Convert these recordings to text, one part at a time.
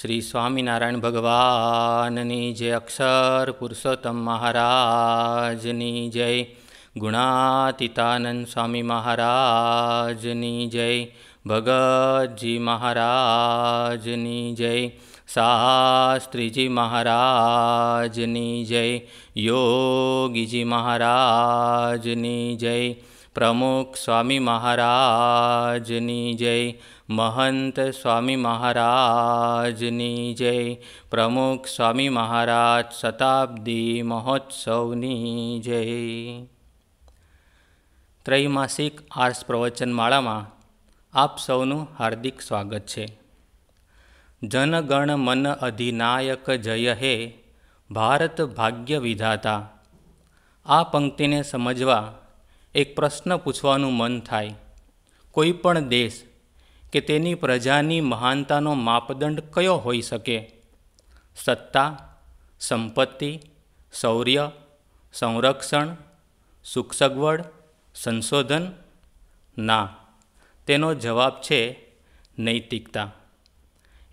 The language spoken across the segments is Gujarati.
श्री स्वामी नारायण भगवान नी जय अक्षर पुरुषोत्तम नी जय गुणातीतानंद स्वामी महाराज नी जय भगत जी महाराज नी जय शास्त्री जी महाराज नी जय योगी जी महाराज नी जय प्रमुख स्वामी महाराज नी जय મહંત સ્વામી મહારાજની જય પ્રમુખ સ્વામી મહારાજ શતાબ્દી મહોત્સવની જય ત્રૈમાસિક આર્સ પ્રવચન માળામાં આપ સૌનું હાર્દિક સ્વાગત છે જનગણ મન અધિનાયક જય હે ભારત ભાગ્ય વિધાતા આ પંક્તિને સમજવા એક પ્રશ્ન પૂછવાનું મન થાય કોઈ પણ દેશ કે તેની પ્રજાની મહાનતાનો માપદંડ કયો હોઈ શકે સત્તા સંપત્તિ શૌર્ય સંરક્ષણ સુખ સગવડ સંશોધન ના તેનો જવાબ છે નૈતિકતા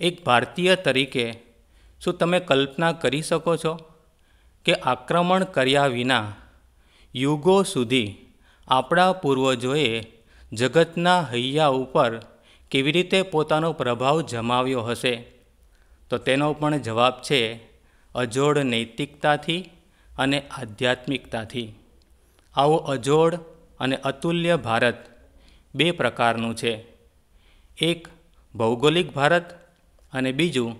એક ભારતીય તરીકે શું તમે કલ્પના કરી શકો છો કે આક્રમણ કર્યા વિના યુગો સુધી આપણા પૂર્વજોએ જગતના હૈયા ઉપર કેવી રીતે પોતાનો પ્રભાવ જમાવ્યો હશે તો તેનો પણ જવાબ છે અજોડ નૈતિકતાથી અને આધ્યાત્મિકતાથી આવો અજોડ અને અતુલ્ય ભારત બે પ્રકારનું છે એક ભૌગોલિક ભારત અને બીજું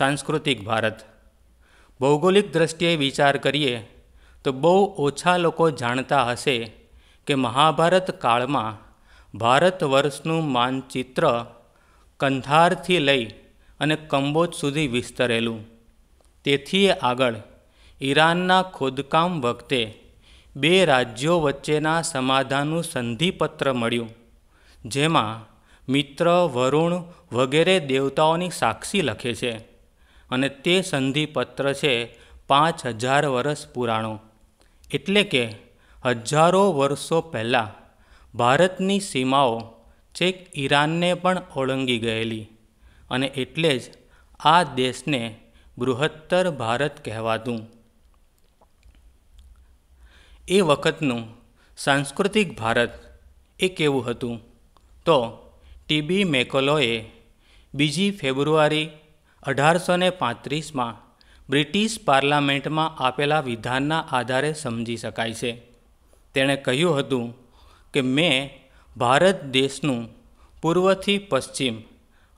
સાંસ્કૃતિક ભારત ભૌગોલિક દ્રષ્ટિએ વિચાર કરીએ તો બહુ ઓછા લોકો જાણતા હશે કે મહાભારત કાળમાં ભારત વર્ષનું માનચિત્ર કંધારથી લઈ અને કંબોજ સુધી વિસ્તરેલું તેથી આગળ ઈરાનના ખોદકામ વખતે બે રાજ્યો વચ્ચેના સમાધાનનું સંધિપત્ર મળ્યું જેમાં મિત્ર વરુણ વગેરે દેવતાઓની સાક્ષી લખે છે અને તે સંધિપત્ર છે પાંચ હજાર વર્ષ પુરાણો એટલે કે હજારો વર્ષો પહેલાં ભારતની સીમાઓ છેક ઈરાનને પણ ઓળંગી ગયેલી અને એટલે જ આ દેશને બૃહત્તર ભારત કહેવાતું એ વખતનું સાંસ્કૃતિક ભારત એ કેવું હતું તો ટીબી મેકોલોએ બીજી ફેબ્રુઆરી અઢારસો ને પાંત્રીસમાં બ્રિટિશ પાર્લામેન્ટમાં આપેલા વિધાનના આધારે સમજી શકાય છે તેણે કહ્યું હતું કે મેં ભારત દેશનું પૂર્વથી પશ્ચિમ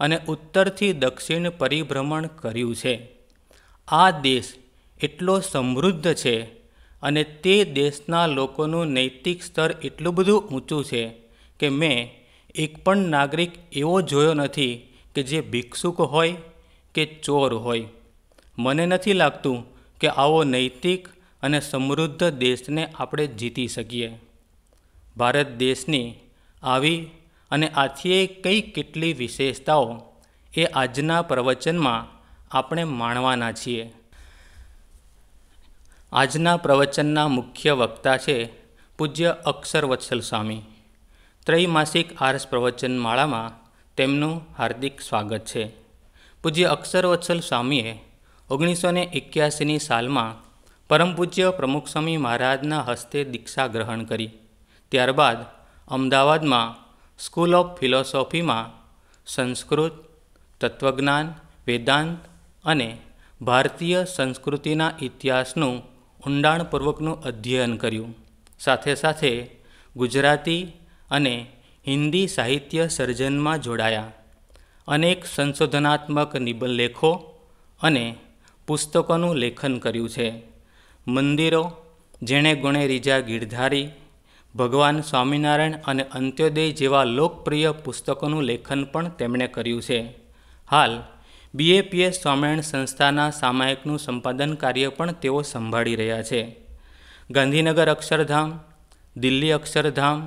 અને ઉત્તરથી દક્ષિણ પરિભ્રમણ કર્યું છે આ દેશ એટલો સમૃદ્ધ છે અને તે દેશના લોકોનું નૈતિક સ્તર એટલું બધું ઊંચું છે કે મેં એક પણ નાગરિક એવો જોયો નથી કે જે ભિક્ષુક હોય કે ચોર હોય મને નથી લાગતું કે આવો નૈતિક અને સમૃદ્ધ દેશને આપણે જીતી શકીએ ભારત દેશની આવી અને આથી કઈ કેટલી વિશેષતાઓ એ આજના પ્રવચનમાં આપણે માણવાના છીએ આજના પ્રવચનના મુખ્ય વક્તા છે પૂજ્ય અક્ષરવત્સલ સ્વામી ત્રૈમાસિક આરસ પ્રવચન માળામાં તેમનું હાર્દિક સ્વાગત છે પૂજ્ય અક્ષરવત્સલ સ્વામીએ ઓગણીસો ને એક્યાસીની સાલમાં પરમ પૂજ્ય પ્રમુખ સ્વામી મહારાજના હસ્તે દીક્ષા ગ્રહણ કરી ત્યારબાદ અમદાવાદમાં સ્કૂલ ઓફ ફિલોસોફીમાં સંસ્કૃત તત્વજ્ઞાન વેદાંત અને ભારતીય સંસ્કૃતિના ઇતિહાસનું ઊંડાણપૂર્વકનું અધ્યયન કર્યું સાથે સાથે ગુજરાતી અને હિન્દી સાહિત્ય સર્જનમાં જોડાયા અનેક સંશોધનાત્મક નિબલેખો અને પુસ્તકોનું લેખન કર્યું છે મંદિરો જેણે ગુણે રીજા ગીરધારી ભગવાન સ્વામિનારાયણ અને અંત્યોદય જેવા લોકપ્રિય પુસ્તકોનું લેખન પણ તેમણે કર્યું છે હાલ બીએપીએસ સ્વામિનારાયણ સંસ્થાના સામાયિકનું સંપાદન કાર્ય પણ તેઓ સંભાળી રહ્યા છે ગાંધીનગર અક્ષરધામ દિલ્હી અક્ષરધામ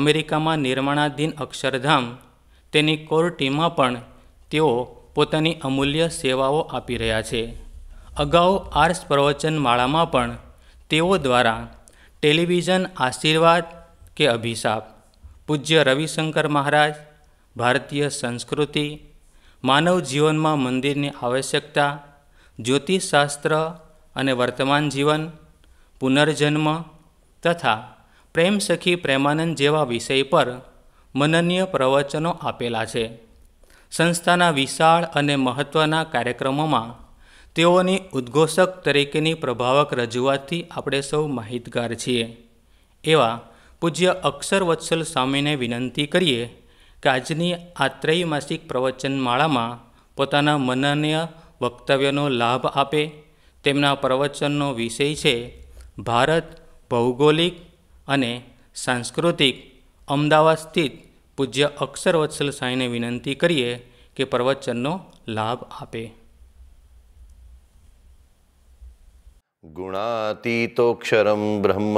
અમેરિકામાં નિર્માણાધીન અક્ષરધામ તેની કોર ટીમમાં પણ તેઓ પોતાની અમૂલ્ય સેવાઓ આપી રહ્યા છે અગાઉ આર્સ પ્રવચન માળામાં પણ તેઓ દ્વારા ટેલિવિઝન આશીર્વાદ કે અભિશાપ પૂજ્ય રવિશંકર મહારાજ ભારતીય સંસ્કૃતિ માનવ જીવનમાં મંદિરની આવશ્યકતા જ્યોતિષશાસ્ત્ર અને વર્તમાન જીવન પુનર્જન્મ તથા પ્રેમ સખી પ્રેમાનંદ જેવા વિષય પર મનનીય પ્રવચનો આપેલા છે સંસ્થાના વિશાળ અને મહત્ત્વના કાર્યક્રમોમાં તેઓની ઉદ્ઘોષક તરીકેની પ્રભાવક રજૂઆતથી આપણે સૌ માહિતગાર છીએ એવા પૂજ્ય અક્ષરવત્સલ સ્વામીને વિનંતી કરીએ કે આજની આ ત્રૈમાસિક પ્રવચનમાળામાં પોતાના મનનીય વક્તવ્યનો લાભ આપે તેમના પ્રવચનનો વિષય છે ભારત ભૌગોલિક અને સાંસ્કૃતિક અમદાવાદ સ્થિત પૂજ્ય અક્ષરવત્સલ સાંઈને વિનંતી કરીએ કે પ્રવચનનો લાભ આપે ગુણાતીતોક્ષરમ બ્રહ્મ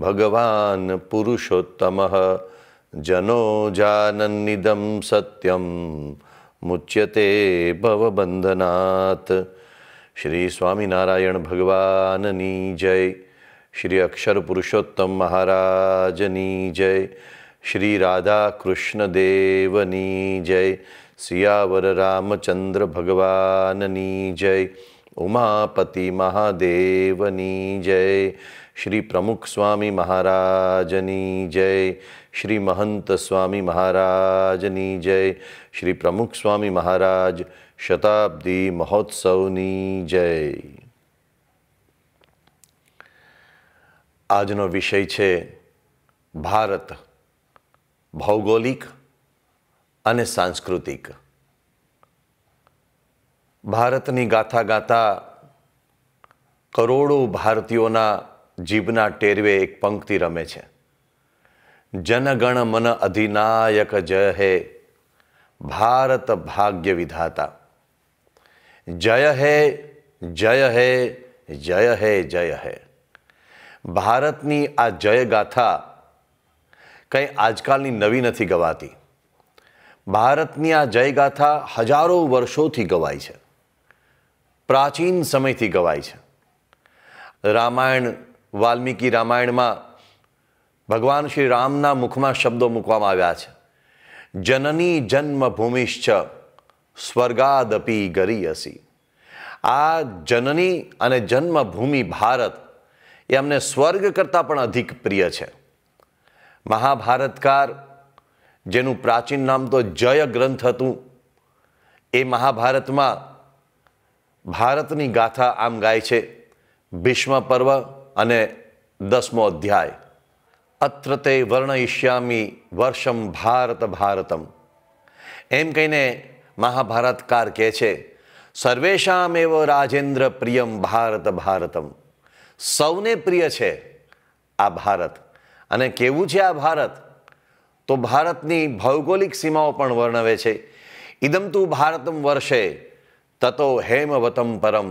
ભગવાન પુરુષોત્તમ જનો જાનન્નિદમ સત્યમ મુચ્યતે ભવબંધનાથ શ્રી સ્વામિનારાયણ ભગવાનની જય શ્રી અક્ષર પુરુષોત્તમ મહારાજની જય શ્રી રાધા કૃષ્ણદેવની જય સિયાવર રામચંદ્ર ભગવાનની જય ઉમાપતિ મહાદેવની જય શ્રી પ્રમુખ સ્વામી મહારાજની જય શ્રી મહંત સ્વામી મહારાજની જય શ્રી પ્રમુખ સ્વામી મહારાજ શતાબ્દી મહોત્સવની જય આજનો વિષય છે ભારત ભૌગોલિક અને સાંસ્કૃતિક ભારતની ગાથા ગાતા કરોડો ભારતીયોના જીભના ટેરવે એક પંક્તિ રમે છે જનગણ મન અધિનાયક જય હે ભારત ભાગ્ય વિધાતા જય હે જય હે જય હે જય હે ભારતની આ જય ગાથા કંઈ આજકાલની નવી નથી ગવાતી ભારતની આ જય ગાથા હજારો વર્ષોથી ગવાય છે પ્રાચીન સમયથી ગવાય છે રામાયણ વાલ્મીકી રામાયણમાં ભગવાન શ્રી રામના મુખમાં શબ્દો મૂકવામાં આવ્યા છે જનની જન્મભૂમિશ્ચ સ્વર્ગાદપી ગરીયસી આ જનની અને જન્મભૂમિ ભારત એ અમને સ્વર્ગ કરતાં પણ અધિક પ્રિય છે મહાભારતકાર જેનું પ્રાચીન નામ તો જય ગ્રંથ હતું એ મહાભારતમાં ભારતની ગાથા આમ ગાય છે ભીષ્મ પર્વ અને દસમો અધ્યાય અત્ર તે વર્ણયિષ્યામી વર્ષમ ભારત ભારતમ એમ કહીને મહાભારતકાર કહે છે સર્વેષામ એવ રાજેન્દ્ર પ્રિયમ ભારત ભારતમ સૌને પ્રિય છે આ ભારત અને કેવું છે આ ભારત તો ભારતની ભૌગોલિક સીમાઓ પણ વર્ણવે છે ઇદમ તું ભારતમ વર્ષે તતો હેમવતમ પરમ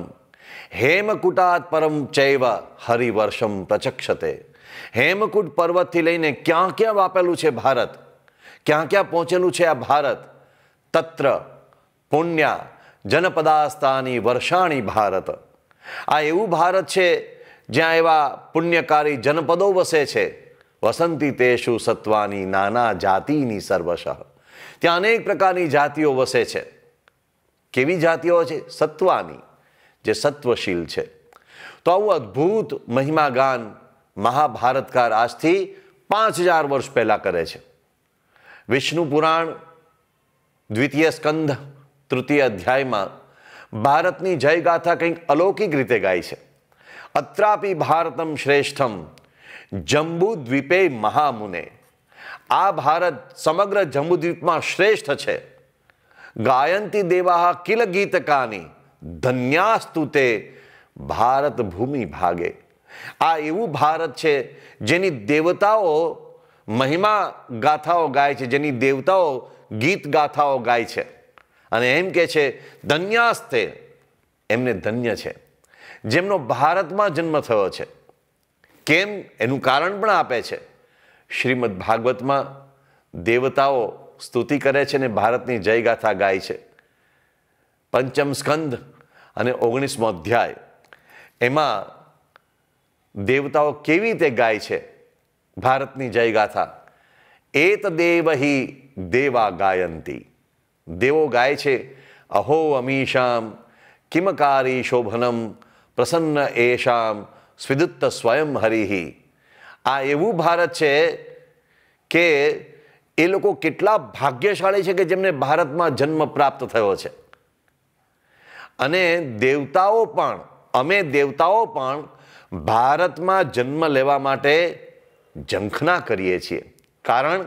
હેમકુટાત પરમ ચૈવ હરિવર્ષમ પ્રચક્ષતે હેમકુટ પર્વતથી લઈને ક્યાં ક્યાં વાપેલું છે ભારત ક્યાં ક્યાં પહોંચેલું છે આ ભારત તત્ર પુણ્યા જનપદાસ્તાની વર્ષાણી ભારત આ એવું ભારત છે જ્યાં એવા પુણ્યકારી જનપદો વસે છે વસંતી તેશુ સત્વાની નાના જાતિની સર્વશ ત્યાં અનેક પ્રકારની જાતિઓ વસે છે કેવી જાતિઓ છે સત્વાની જે સત્વશીલ છે તો આવું અદ્ભુત મહિમાગાન મહાભારતકાર આજથી પાંચ હજાર વર્ષ પહેલાં કરે છે વિષ્ણુ પુરાણ દ્વિતીય સ્કંધ તૃતીય અધ્યાયમાં ભારતની જયગાથા કંઈક અલૌકિક રીતે ગાય છે અત્રાપી ભારતમ શ્રેષ્ઠમ જંબુ દ્વીપે મહામુને આ ભારત સમગ્ર જંબુદ્વીપમાં શ્રેષ્ઠ છે ગાયંતી દેવા કિલ ગીતકાની ધન્યાસ્તુ તે ભારત ભૂમિ ભાગે આ એવું ભારત છે જેની દેવતાઓ મહિમા ગાથાઓ ગાય છે જેની દેવતાઓ ગીત ગાથાઓ ગાય છે અને એમ કે છે ધન્યાસ્તે એમને ધન્ય છે જેમનો ભારતમાં જન્મ થયો છે કેમ એનું કારણ પણ આપે છે શ્રીમદ ભાગવતમાં દેવતાઓ સ્તુતિ કરે છે ને ભારતની જયગાથા ગાય છે પંચમ સ્કંધ અને ઓગણીસમો અધ્યાય એમાં દેવતાઓ કેવી રીતે ગાય છે ભારતની જયગાથા એત દેવહી દેવા ગાયંતી દેવો ગાય છે અહો અમીશામ કિમકારી શોભનમ પ્રસન્ન એશામ સ્વિદુત્ત સ્વયં હરિહી આ એવું ભારત છે કે એ લોકો કેટલા ભાગ્યશાળી છે કે જેમને ભારતમાં જન્મ પ્રાપ્ત થયો છે અને દેવતાઓ પણ અમે દેવતાઓ પણ ભારતમાં જન્મ લેવા માટે ઝંખના કરીએ છીએ કારણ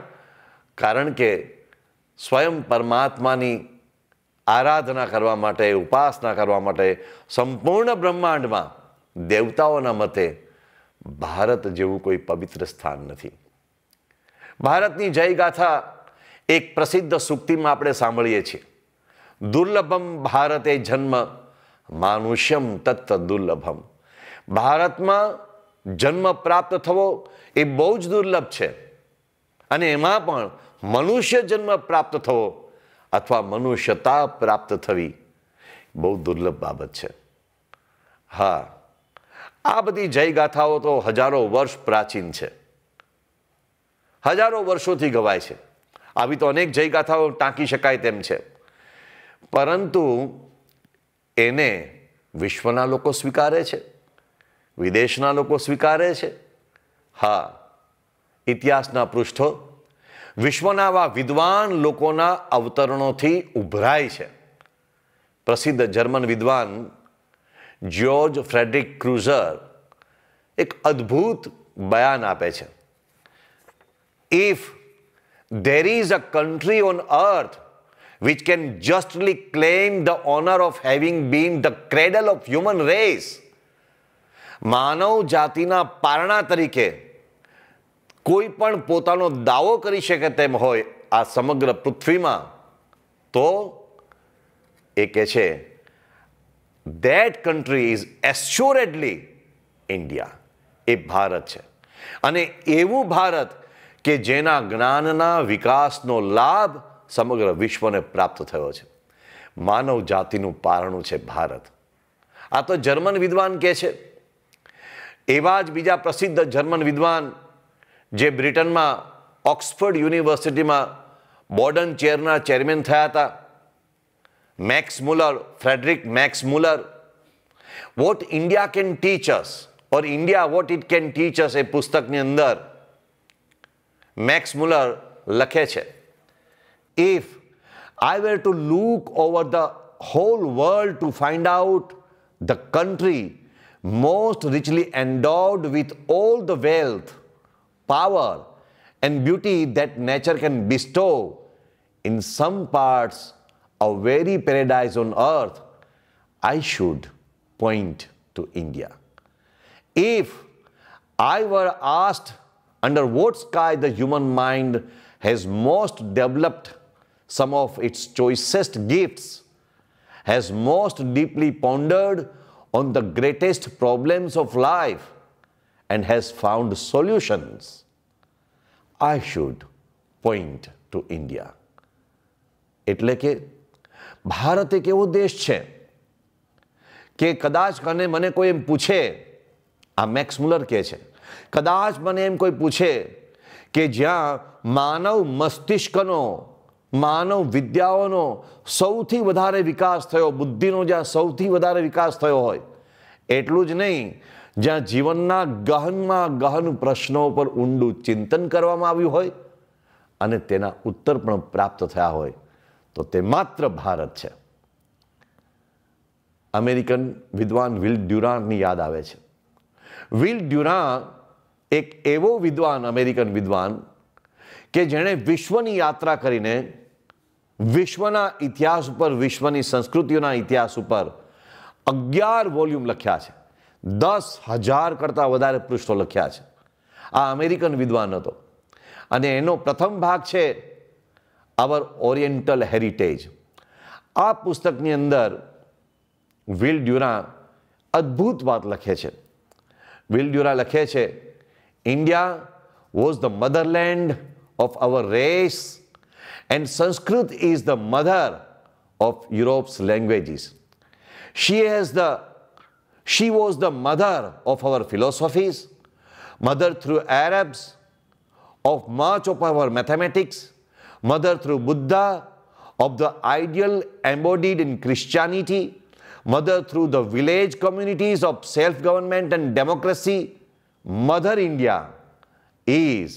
કારણ કે સ્વયં પરમાત્માની આરાધના કરવા માટે ઉપાસના કરવા માટે સંપૂર્ણ બ્રહ્માંડમાં દેવતાઓના મતે ભારત જેવું કોઈ પવિત્ર સ્થાન નથી ભારતની જયગાથા એક પ્રસિદ્ધ સુક્તિમાં આપણે સાંભળીએ છીએ દુર્લભમ ભારતે જન્મ માનુષ્યમ તત્ત દુર્લભમ ભારતમાં જન્મ પ્રાપ્ત થવો એ બહુ જ દુર્લભ છે અને એમાં પણ મનુષ્ય જન્મ પ્રાપ્ત થવો અથવા મનુષ્યતા પ્રાપ્ત થવી બહુ દુર્લભ બાબત છે હા આ બધી જયગાથાઓ તો હજારો વર્ષ પ્રાચીન છે હજારો વર્ષોથી ગવાય છે આવી તો અનેક જયગાથાઓ ટાંકી શકાય તેમ છે પરંતુ એને વિશ્વના લોકો સ્વીકારે છે વિદેશના લોકો સ્વીકારે છે હા ઇતિહાસના પૃષ્ઠો વિશ્વના આવા વિદ્વાન લોકોના અવતરણોથી ઉભરાય છે પ્રસિદ્ધ જર્મન વિદ્વાન જ્યોર્જ ફ્રેડરિક ક્રુઝર એક અદ્ભુત બયાન આપે છે if there is a country on earth which can justly claim the honor of having been the cradle of human race માનવ જાતિના પારણા તરીકે કોઈ પણ પોતાનો દાવો કરી શકે તેમ હોય આ સમગ્ર પૃથ્વીમાં તો એ કહે છે that country is assuredly India એ ભારત છે અને એવું ભારત કે જેના જ્ઞાનના વિકાસનો લાભ સમગ્ર વિશ્વને પ્રાપ્ત થયો છે માનવ જાતિનું પારણું છે ભારત આ તો જર્મન વિદ્વાન કહે છે એવા જ બીજા પ્રસિદ્ધ જર્મન વિદ્વાન જે બ્રિટનમાં ઓક્સફર્ડ યુનિવર્સિટીમાં બોર્ડન ચેરના ચેરમેન થયા હતા Max Muller Frederick Max Muller what India can teach us or India what it can teach us એ પુસ્તકની અંદર મેક્સ મુલર લખે છે if I were to look over the whole world to find out the country most richly endowed with all the wealth power and beauty that nature can bestow in some parts a very paradise on earth I should point to India if I were asked under what sky the human mind has most developed some of its choicest gifts, has most deeply pondered on the greatest problems of life, and has found solutions. I should point to India. એટલે કે ભારત એક એવો દેશ છે કે કદાચ કને મને કોઈ એમ પૂછે આ મેક્સ મુલર કહે છે કદાચ મને એમ કોઈ પૂછે કે જ્યાં માનવ મસ્તિષ્કનો માનવ વિદ્યાઓનો સૌથી વધારે વિકાસ થયો બુદ્ધિનો જ્યાં સૌથી વધારે વિકાસ થયો હોય એટલું જ નહીં જ્યાં જીવનના ગહનમાં ગહન પ્રશ્નો પર ઊંડું ચિંતન કરવામાં આવ્યું હોય અને તેના ઉત્તર પણ પ્રાપ્ત થયા હોય તો તે માત્ર ભારત છે અમેરિકન વિદ્વાન વિલ ડ્યુરાન્ટની યાદ આવે છે વિલ ડ્યુરાન્ટ એક એવો વિદ્વાન અમેરિકન વિદ્વાન કે જેણે વિશ્વની યાત્રા કરીને વિશ્વના ઇતિહાસ ઉપર વિશ્વની સંસ્કૃતિઓના ઇતિહાસ ઉપર અગિયાર વોલ્યુમ લખ્યા છે દસ હજાર કરતાં વધારે પૃષ્ઠો લખ્યા છે આ અમેરિકન વિદ્વાન હતો અને એનો પ્રથમ ભાગ છે અવર ઓરિએન્ટલ હેરિટેજ આ પુસ્તકની અંદર વિલ ડ્યુરા અદ્ભુત વાત લખે છે વિલ ડ્યુરા લખે છે India was the motherland of our race and Sanskrit is the mother of Europe's languages. She has the she was the mother of our philosophies, mother through Arabs, of much of our mathematics, mother through Buddha, of the ideal embodied in Christianity, mother through the village communities of self-government and democracy, mother India is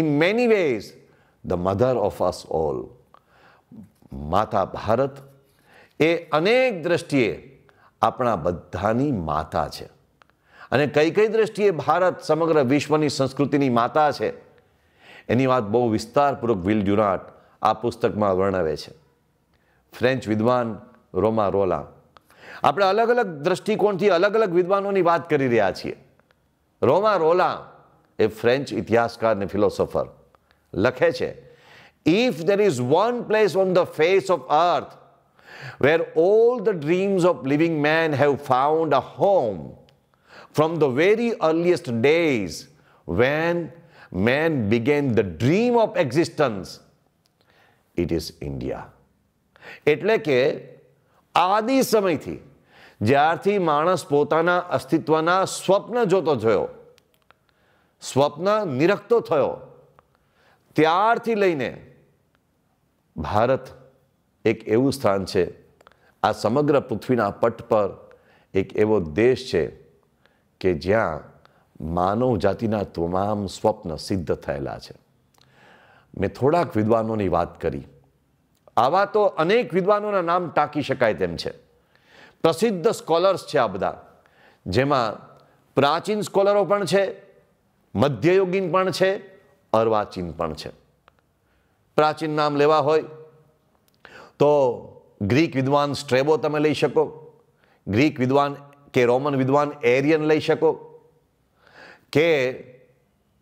in many ways the mother of us all માતા ભારત એ અનેક દ્રષ્ટિએ આપણા બધાની માતા છે અને કઈ કઈ દ્રષ્ટિએ ભારત સમગ્ર વિશ્વની સંસ્કૃતિની માતા છે એની વાત બહુ વિસ્તારપૂર્વક વિલ ડ્યુનાટ આ પુસ્તકમાં વર્ણવે છે ફ્રેન્ચ વિદ્વાન રોમા રોલા આપણે અલગ અલગ દ્રષ્ટિકોણથી અલગ અલગ વિદ્વાનોની વાત કરી રહ્યા છીએ રોમા રોલા એ ફ્રેન્ચ ઇતિહાસકાર અને ફિલોસોફર લખે છે if there is one place on the face of earth where all the dreams of living man have found a home from the very earliest days when man began the dream of existence, it is India. એટલે કે આદિ સમયથી જ્યારથી માણસ પોતાના અસ્તિત્વના સ્વપ્ન જોતો થયો સ્વપ્ન નિરખતો થયો ત્યારથી લઈને ભારત એક એવું સ્થાન છે આ સમગ્ર પૃથ્વીના પટ પર એક એવો દેશ છે કે જ્યાં માનવ જાતિના તમામ સ્વપ્ન સિદ્ધ થયેલા છે મેં થોડાક વિદ્વાનોની વાત કરી આવા તો અનેક વિદ્વાનોના નામ ટાંકી શકાય તેમ છે પ્રસિદ્ધ સ્કોલર્સ છે આ બધા જેમાં પ્રાચીન સ્કોલરો પણ છે મધ્યયુગીન પણ છે અર્વાચીન પણ છે પ્રાચીન નામ લેવા હોય તો ગ્રીક વિદ્વાન સ્ટ્રેબો તમે લઈ શકો ગ્રીક વિદ્વાન કે રોમન વિદ્વાન એરિયન લઈ શકો કે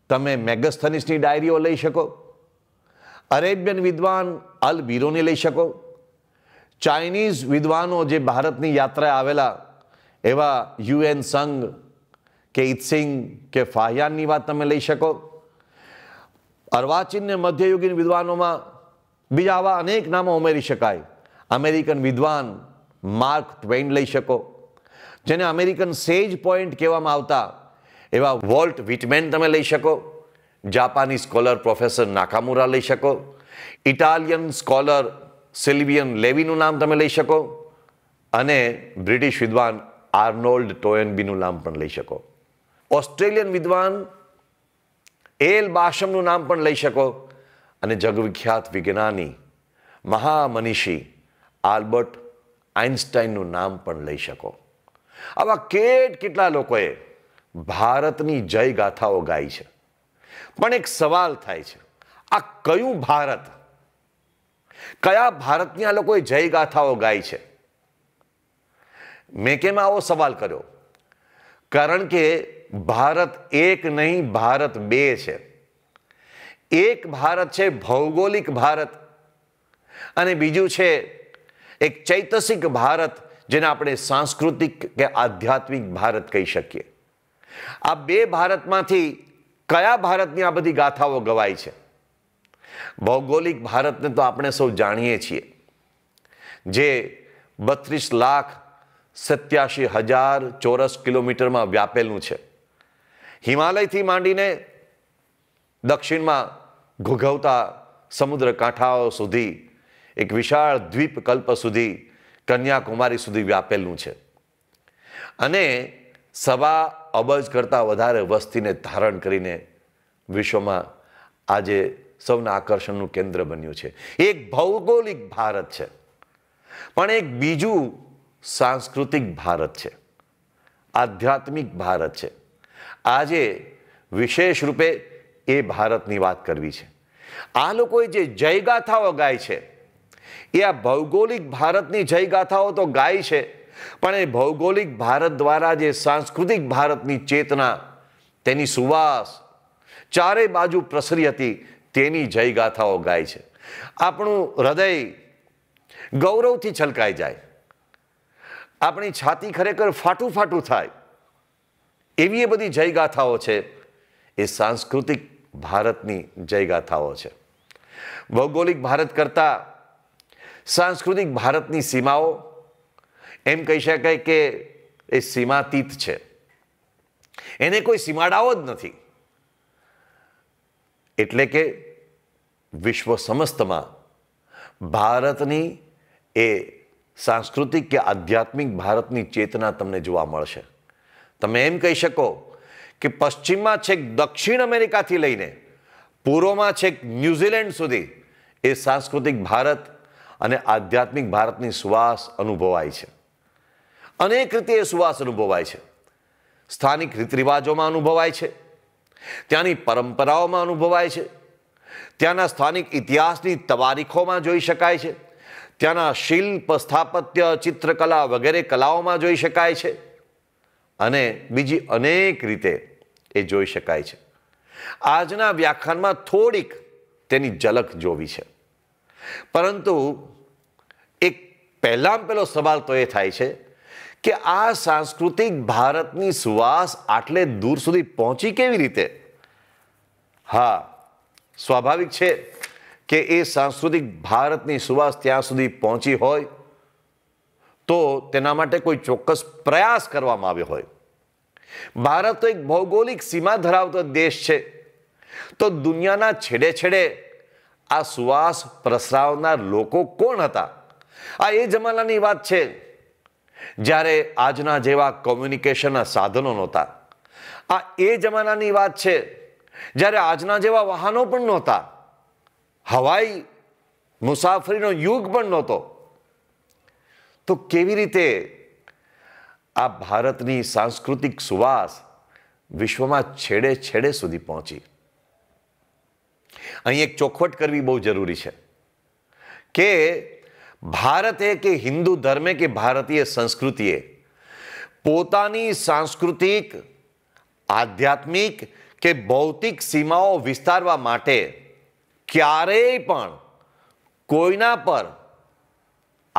તમે મેગસ્થનિસની ડાયરીઓ લઈ શકો અરેબિયન વિદ્વાન અલ બીરોને લઈ શકો ચાઇનીઝ વિદ્વાનો જે ભારતની યાત્રાએ આવેલા એવા યુએન સંઘ કે ઇત્સિંગ કે ફાહિયાનની વાત તમે લઈ શકો અર્વાચીનને મધ્યયુગીન વિદ્વાનોમાં બીજા આવા અનેક નામો ઉમેરી શકાય અમેરિકન વિદ્વાન માર્ક ટ્વેન લઈ શકો જેને અમેરિકન સેજ પોઈન્ટ કહેવામાં આવતા એવા વોલ્ટ વિટમેન તમે લઈ શકો જાપાની સ્કોલર પ્રોફેસર નાકામુરા લઈ શકો ઇટાલિયન સ્કોલર સિલ્વિયન લેવીનું નામ તમે લઈ શકો અને બ્રિટિશ વિદ્વાન આર્નોલ્ડ ટોયનબીનું નામ પણ લઈ શકો ઓસ્ટ્રેલિયન વિદ્વાન એલ બાશમનું નામ પણ લઈ શકો અને જગવિખ્યાત વિજ્ઞાની મહામનીષી આલ્બર્ટ આઇન્સ્ટાઈનનું નામ પણ લઈ શકો આવા કેટ કેટલા લોકોએ ભારતની જય ગાથાઓ ગાઈ છે પણ એક સવાલ થાય છે આ કયું ભારત કયા ભારતની આ લોકોએ જય ગાથાઓ ગાઈ છે મેં કેમ આવો સવાલ કર્યો કારણ કે ભારત એક નહીં ભારત બે છે એક ભારત છે ભૌગોલિક ભારત અને બીજું છે એક ચૈતસિક ભારત જેને આપણે સાંસ્કૃતિક કે આધ્યાત્મિક ભારત કહી શકીએ આ બે ભારતમાંથી કયા ભારતની આ બધી ગાથાઓ ગવાય છે ભૌગોલિક ભારતને તો આપણે સૌ જાણીએ છીએ જે બત્રીસ લાખ સત્યાસી હજાર ચોરસ કિલોમીટરમાં વ્યાપેલું છે હિમાલયથી માંડીને દક્ષિણમાં ઘૂઘવતા સમુદ્ર કાંઠાઓ સુધી એક વિશાળ દ્વીપકલ્પ સુધી કન્યાકુમારી સુધી વ્યાપેલું છે અને સવા અબજ કરતાં વધારે વસ્તીને ધારણ કરીને વિશ્વમાં આજે સૌના આકર્ષણનું કેન્દ્ર બન્યું છે એક ભૌગોલિક ભારત છે પણ એક બીજું સાંસ્કૃતિક ભારત છે આધ્યાત્મિક ભારત છે આજે વિશેષ રૂપે એ ભારતની વાત કરવી છે આ લોકોએ જે જયગાથાઓ ગાય છે એ આ ભૌગોલિક ભારતની જયગાથાઓ તો ગાય છે પણ એ ભૌગોલિક ભારત દ્વારા જે સાંસ્કૃતિક ભારતની ચેતના તેની સુવાસ ચારે બાજુ પ્રસરી હતી તેની જયગાથાઓ ગાય છે આપણું હૃદય ગૌરવથી છલકાઈ જાય આપણી છાતી ખરેખર ફાટું ફાટું થાય એવી એ બધી જયગાથાઓ છે એ સાંસ્કૃતિક ભારતની જયગાથાઓ છે ભૌગોલિક ભારત કરતાં સાંસ્કૃતિક ભારતની સીમાઓ એમ કહી શકાય કે એ સીમાતીત છે એને કોઈ સીમાડાઓ જ નથી એટલે કે વિશ્વ સમસ્તમાં ભારતની એ સાંસ્કૃતિક કે આધ્યાત્મિક ભારતની ચેતના તમને જોવા મળશે તમે એમ કહી શકો કે પશ્ચિમમાં છેક દક્ષિણ અમેરિકાથી લઈને પૂર્વમાં છેક ન્યૂઝીલેન્ડ સુધી એ સાંસ્કૃતિક ભારત અને આધ્યાત્મિક ભારતની સુવાસ અનુભવાય છે અનેક રીતે એ સુવાસ અનુભવાય છે સ્થાનિક રીત રિવાજોમાં અનુભવાય છે ત્યાંની પરંપરાઓમાં અનુભવાય છે ત્યાંના સ્થાનિક ઇતિહાસની તવારીખોમાં જોઈ શકાય છે ત્યાંના શિલ્પ સ્થાપત્ય ચિત્રકલા વગેરે કલાઓમાં જોઈ શકાય છે અને બીજી અનેક રીતે એ જોઈ શકાય છે આજના વ્યાખ્યાનમાં થોડીક તેની ઝલક જોવી છે પરંતુ એક પહેલાં પહેલો સવાલ તો એ થાય છે કે આ સાંસ્કૃતિક ભારતની સુવાસ આટલે દૂર સુધી પહોંચી કેવી રીતે હા સ્વાભાવિક છે કે એ સાંસ્કૃતિક ભારતની સુવાસ ત્યાં સુધી પહોંચી હોય તો તેના માટે કોઈ ચોક્કસ પ્રયાસ કરવામાં આવ્યો હોય ભારત તો એક ભૌગોલિક સીમા ધરાવતો દેશ છે તો દુનિયાના છેડે છેડે આ સુવાસ પ્રસરાવનાર લોકો કોણ હતા આ એ જમાનાની વાત છે જ્યારે આજના જેવા કોમ્યુનિકેશનના સાધનો નહોતા આ એ જમાનાની વાત છે જ્યારે આજના જેવા વાહનો પણ નહોતા હવાઈ મુસાફરીનો યુગ પણ નહોતો તો કેવી રીતે આ ભારતની સાંસ્કૃતિક સુવાસ વિશ્વમાં છેડે છેડે સુધી પહોંચી અહીં એક ચોખવટ કરવી બહુ જરૂરી છે કે ભારતે કે હિન્દુ ધર્મે કે ભારતીય સંસ્કૃતિએ પોતાની સાંસ્કૃતિક આધ્યાત્મિક કે ભૌતિક સીમાઓ વિસ્તારવા માટે ક્યારેય પણ કોઈના પર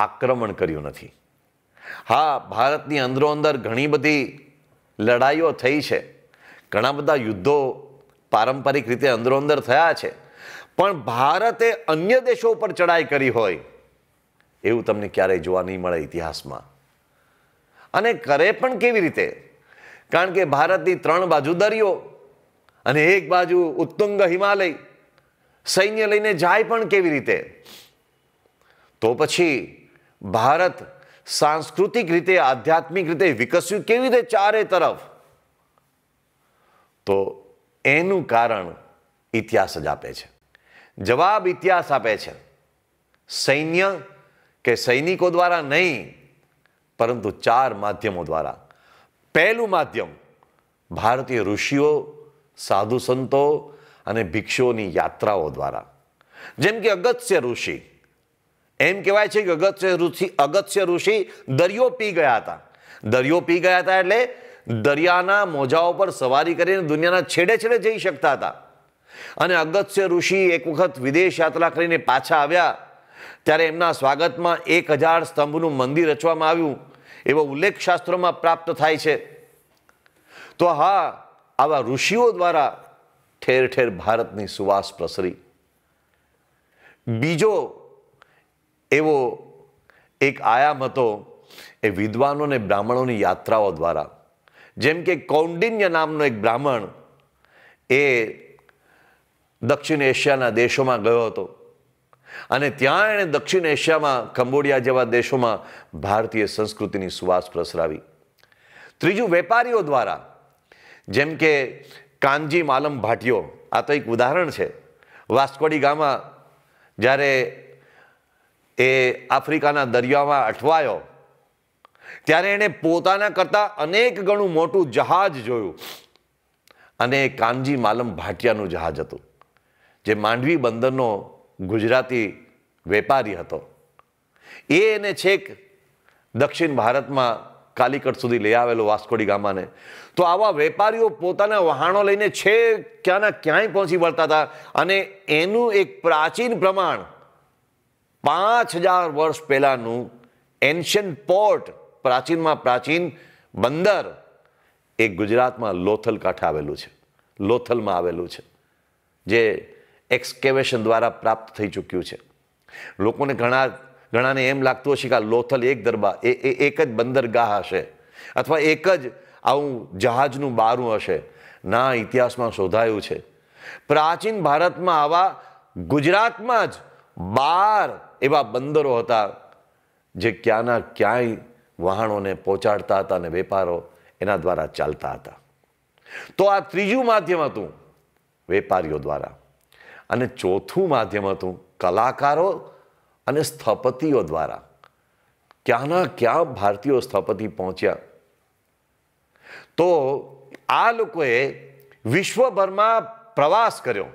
આક્રમણ કર્યું નથી હા ભારતની અંદરોઅંદર ઘણી બધી લડાઈઓ થઈ છે ઘણા બધા યુદ્ધો પારંપરિક રીતે અંદરો અંદર થયા છે પણ ભારતે અન્ય દેશો ઉપર ચડાઈ કરી હોય એવું તમને ક્યારેય જોવા નહીં મળે ઇતિહાસમાં અને કરે પણ કેવી રીતે કારણ કે ભારતની ત્રણ બાજુ દરિયો અને એક બાજુ ઉત્તુંગ હિમાલય સૈન્ય લઈને જાય પણ કેવી રીતે તો પછી ભારત સાંસ્કૃતિક રીતે આધ્યાત્મિક રીતે વિકસ્યું કેવી રીતે ચારે તરફ તો એનું કારણ ઇતિહાસ જ આપે છે જવાબ ઇતિહાસ આપે છે સૈન્ય કે સૈનિકો દ્વારા નહીં પરંતુ ચાર માધ્યમો દ્વારા પહેલું માધ્યમ ભારતીય ઋષિઓ સાધુ સંતો અને ભિક્ષુઓની યાત્રાઓ દ્વારા જેમ કે અગત્ય ઋષિ એમ કહેવાય છે કે અગત્ય ઋષિ અગત્ય ઋષિ દરિયો પી ગયા હતા દરિયો પી ગયા હતા એટલે દરિયાના મોજાઓ પર સવારી કરીને દુનિયાના છેડે છેડે જઈ શકતા હતા અને અગત્ય ઋષિ એક વખત વિદેશ યાત્રા કરીને પાછા આવ્યા ત્યારે એમના સ્વાગતમાં એક હજાર સ્તંભનું મંદિર રચવામાં આવ્યું એવો ઉલ્લેખ શાસ્ત્રોમાં પ્રાપ્ત થાય છે તો હા આવા ઋષિઓ દ્વારા ઠેર ઠેર ભારતની સુવાસ પ્રસરી બીજો એવો એક આયામ હતો એ વિદ્વાનો અને બ્રાહ્મણોની યાત્રાઓ દ્વારા જેમ કે કૌંડિન્ય નામનો એક બ્રાહ્મણ એ દક્ષિણ એશિયાના દેશોમાં ગયો હતો અને ત્યાં એણે દક્ષિણ એશિયામાં કંબોડિયા જેવા દેશોમાં ભારતીય સંસ્કૃતિની સુવાસ પ્રસરાવી ત્રીજું વેપારીઓ દ્વારા જેમ કે કાનજી માલમ ભાટિયો આ તો એક ઉદાહરણ છે વાસ્કોડી ગામા જ્યારે એ આફ્રિકાના દરિયામાં અટવાયો ત્યારે એણે પોતાના કરતાં અનેક ગણું મોટું જહાજ જોયું અને કાનજી માલમ ભાટિયાનું જહાજ હતું જે માંડવી બંદરનો ગુજરાતી વેપારી હતો એ એને છેક દક્ષિણ ભારતમાં કાલિકટ સુધી લઈ આવેલો વાસ્કોડી ગામાને તો આવા વેપારીઓ પોતાના વહાણો લઈને છે ક્યાંના ક્યાંય પહોંચી વળતા હતા અને એનું એક પ્રાચીન પ્રમાણ પાંચ હજાર વર્ષ પહેલાંનું એન્શિયન પોર્ટ પ્રાચીનમાં પ્રાચીન બંદર એ ગુજરાતમાં લોથલ કાંઠે આવેલું છે લોથલમાં આવેલું છે જે એક્સકેવેશન દ્વારા પ્રાપ્ત થઈ ચૂક્યું છે લોકોને ઘણા ઘણાને એમ લાગતું હશે કે આ લોથલ એક દરબાર એક જ બંદરગાહ હશે અથવા એક જ આવું જહાજનું બારું હશે ના ઇતિહાસમાં શોધાયું છે પ્રાચીન ભારતમાં આવા ગુજરાતમાં જ બાર એવા બંદરો હતા જે ક્યાંના ક્યાંય વહાણોને પહોંચાડતા હતા અને વેપારો એના દ્વારા ચાલતા હતા તો આ ત્રીજું માધ્યમ હતું વેપારીઓ દ્વારા અને ચોથું માધ્યમ હતું કલાકારો અને સ્થપતિઓ દ્વારા ક્યાંના ક્યાં ભારતીયો સ્થપતિ પહોંચ્યા તો આ લોકોએ વિશ્વભરમાં પ્રવાસ કર્યો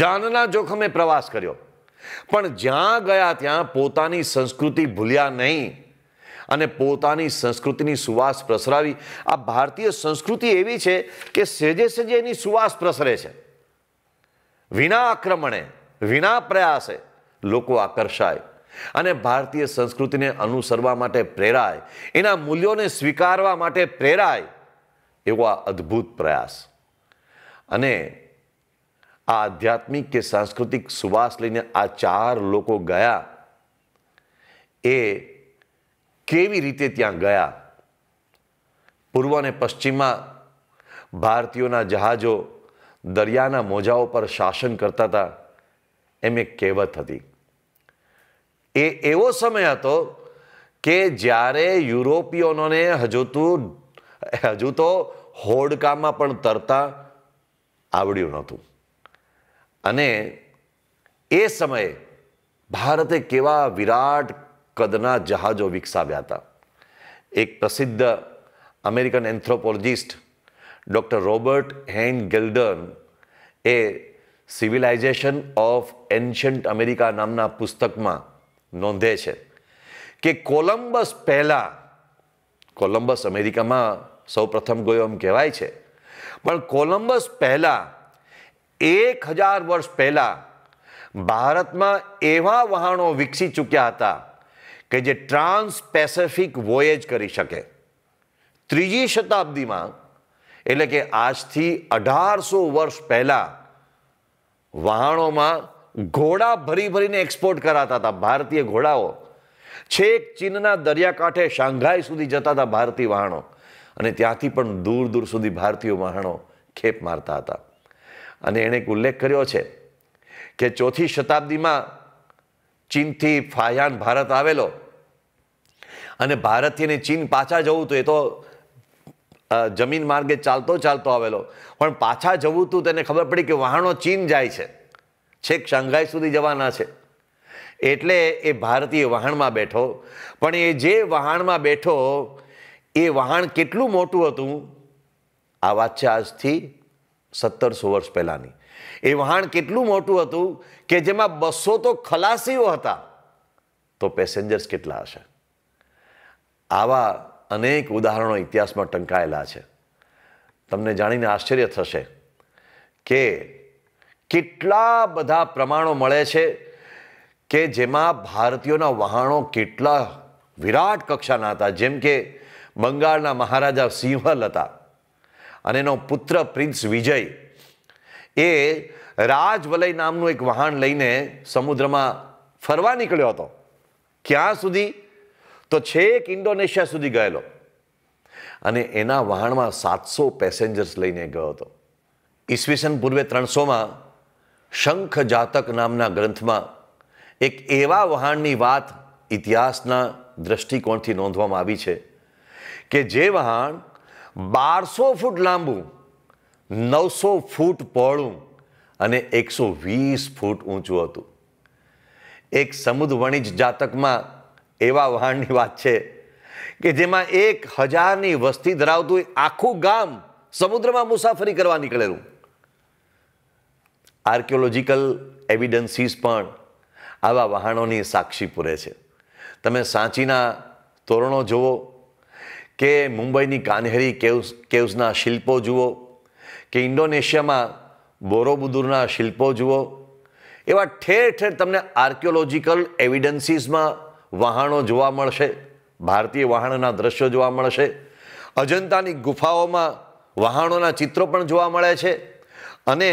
જાનના જોખમે પ્રવાસ કર્યો પણ જ્યાં ગયા ત્યાં પોતાની સંસ્કૃતિ ભૂલ્યા નહીં અને પોતાની સંસ્કૃતિની સુવાસ પ્રસરાવી આ ભારતીય સંસ્કૃતિ એવી છે કે સેજે સેજે એની સુવાસ પ્રસરે છે વિના આક્રમણે વિના પ્રયાસે લોકો આકર્ષાય અને ભારતીય સંસ્કૃતિને અનુસરવા માટે પ્રેરાય એના મૂલ્યોને સ્વીકારવા માટે પ્રેરાય એવો આ અદ્ભુત પ્રયાસ અને આ આધ્યાત્મિક કે સાંસ્કૃતિક સુવાસ લઈને આ ચાર લોકો ગયા એ કેવી રીતે ત્યાં ગયા પૂર્વ અને પશ્ચિમમાં ભારતીયોના જહાજો દરિયાના મોજાઓ પર શાસન કરતા હતા એમ એક કહેવત હતી એ એવો સમય હતો કે જ્યારે યુરોપીઓને હજુ તો હજુ તો હોડકામાં પણ તરતા આવડ્યું નહોતું અને એ સમયે ભારતે કેવા વિરાટ કદના જહાજો વિકસાવ્યા હતા એક પ્રસિદ્ધ American anthropologist doctor Robert Heine-Geldern એ સિવિલાઇઝેશન ઓફ એન્શન્ટ અમેરિકા નામના પુસ્તકમાં નોંધે છે કે કોલમ્બસ પહેલાં કોલમ્બસ અમેરિકામાં સૌ પ્રથમ ગયો એમ કહેવાય છે પણ કોલમ્બસ પહેલાં એક હજાર વર્ષ પહેલાં ભારતમાં એવા વહાણો વિકસી ચૂક્યા હતા કે જે ટ્રાન્સ પેસેફિક વોયેજ કરી શકે ત્રીજી શતાબ્દીમાં એટલે કે આજથી અઢારસો વર્ષ પહેલાં વહાણોમાં ઘોડા ભરી ભરીને એક્સપોર્ટ કરાતા હતા ભારતીય ઘોડાઓ છેક ચીનના દરિયાકાંઠે શાંઘાઈ સુધી જતા હતા ભારતીય વહાણો અને ત્યાંથી પણ દૂર દૂર સુધી ભારતીય વહાણો ખેપ મારતા હતા અને એણે એક ઉલ્લેખ કર્યો છે કે ચોથી શતાબ્દીમાં ચીનથી ફાયાન ભારત આવેલો અને ભારતથી એને ચીન પાછા જવું તો એ તો જમીન માર્ગે ચાલતો ચાલતો આવેલો પણ પાછા જવું હતું તેને ખબર પડી કે વહાણો ચીન જાય છે છેક શાંઘાઈ સુધી જવાના છે એટલે એ ભારતીય વહાણમાં બેઠો પણ એ જે વહાણમાં બેઠો એ વહાણ કેટલું મોટું હતું આ વાત છે આજથી સત્તરસો વર્ષ પહેલાંની એ વહાણ કેટલું મોટું હતું કે જેમાં બસો તો ખલાસીઓ હતા તો પેસેન્જર્સ કેટલા હશે આવા અનેક ઉદાહરણો ઇતિહાસમાં ટંકાયેલા છે તમને જાણીને આશ્ચર્ય થશે કે કેટલા બધા પ્રમાણો મળે છે કે જેમાં ભારતીયોના વહાણો કેટલા વિરાટ કક્ષાના હતા જેમ કે બંગાળના મહારાજા સિંહલ હતા અને એનો પુત્ર પ્રિન્સ વિજય એ રાજવલય નામનું એક વહાણ લઈને સમુદ્રમાં ફરવા નીકળ્યો હતો ક્યાં સુધી તો છેક ઇન્ડોનેશિયા સુધી ગયેલો અને એના વહાણમાં સાતસો પેસેન્જર્સ લઈને ગયો હતો ઈસવીસન પૂર્વે ત્રણસોમાં શંખ જાતક નામના ગ્રંથમાં એક એવા વહાણની વાત ઇતિહાસના દ્રષ્ટિકોણથી નોંધવામાં આવી છે કે જે વહાણ બારસો ફૂટ લાંબુ નવસો ફૂટ પહોળું અને એકસો વીસ ફૂટ ઊંચું હતું એક સમુદ્ર વણિજ જાતકમાં એવા વહાણની વાત છે કે જેમાં એક હજારની વસ્તી ધરાવતું આખું ગામ સમુદ્રમાં મુસાફરી કરવા નીકળેલું આર્કિયોલોજીકલ એવિડન્સીસ પણ આવા વહાણોની સાક્ષી પૂરે છે તમે સાંચીના તોરણો જુઓ કે મુંબઈની કાનહેરી કેવ્સ કેવ્સના શિલ્પો જુઓ કે ઇન્ડોનેશિયામાં બોરોબુદુરના શિલ્પો જુઓ એવા ઠેર ઠેર તમને આર્કિયોલોજીકલ એવિડન્સીસમાં વહાણો જોવા મળશે ભારતીય વહાણના દ્રશ્યો જોવા મળશે અજંતાની ગુફાઓમાં વહાણોના ચિત્રો પણ જોવા મળે છે અને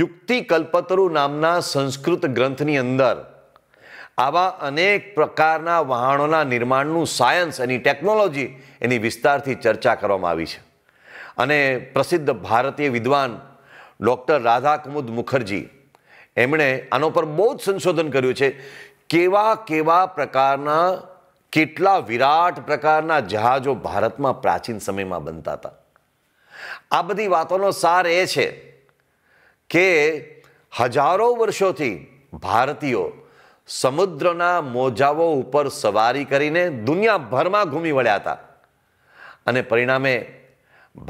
યુક્તિ કલ્પતરુ નામના સંસ્કૃત ગ્રંથની અંદર આવા અનેક પ્રકારના વહાણોના નિર્માણનું સાયન્સ એની ટેકનોલોજી એની વિસ્તારથી ચર્ચા કરવામાં આવી છે અને પ્રસિદ્ધ ભારતીય વિદ્વાન ડૉક્ટર રાધા કુમુદ મુખર્જી એમણે આનો પર બહુ જ સંશોધન કર્યું છે કેવા કેવા પ્રકારના કેટલા વિરાટ પ્રકારના જહાજો ભારતમાં પ્રાચીન સમયમાં બનતા હતા આ બધી વાતોનો સાર એ છે કે હજારો વર્ષોથી ભારતીયો સમુદ્રના મોજાઓ ઉપર સવારી કરીને દુનિયાભરમાં ઘૂમી વળ્યા હતા અને પરિણામે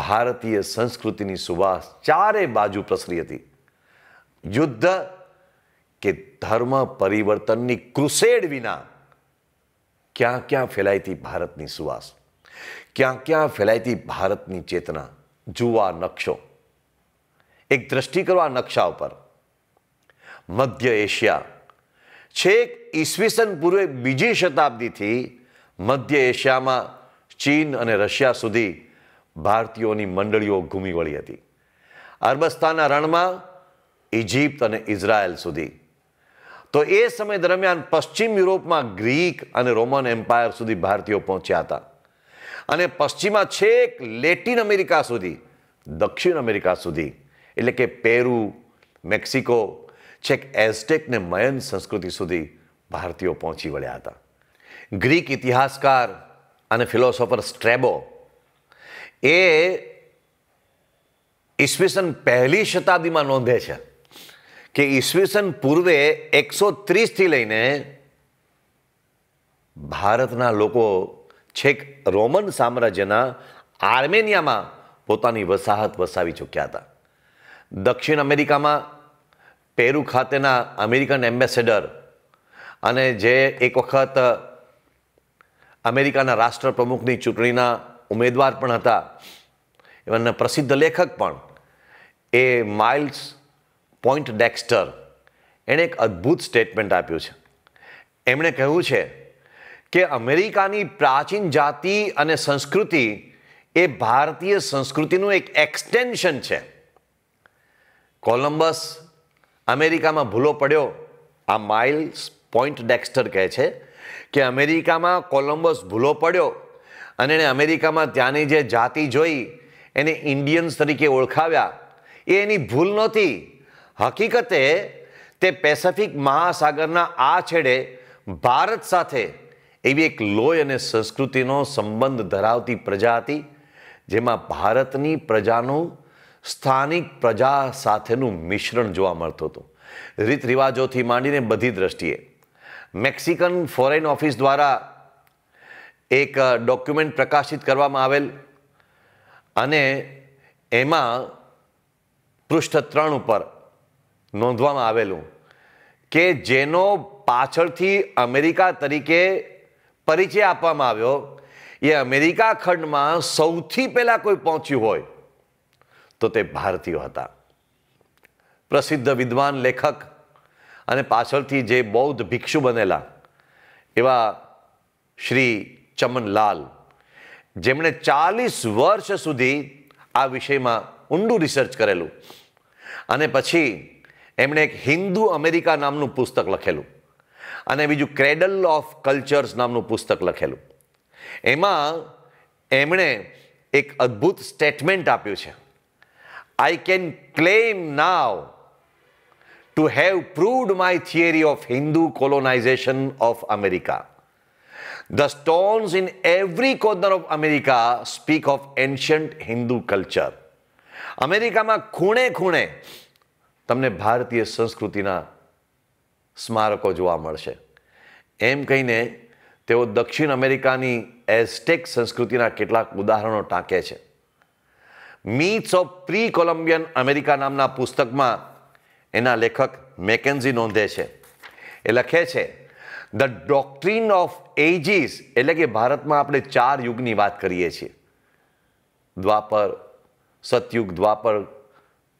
ભારતીય સંસ્કૃતિની સુવાસ ચારે બાજુ પ્રસરી હતી યુદ્ધ કે ધર્મ પરિવર્તનની ક્રુસેડ વિના ક્યાં ક્યાં ફેલાયતી ભારતની સુવાસ ક્યાં ક્યાં ફેલાયતી ભારતની ચેતના જુવા નકશો એક દ્રષ્ટિ કરો આ નકશા ઉપર મધ્ય એશિયા છેક ઈસવીસન પૂર્વે બીજી શતાબ્દીથી મધ્ય એશિયામાં ચીન અને રશિયા સુધી ભારતીયોની મંડળીઓ ઘૂમી વળી હતી અરબસ્તાના રણમાં ઇજિપ્ત અને ઇઝરાયલ સુધી તો એ સમય દરમિયાન પશ્ચિમ યુરોપમાં ગ્રીક અને રોમન એમ્પાયર સુધી ભારતીયો પહોંચ્યા હતા અને પશ્ચિમમાં છેક લેટિન અમેરિકા સુધી દક્ષિણ અમેરિકા સુધી એટલે કે પેરુ મેક્સિકો છેક ને મયન સંસ્કૃતિ સુધી ભારતીયો પહોંચી વળ્યા હતા ગ્રીક ઇતિહાસકાર અને ફિલોસોફર સ્ટ્રેબો એ ઈસવીસન પહેલી શતાબ્દીમાં નોંધે છે કે ઈસવીસન પૂર્વે એકસો ત્રીસથી લઈને ભારતના લોકો છેક રોમન સામ્રાજ્યના આર્મેનિયામાં પોતાની વસાહત વસાવી ચૂક્યા હતા દક્ષિણ અમેરિકામાં પેરુ ખાતેના અમેરિકન એમ્બેસેડર અને જે એક વખત અમેરિકાના રાષ્ટ્રપ્રમુખની ચૂંટણીના ઉમેદવાર પણ હતા એમને પ્રસિદ્ધ લેખક પણ એ માઇલ્સ પોઈન્ટ ડેક્સ્ટર એણે એક અદ્ભુત સ્ટેટમેન્ટ આપ્યું છે એમણે કહ્યું છે કે અમેરિકાની પ્રાચીન જાતિ અને સંસ્કૃતિ એ ભારતીય સંસ્કૃતિનું એક એક્સટેન્શન છે કોલમ્બસ અમેરિકામાં ભૂલો પડ્યો આ માઇલ્સ પોઈન્ટ ડેક્સ્ટર કહે છે કે અમેરિકામાં કોલમ્બસ ભૂલો પડ્યો અને એણે અમેરિકામાં ત્યાંની જે જાતિ જોઈ એને ઇન્ડિયન્સ તરીકે ઓળખાવ્યા એ એની ભૂલ નહોતી હકીકતે તે પેસેફિક મહાસાગરના આ છેડે ભારત સાથે એવી એક લોહી અને સંસ્કૃતિનો સંબંધ ધરાવતી પ્રજા હતી જેમાં ભારતની પ્રજાનું સ્થાનિક પ્રજા સાથેનું મિશ્રણ જોવા મળતું હતું રીત રિવાજોથી માંડીને બધી દ્રષ્ટિએ મેક્સિકન ફોરેન ઓફિસ દ્વારા એક ડોક્યુમેન્ટ પ્રકાશિત કરવામાં આવેલ અને એમાં પૃષ્ઠ ત્રણ ઉપર નોંધવામાં આવેલું કે જેનો પાછળથી અમેરિકા તરીકે પરિચય આપવામાં આવ્યો એ અમેરિકા ખંડમાં સૌથી પહેલાં કોઈ પહોંચ્યું હોય તો તે ભારતીયો હતા પ્રસિદ્ધ વિદ્વાન લેખક અને પાછળથી જે બૌદ્ધ ભિક્ષુ બનેલા એવા શ્રી ચમનલાલ જેમણે ચાલીસ વર્ષ સુધી આ વિષયમાં ઊંડું રિસર્ચ કરેલું અને પછી એમણે એક હિન્દુ અમેરિકા નામનું પુસ્તક લખેલું અને બીજું ક્રેડલ ઓફ કલ્ચર્સ નામનું પુસ્તક લખેલું એમાં એમણે એક અદ્ભુત સ્ટેટમેન્ટ આપ્યું છે I can claim now to have proved my theory of Hindu colonization of America. The stones in every corner of America speak of ancient Hindu culture. અમેરિકામાં ખૂણે ખૂણે તમને ભારતીય સંસ્કૃતિના સ્મારકો જોવા મળશે એમ કહીને તેઓ દક્ષિણ અમેરિકાની એઝટેક સંસ્કૃતિના કેટલાક ઉદાહરણો ટાંકે છે myths of pre Columbian America નામના પુસ્તકમાં એના લેખક મેકેન્ઝી નોંધે છે એ લખે છે ધ ડોક્ટ્રીન ઓફ એજીસ એટલે કે ભારતમાં આપણે ચાર યુગની વાત કરીએ છીએ દ્વાપર સતયુગ દ્વાપર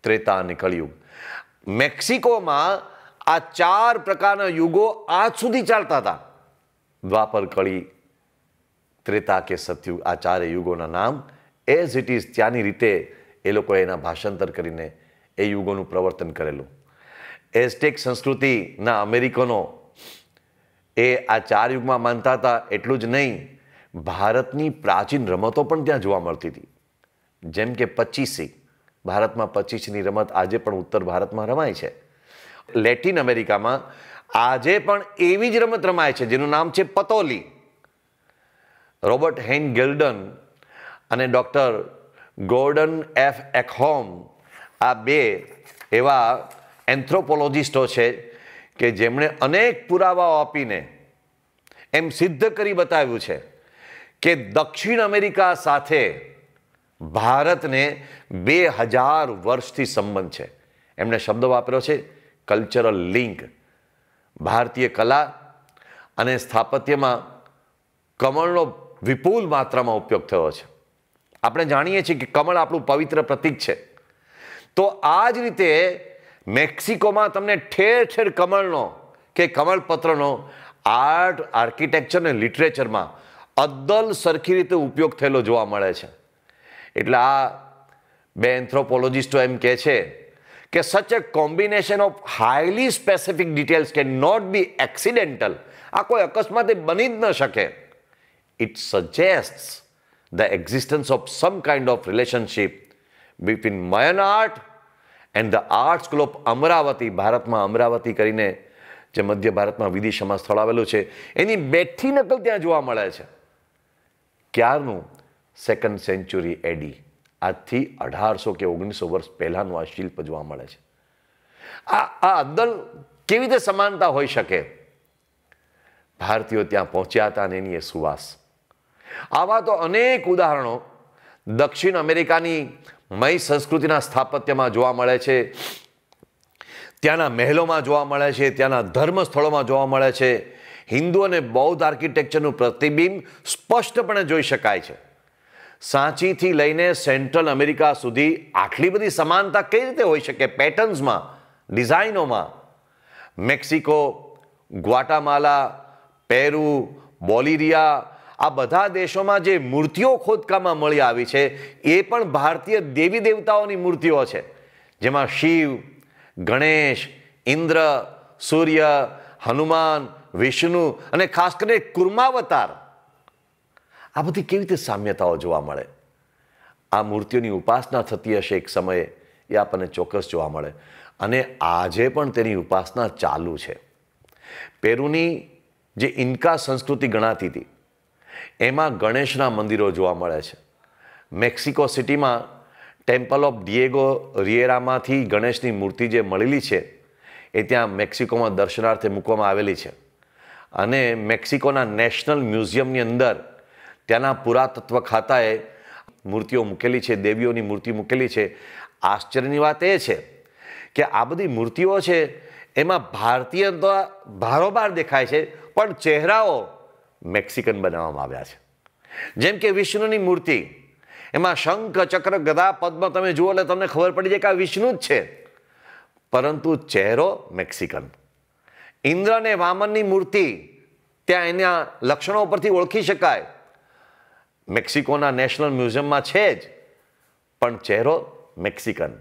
ત્રેતા અને કળિયુગ મેક્સિકોમાં આ ચાર પ્રકારના યુગો આજ સુધી ચાલતા હતા દ્વાપર કળી ત્રેતા કે સતયુગ આ ચારે યુગોના નામ એઝ ઇટ ઇઝ ત્યાંની રીતે એ લોકોએ એના ભાષાંતર કરીને એ યુગોનું પ્રવર્તન કરેલું એઝટેક સંસ્કૃતિના અમેરિકનો એ આ ચાર યુગમાં માનતા હતા એટલું જ નહીં ભારતની પ્રાચીન રમતો પણ ત્યાં જોવા મળતી હતી જેમ કે પચીસી ભારતમાં પચીસની રમત આજે પણ ઉત્તર ભારતમાં રમાય છે લેટિન અમેરિકામાં આજે પણ એવી જ રમત રમાય છે જેનું નામ છે પતોલી રોબર્ટ હેન ગેલ્ડન અને ડૉક્ટર ગોર્ડન એફ એકહોમ આ બે એવા એન્થ્રોપોલોજિસ્ટો છે કે જેમણે અનેક પુરાવાઓ આપીને એમ સિદ્ધ કરી બતાવ્યું છે કે દક્ષિણ અમેરિકા સાથે ભારતને બે હજાર વર્ષથી સંબંધ છે એમણે શબ્દ વાપર્યો છે કલ્ચરલ લિંક ભારતીય કલા અને સ્થાપત્યમાં કમળનો વિપુલ માત્રામાં ઉપયોગ થયો છે આપણે જાણીએ છીએ કે કમળ આપણું પવિત્ર પ્રતીક છે તો આ જ રીતે મેક્સિકોમાં તમને ઠેર ઠેર કમળનો કે કમળપત્રનો આર્ટ આર્કિટેક્ચર અને લિટરેચરમાં અદ્દલ સરખી રીતે ઉપયોગ થયેલો જોવા મળે છે એટલે આ બે એન્થ્રોપોલોજીસ્ટો એમ કહે છે કે such a combination of highly specific details could not be accidental આ કોઈ અકસ્માતે બની જ ન શકે it suggest the existence of some kind of relationship between Mayan art and the art school of Amaravati ભારતમાં અમરાવતી કરીને જે મધ્ય ભારતમાં વિદિશામાં સ્થળ આવેલું છે એની બેઠી નકલ ત્યાં જોવા મળે છે ક્યારનું સેકન્ડ સેન્ચુરી એડી આજથી અઢારસો કે ઓગણીસો વર્ષ પહેલાંનું આ શિલ્પ જોવા મળે છે આ આ અદ્દલ કેવી રીતે સમાનતા હોઈ શકે ભારતીયો ત્યાં પહોંચ્યા હતા અને એની એ સુવાસ આવા તો અનેક ઉદાહરણો દક્ષિણ અમેરિકાની મય સંસ્કૃતિના સ્થાપત્યમાં જોવા મળે છે ત્યાંના મહેલોમાં જોવા મળે છે ત્યાંના ધર્મ સ્થળોમાં જોવા મળે છે હિન્દુ અને બૌદ્ધ આર્કિટેક્ચરનું પ્રતિબિંબ સ્પષ્ટપણે જોઈ શકાય છે સાંચીથી લઈને સેન્ટ્રલ અમેરિકા સુધી આટલી બધી સમાનતા કઈ રીતે હોઈ શકે પેટર્ન્સમાં ડિઝાઇનોમાં મેક્સિકો ગ્વાટામાલા પેરુ બોલિરિયા આ બધા દેશોમાં જે મૂર્તિઓ ખોદકામાં મળી આવી છે એ પણ ભારતીય દેવી દેવતાઓની મૂર્તિઓ છે જેમાં શિવ ગણેશ ઇન્દ્ર સૂર્ય હનુમાન વિષ્ણુ અને ખાસ કરીને કુર્માવતાર આ બધી કેવી રીતે સામ્યતાઓ જોવા મળે આ મૂર્તિઓની ઉપાસના થતી હશે એક સમયે એ આપણને ચોક્કસ જોવા મળે અને આજે પણ તેની ઉપાસના ચાલુ છે પેરુની જે ઇન્કા સંસ્કૃતિ ગણાતી હતી એમાં ગણેશના મંદિરો જોવા મળે છે મેક્સિકો સિટીમાં ટેમ્પલ ઓફ ડિએગો રિયેરામાંથી ગણેશની મૂર્તિ જે મળેલી છે એ ત્યાં મેક્સિકોમાં દર્શનાર્થે મૂકવામાં આવેલી છે અને મેક્સિકોના નેશનલ મ્યુઝિયમની અંદર ત્યાંના પુરાતત્વ ખાતાએ મૂર્તિઓ મૂકેલી છે દેવીઓની મૂર્તિ મૂકેલી છે આશ્ચર્યની વાત એ છે કે આ બધી મૂર્તિઓ છે એમાં ભારતીય તો બારોબાર દેખાય છે પણ ચહેરાઓ મેક્સિકન બનાવવામાં આવ્યા છે જેમ કે વિષ્ણુની મૂર્તિ એમાં શંખ ચક્ર ગદા પદ્મ તમે જુઓ એટલે તમને ખબર પડી જાય કે આ વિષ્ણુ જ છે પરંતુ ચહેરો મેક્સિકન ઇન્દ્ર અને વામનની મૂર્તિ ત્યાં એના લક્ષણો પરથી ઓળખી શકાય મેક્સિકોના નેશનલ મ્યુઝિયમમાં છે જ પણ ચહેરો મેક્સિકન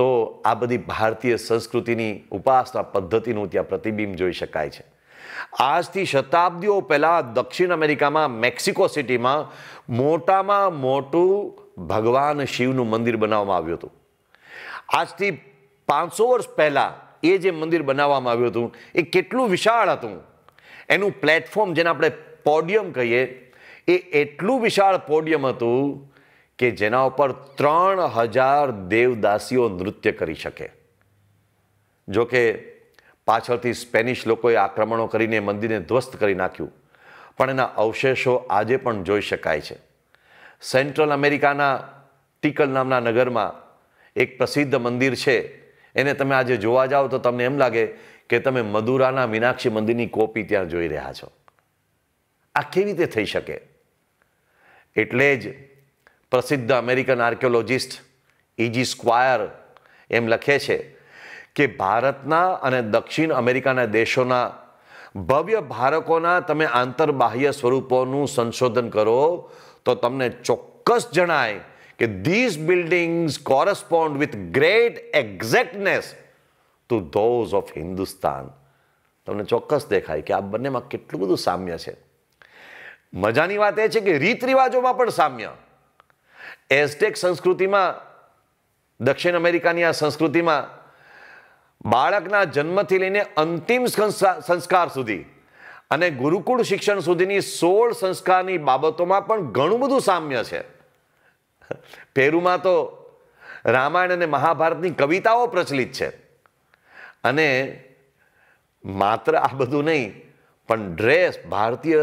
તો આ બધી ભારતીય સંસ્કૃતિની ઉપાસના પદ્ધતિનું ત્યાં પ્રતિબિંબ જોઈ શકાય છે આજથી શતાબ્દીઓ પહેલાં દક્ષિણ અમેરિકામાં મેક્સિકો સિટીમાં મોટામાં મોટું ભગવાન શિવનું મંદિર બનાવવામાં આવ્યું હતું આજથી પાંચસો વર્ષ પહેલાં એ જે મંદિર બનાવવામાં આવ્યું હતું એ કેટલું વિશાળ હતું એનું પ્લેટફોર્મ જેને આપણે પોડિયમ કહીએ એ એટલું વિશાળ પોડિયમ હતું કે જેના ઉપર ત્રણ હજાર દેવદાસીઓ નૃત્ય કરી શકે જોકે પાછળથી સ્પેનિશ લોકોએ આક્રમણો કરીને મંદિરને ધ્વસ્ત કરી નાખ્યું પણ એના અવશેષો આજે પણ જોઈ શકાય છે સેન્ટ્રલ અમેરિકાના ટીકલ નામના નગરમાં એક પ્રસિદ્ધ મંદિર છે એને તમે આજે જોવા જાઓ તો તમને એમ લાગે કે તમે મધુરાના મીનાક્ષી મંદિરની કોપી ત્યાં જોઈ રહ્યા છો આ કેવી રીતે થઈ શકે એટલે જ પ્રસિદ્ધ અમેરિકન આર્કિયોલોજિસ્ટ ઇજી સ્ક્વાયર એમ લખે છે કે ભારતના અને દક્ષિણ અમેરિકાના દેશોના ભવ્ય ભારકોના તમે આંતરબાહ્ય સ્વરૂપોનું સંશોધન કરો તો તમને ચોક્કસ જણાય કે these buildings correspond with great exactness to those of Hindustan તમને ચોક્કસ દેખાય કે આ બંનેમાં કેટલું બધું સામ્ય છે મજાની વાત એ છે કે રીત રિવાજોમાં પણ સામ્ય એઝટેક સંસ્કૃતિમાં દક્ષિણ અમેરિકાની આ સંસ્કૃતિમાં બાળકના જન્મથી લઈને અંતિમ સંસ્કાર સુધી અને ગુરુકુળ શિક્ષણ સુધીની સોળ સંસ્કારની બાબતોમાં પણ ઘણું બધું સામ્ય છે પેરુમાં તો રામાયણ અને મહાભારતની કવિતાઓ પ્રચલિત છે અને માત્ર આ બધું નહીં પણ ડ્રેસ ભારતીય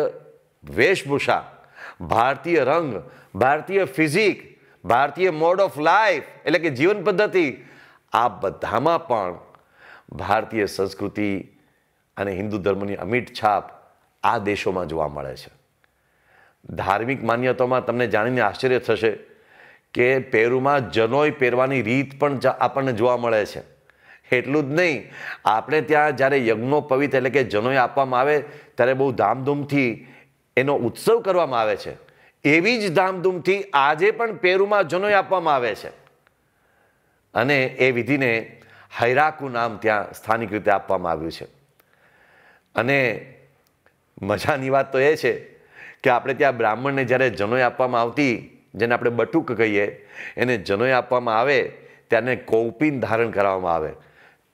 વેશભૂષા ભારતીય રંગ ભારતીય ફિઝિક ભારતીય મોડ ઓફ લાઈફ એટલે કે જીવન પદ્ધતિ આ બધામાં પણ ભારતીય સંસ્કૃતિ અને હિન્દુ ધર્મની અમિટ છાપ આ દેશોમાં જોવા મળે છે ધાર્મિક માન્યતામાં તમને જાણીને આશ્ચર્ય થશે કે પેરુમાં જનોય પહેરવાની રીત પણ આપણને જોવા મળે છે એટલું જ નહીં આપણે ત્યાં જ્યારે યજ્ઞોપવિત એટલે કે જનોય આપવામાં આવે ત્યારે બહુ ધામધૂમથી એનો ઉત્સવ કરવામાં આવે છે એવી જ ધામધૂમથી આજે પણ પેરુમાં જનોય આપવામાં આવે છે અને એ વિધિને હૈરાકુ નામ ત્યાં સ્થાનિક રીતે આપવામાં આવ્યું છે અને મજાની વાત તો એ છે કે આપણે ત્યાં બ્રાહ્મણને જ્યારે જનોઈ આપવામાં આવતી જેને આપણે બટુક કહીએ એને જનોઈ આપવામાં આવે ત્યારે કૌપિન ધારણ કરવામાં આવે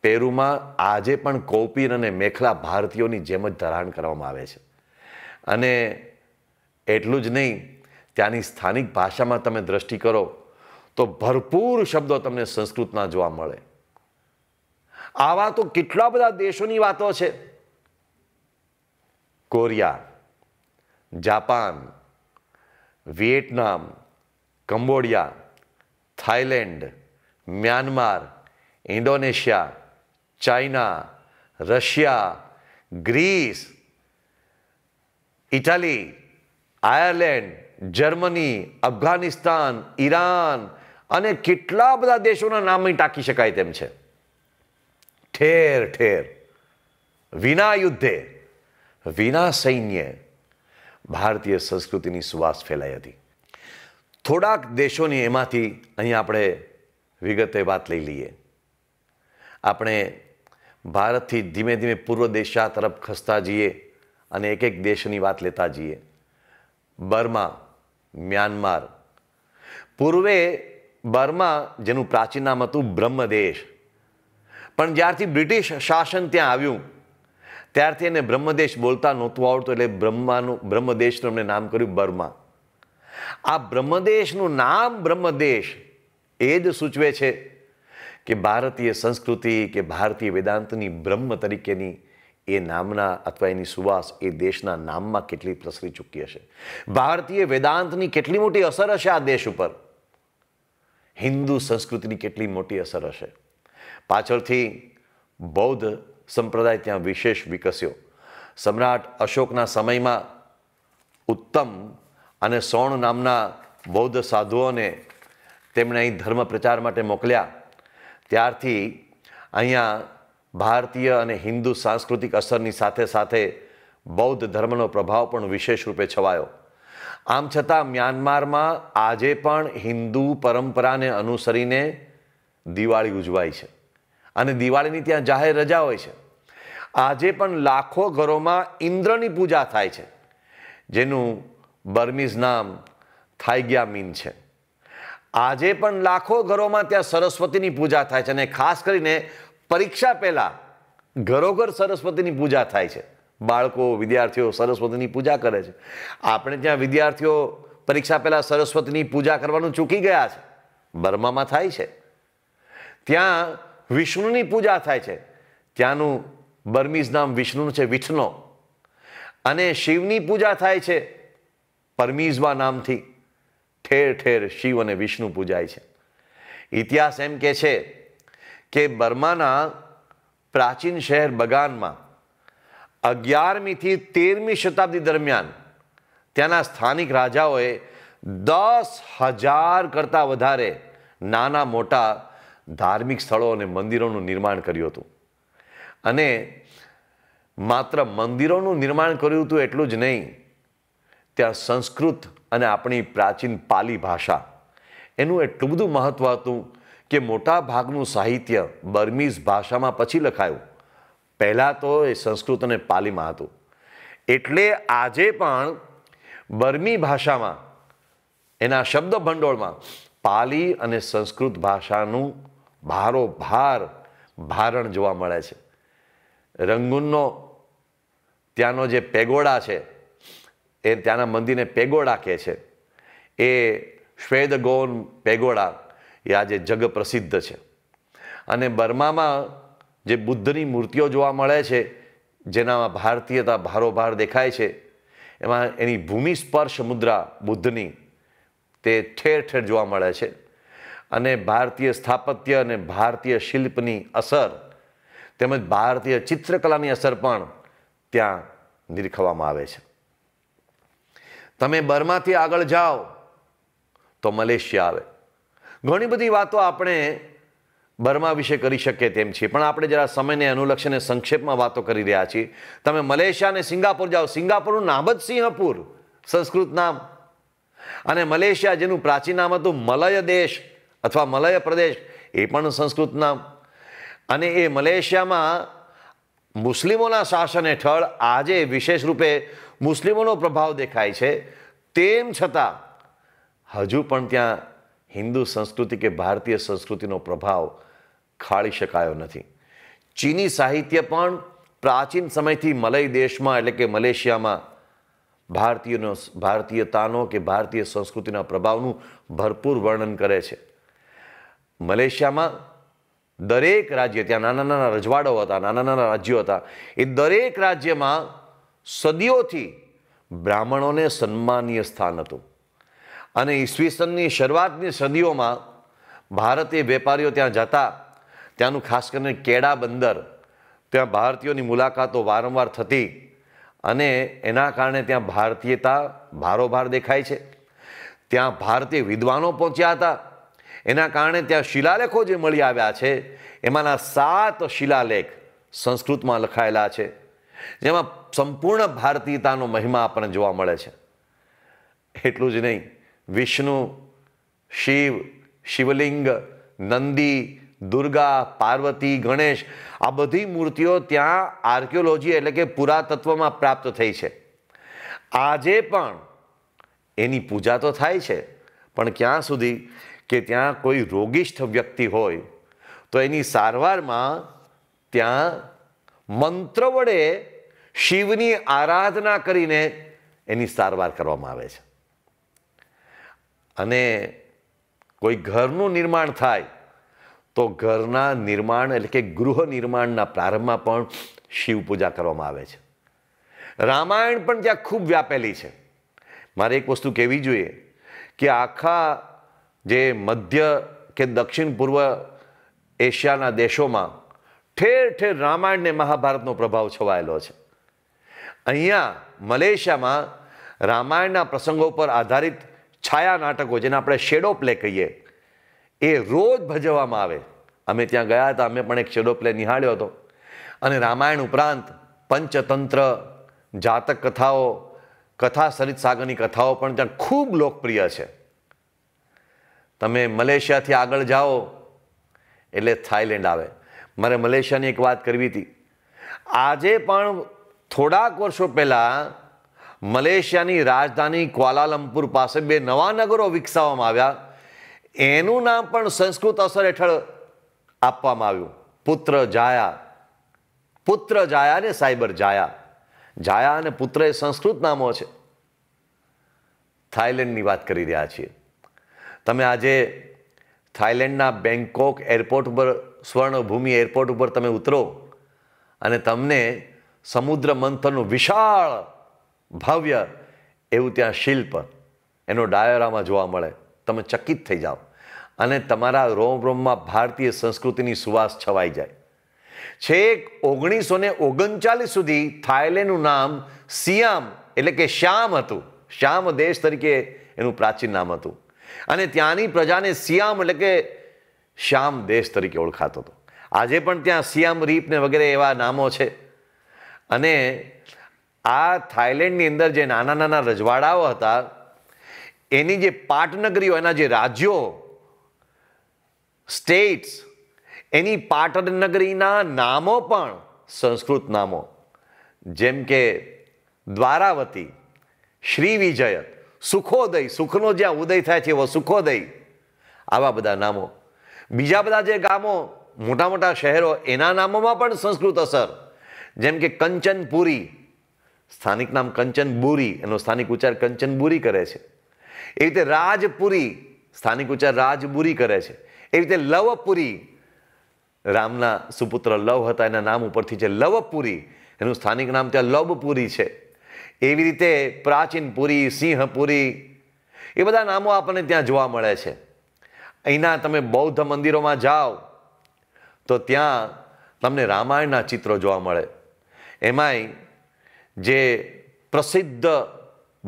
પેરુમાં આજે પણ કૌપિન અને મેખલા ભારતીયોની જેમ જ ધારણ કરવામાં આવે છે અને એટલું જ નહીં ત્યાંની સ્થાનિક ભાષામાં તમે દ્રષ્ટિ કરો તો ભરપૂર શબ્દો તમને સંસ્કૃતમાં જોવા મળે આવા તો કેટલા બધા દેશોની વાતો છે Korea Japan Vietnam Cambodia Thailand Myanmar Indonesia China Russia Greece Italy Ireland Germany Afghanistan Iran અને કેટલા બધા દેશોના નામ ટાંકી શકાય તેમ છે ઠેર ઠેર વિના યુદ્ધે વિના સૈન્યે ભારતીય સંસ્કૃતિની સુવાસ ફેલાઈ હતી થોડાક દેશોની એમાંથી અહીં આપણે વિગતે વાત લઈ લઈએ આપણે ભારતથી ધીમે ધીમે પૂર્વ દેશા તરફ ખસતા જઈએ અને એક એક દેશની વાત લેતા જઈએ બર્મા મ્યાનમાર પૂર્વે બર્મા જેનું પ્રાચીન નામ હતું બ્રહ્મદેશ પણ જ્યારથી બ્રિટિશ શાસન ત્યાં આવ્યું ત્યારથી એને બ્રહ્મદેશ બોલતા નહોતું આવડતું એટલે બ્રહ્માનું બ્રહ્મદેશનું એમને નામ કર્યું બર્મા આ બ્રહ્મદેશનું નામ બ્રહ્મદેશ એ જ સૂચવે છે કે ભારતીય સંસ્કૃતિ કે ભારતીય વેદાંતની બ્રહ્મ તરીકેની એ નામના અથવા એની સુવાસ એ દેશના નામમાં કેટલી પ્રસરી ચૂકી હશે ભારતીય વેદાંતની કેટલી મોટી અસર હશે આ દેશ ઉપર હિન્દુ સંસ્કૃતિની કેટલી મોટી અસર હશે પાછળથી બૌદ્ધ સંપ્રદાય ત્યાં વિશેષ વિકસ્યો સમ્રાટ અશોકના સમયમાં ઉત્તમ અને સોણ નામના બૌદ્ધ સાધુઓને તેમણે અહીં ધર્મ પ્રચાર માટે મોકલ્યા ત્યારથી અહીંયા ભારતીય અને હિન્દુ સાંસ્કૃતિક અસરની સાથે સાથે બૌદ્ધ ધર્મનો પ્રભાવ પણ વિશેષ રૂપે છવાયો આમ છતાં મ્યાનમારમાં આજે પણ હિન્દુ પરંપરાને અનુસરીને દિવાળી ઉજવાય છે અને દિવાળીની ત્યાં જાહેર રજા હોય છે આજે પણ લાખો ઘરોમાં ઇન્દ્રની પૂજા થાય છે જેનું બર્મીઝ નામ થાઈગ્યા મીન છે આજે પણ લાખો ઘરોમાં ત્યાં સરસ્વતીની પૂજા થાય છે અને ખાસ કરીને પરીક્ષા પહેલાં ઘરોઘર સરસ્વતીની પૂજા થાય છે બાળકો વિદ્યાર્થીઓ સરસ્વતીની પૂજા કરે છે આપણે ત્યાં વિદ્યાર્થીઓ પરીક્ષા પહેલાં સરસ્વતીની પૂજા કરવાનું ચૂકી ગયા છે બર્મામાં થાય છે ત્યાં વિષ્ણુની પૂજા થાય છે ત્યાંનું બર્મીઝ નામ વિષ્ણુનું છે વિઠનો અને શિવની પૂજા થાય છે પરમીઝવા નામથી ઠેર ઠેર શિવ અને વિષ્ણુ પૂજાય છે ઇતિહાસ એમ કે છે કે બર્માના પ્રાચીન શહેર બગાનમાં અગિયારમીથી તેરમી શતાબ્દી દરમિયાન ત્યાંના સ્થાનિક રાજાઓએ દસ હજાર કરતાં વધારે નાના મોટા ધાર્મિક સ્થળો અને મંદિરોનું નિર્માણ કર્યું હતું અને માત્ર મંદિરોનું નિર્માણ કર્યું હતું એટલું જ નહીં ત્યાં સંસ્કૃત અને આપણી પ્રાચીન પાલી ભાષા એનું એટલું બધું મહત્ત્વ હતું કે મોટા ભાગનું સાહિત્ય બર્મીઝ ભાષામાં પછી લખાયું પહેલાં તો એ સંસ્કૃત અને પાલીમાં હતું એટલે આજે પણ બર્મી ભાષામાં એના શબ્દ ભંડોળમાં પાલી અને સંસ્કૃત ભાષાનું ભારો ભાર ભારણ જોવા મળે છે રંગૂનનો ત્યાંનો જે પેગોડા છે એ ત્યાંના મંદિરને પેગોડા કહે છે એ શ્વેદ ગૌન પેગોડા એ આજે જગ પ્રસિદ્ધ છે અને બર્મામાં જે બુદ્ધની મૂર્તિઓ જોવા મળે છે જેનામાં ભારતીયતા ભારોભાર દેખાય છે એમાં એની ભૂમિ સ્પર્શ મુદ્રા બુદ્ધની તે ઠેર ઠેર જોવા મળે છે અને ભારતીય સ્થાપત્ય અને ભારતીય શિલ્પની અસર તેમજ ભારતીય ચિત્રકલાની અસર પણ ત્યાં નિરખવામાં આવે છે તમે બર્માથી આગળ જાઓ તો મલેશિયા આવે ઘણી બધી વાતો આપણે બર્મા વિશે કરી શકીએ તેમ છીએ પણ આપણે જરા સમયને અનુલક્ષીને સંક્ષેપમાં વાતો કરી રહ્યા છીએ તમે મલેશિયા અને સિંગાપુર જાઓ સિંગાપુરનું નામ જ સિંહપુર સંસ્કૃત નામ અને મલેશિયા જેનું પ્રાચીન નામ હતું મલય દેશ અથવા મલય પ્રદેશ એ પણ સંસ્કૃત નામ અને એ મલેશિયામાં મુસ્લિમોના શાસન હેઠળ આજે વિશેષ રૂપે મુસ્લિમોનો પ્રભાવ દેખાય છે તેમ છતાં હજુ પણ ત્યાં હિન્દુ સંસ્કૃતિ કે ભારતીય સંસ્કૃતિનો પ્રભાવ ખાળી શકાયો નથી ચીની સાહિત્ય પણ પ્રાચીન સમયથી મલય દેશમાં એટલે કે મલેશિયામાં ભારતીયનો ભારતીયતાનો કે ભારતીય સંસ્કૃતિના પ્રભાવનું ભરપૂર વર્ણન કરે છે મલેશિયામાં દરેક રાજ્ય ત્યાં નાના નાના રજવાડો હતા નાના નાના રાજ્યો હતા એ દરેક રાજ્યમાં સદીઓથી બ્રાહ્મણોને સન્માનીય સ્થાન હતું અને ઈસવીસનની શરૂઆતની સદીઓમાં ભારતીય વેપારીઓ ત્યાં જતા ત્યાંનું ખાસ કરીને કેડા બંદર ત્યાં ભારતીયોની મુલાકાતો વારંવાર થતી અને એના કારણે ત્યાં ભારતીયતા ભારોભાર દેખાય છે ત્યાં ભારતીય વિદ્વાનો પહોંચ્યા હતા એના કારણે ત્યાં શિલાલેખો જે મળી આવ્યા છે એમાંના સાત શિલાલેખ સંસ્કૃતમાં લખાયેલા છે જેમાં સંપૂર્ણ ભારતીયતાનો મહિમા આપણને જોવા મળે છે એટલું જ નહીં વિષ્ણુ શિવ શિવલિંગ નંદી દુર્ગા પાર્વતી ગણેશ આ બધી મૂર્તિઓ ત્યાં આર્કિયોલોજી એટલે કે પુરાતત્વમાં પ્રાપ્ત થઈ છે આજે પણ એની પૂજા તો થાય છે પણ ક્યાં સુધી કે ત્યાં કોઈ રોગિષ્ઠ વ્યક્તિ હોય તો એની સારવારમાં ત્યાં મંત્ર વડે શિવની આરાધના કરીને એની સારવાર કરવામાં આવે છે અને કોઈ ઘરનું નિર્માણ થાય તો ઘરના નિર્માણ એટલે કે ગૃહ નિર્માણના પ્રારંભમાં પણ શિવ પૂજા કરવામાં આવે છે રામાયણ પણ ત્યાં ખૂબ વ્યાપેલી છે મારે એક વસ્તુ કહેવી જોઈએ કે આખા જે મધ્ય કે દક્ષિણ પૂર્વ એશિયાના દેશોમાં ઠેર ઠેર રામાયણ ને મહાભારતનો પ્રભાવ છવાયેલો છે અહીંયા મલેશિયામાં રામાયણના પ્રસંગો પર આધારિત છાયા નાટકો જેને આપણે શેડો પ્લે કહીએ એ રોજ ભજવવામાં આવે અમે ત્યાં ગયા હતા અમે પણ એક શેડો પ્લે નિહાળ્યો હતો અને રામાયણ ઉપરાંત પંચતંત્ર જાતક કથાઓ કથા સરિત સાગરની કથાઓ પણ ત્યાં ખૂબ લોકપ્રિય છે તમે મલેશિયાથી આગળ જાઓ એટલે થાઈલેન્ડ આવે મારે મલેશિયાની એક વાત કરવી હતી આજે પણ થોડાક વર્ષો પહેલાં મલેશિયાની રાજધાની ક્વાલાલંપુર પાસે બે નવા નગરો વિકસાવવામાં આવ્યા એનું નામ પણ સંસ્કૃત અસર હેઠળ આપવામાં આવ્યું પુત્ર જાયા પુત્ર જાયા ને સાયબર જાયા જાયા અને પુત્ર એ સંસ્કૃત નામો છે થાઈલેન્ડની વાત કરી રહ્યા છીએ તમે આજે થાઇલેન્ડના બેંકોક એરપોર્ટ ઉપર સ્વર્ણભૂમિ એરપોર્ટ ઉપર તમે ઉતરો અને તમને સમુદ્ર મંથનનું વિશાળ ભવ્ય એવું ત્યાં શિલ્પ એનો ડાયરામાં જોવા મળે તમે ચકિત થઈ જાઓ અને તમારા રોમ રોમમાં ભારતીય સંસ્કૃતિની સુવાસ છવાઈ જાય છેક ઓગણીસો ને ઓગણચાલીસ સુધી થાઇલેન્ડનું નામ સિયામ એટલે કે શ્યામ હતું શ્યામ દેશ તરીકે એનું પ્રાચીન નામ હતું અને ત્યાંની પ્રજાને સિયામ એટલે કે શ્યામ દેશ તરીકે ઓળખાતો હતો આજે પણ ત્યાં સિયામ રીપ ને વગેરે એવા નામો છે અને આ થાઈલેન્ડની અંદર જે નાના નાના રજવાડાઓ હતા એની જે પાટનગરીઓ એના જે રાજ્યો સ્ટેટ્સ એની પાટનગરીના નામો પણ સંસ્કૃત નામો જેમ કે દ્વારાવતી શ્રી વિજયત સુખોદય સુખનો જ્યાં ઉદય થાય છે એવો સુખોદય આવા બધા નામો બીજા બધા જે ગામો મોટા મોટા શહેરો એના નામોમાં પણ સંસ્કૃત અસર જેમ કે કંચનપુરી સ્થાનિક નામ કંચનબુરી એનો સ્થાનિક ઉચ્ચાર કંચનબુરી કરે છે એ રીતે રાજપુરી સ્થાનિક ઉચ્ચાર રાજબુરી કરે છે એ રીતે લવપુરી રામના સુપુત્ર લવ હતા એના નામ ઉપરથી છે લવપુરી એનું સ્થાનિક નામ ત્યાં લવપુરી છે એવી રીતે પ્રાચીનપુરી સિંહપુરી એ બધા નામો આપણને ત્યાં જોવા મળે છે અહીંના તમે બૌદ્ધ મંદિરોમાં જાઓ તો ત્યાં તમને રામાયણના ચિત્રો જોવા મળે એમાંય જે પ્રસિદ્ધ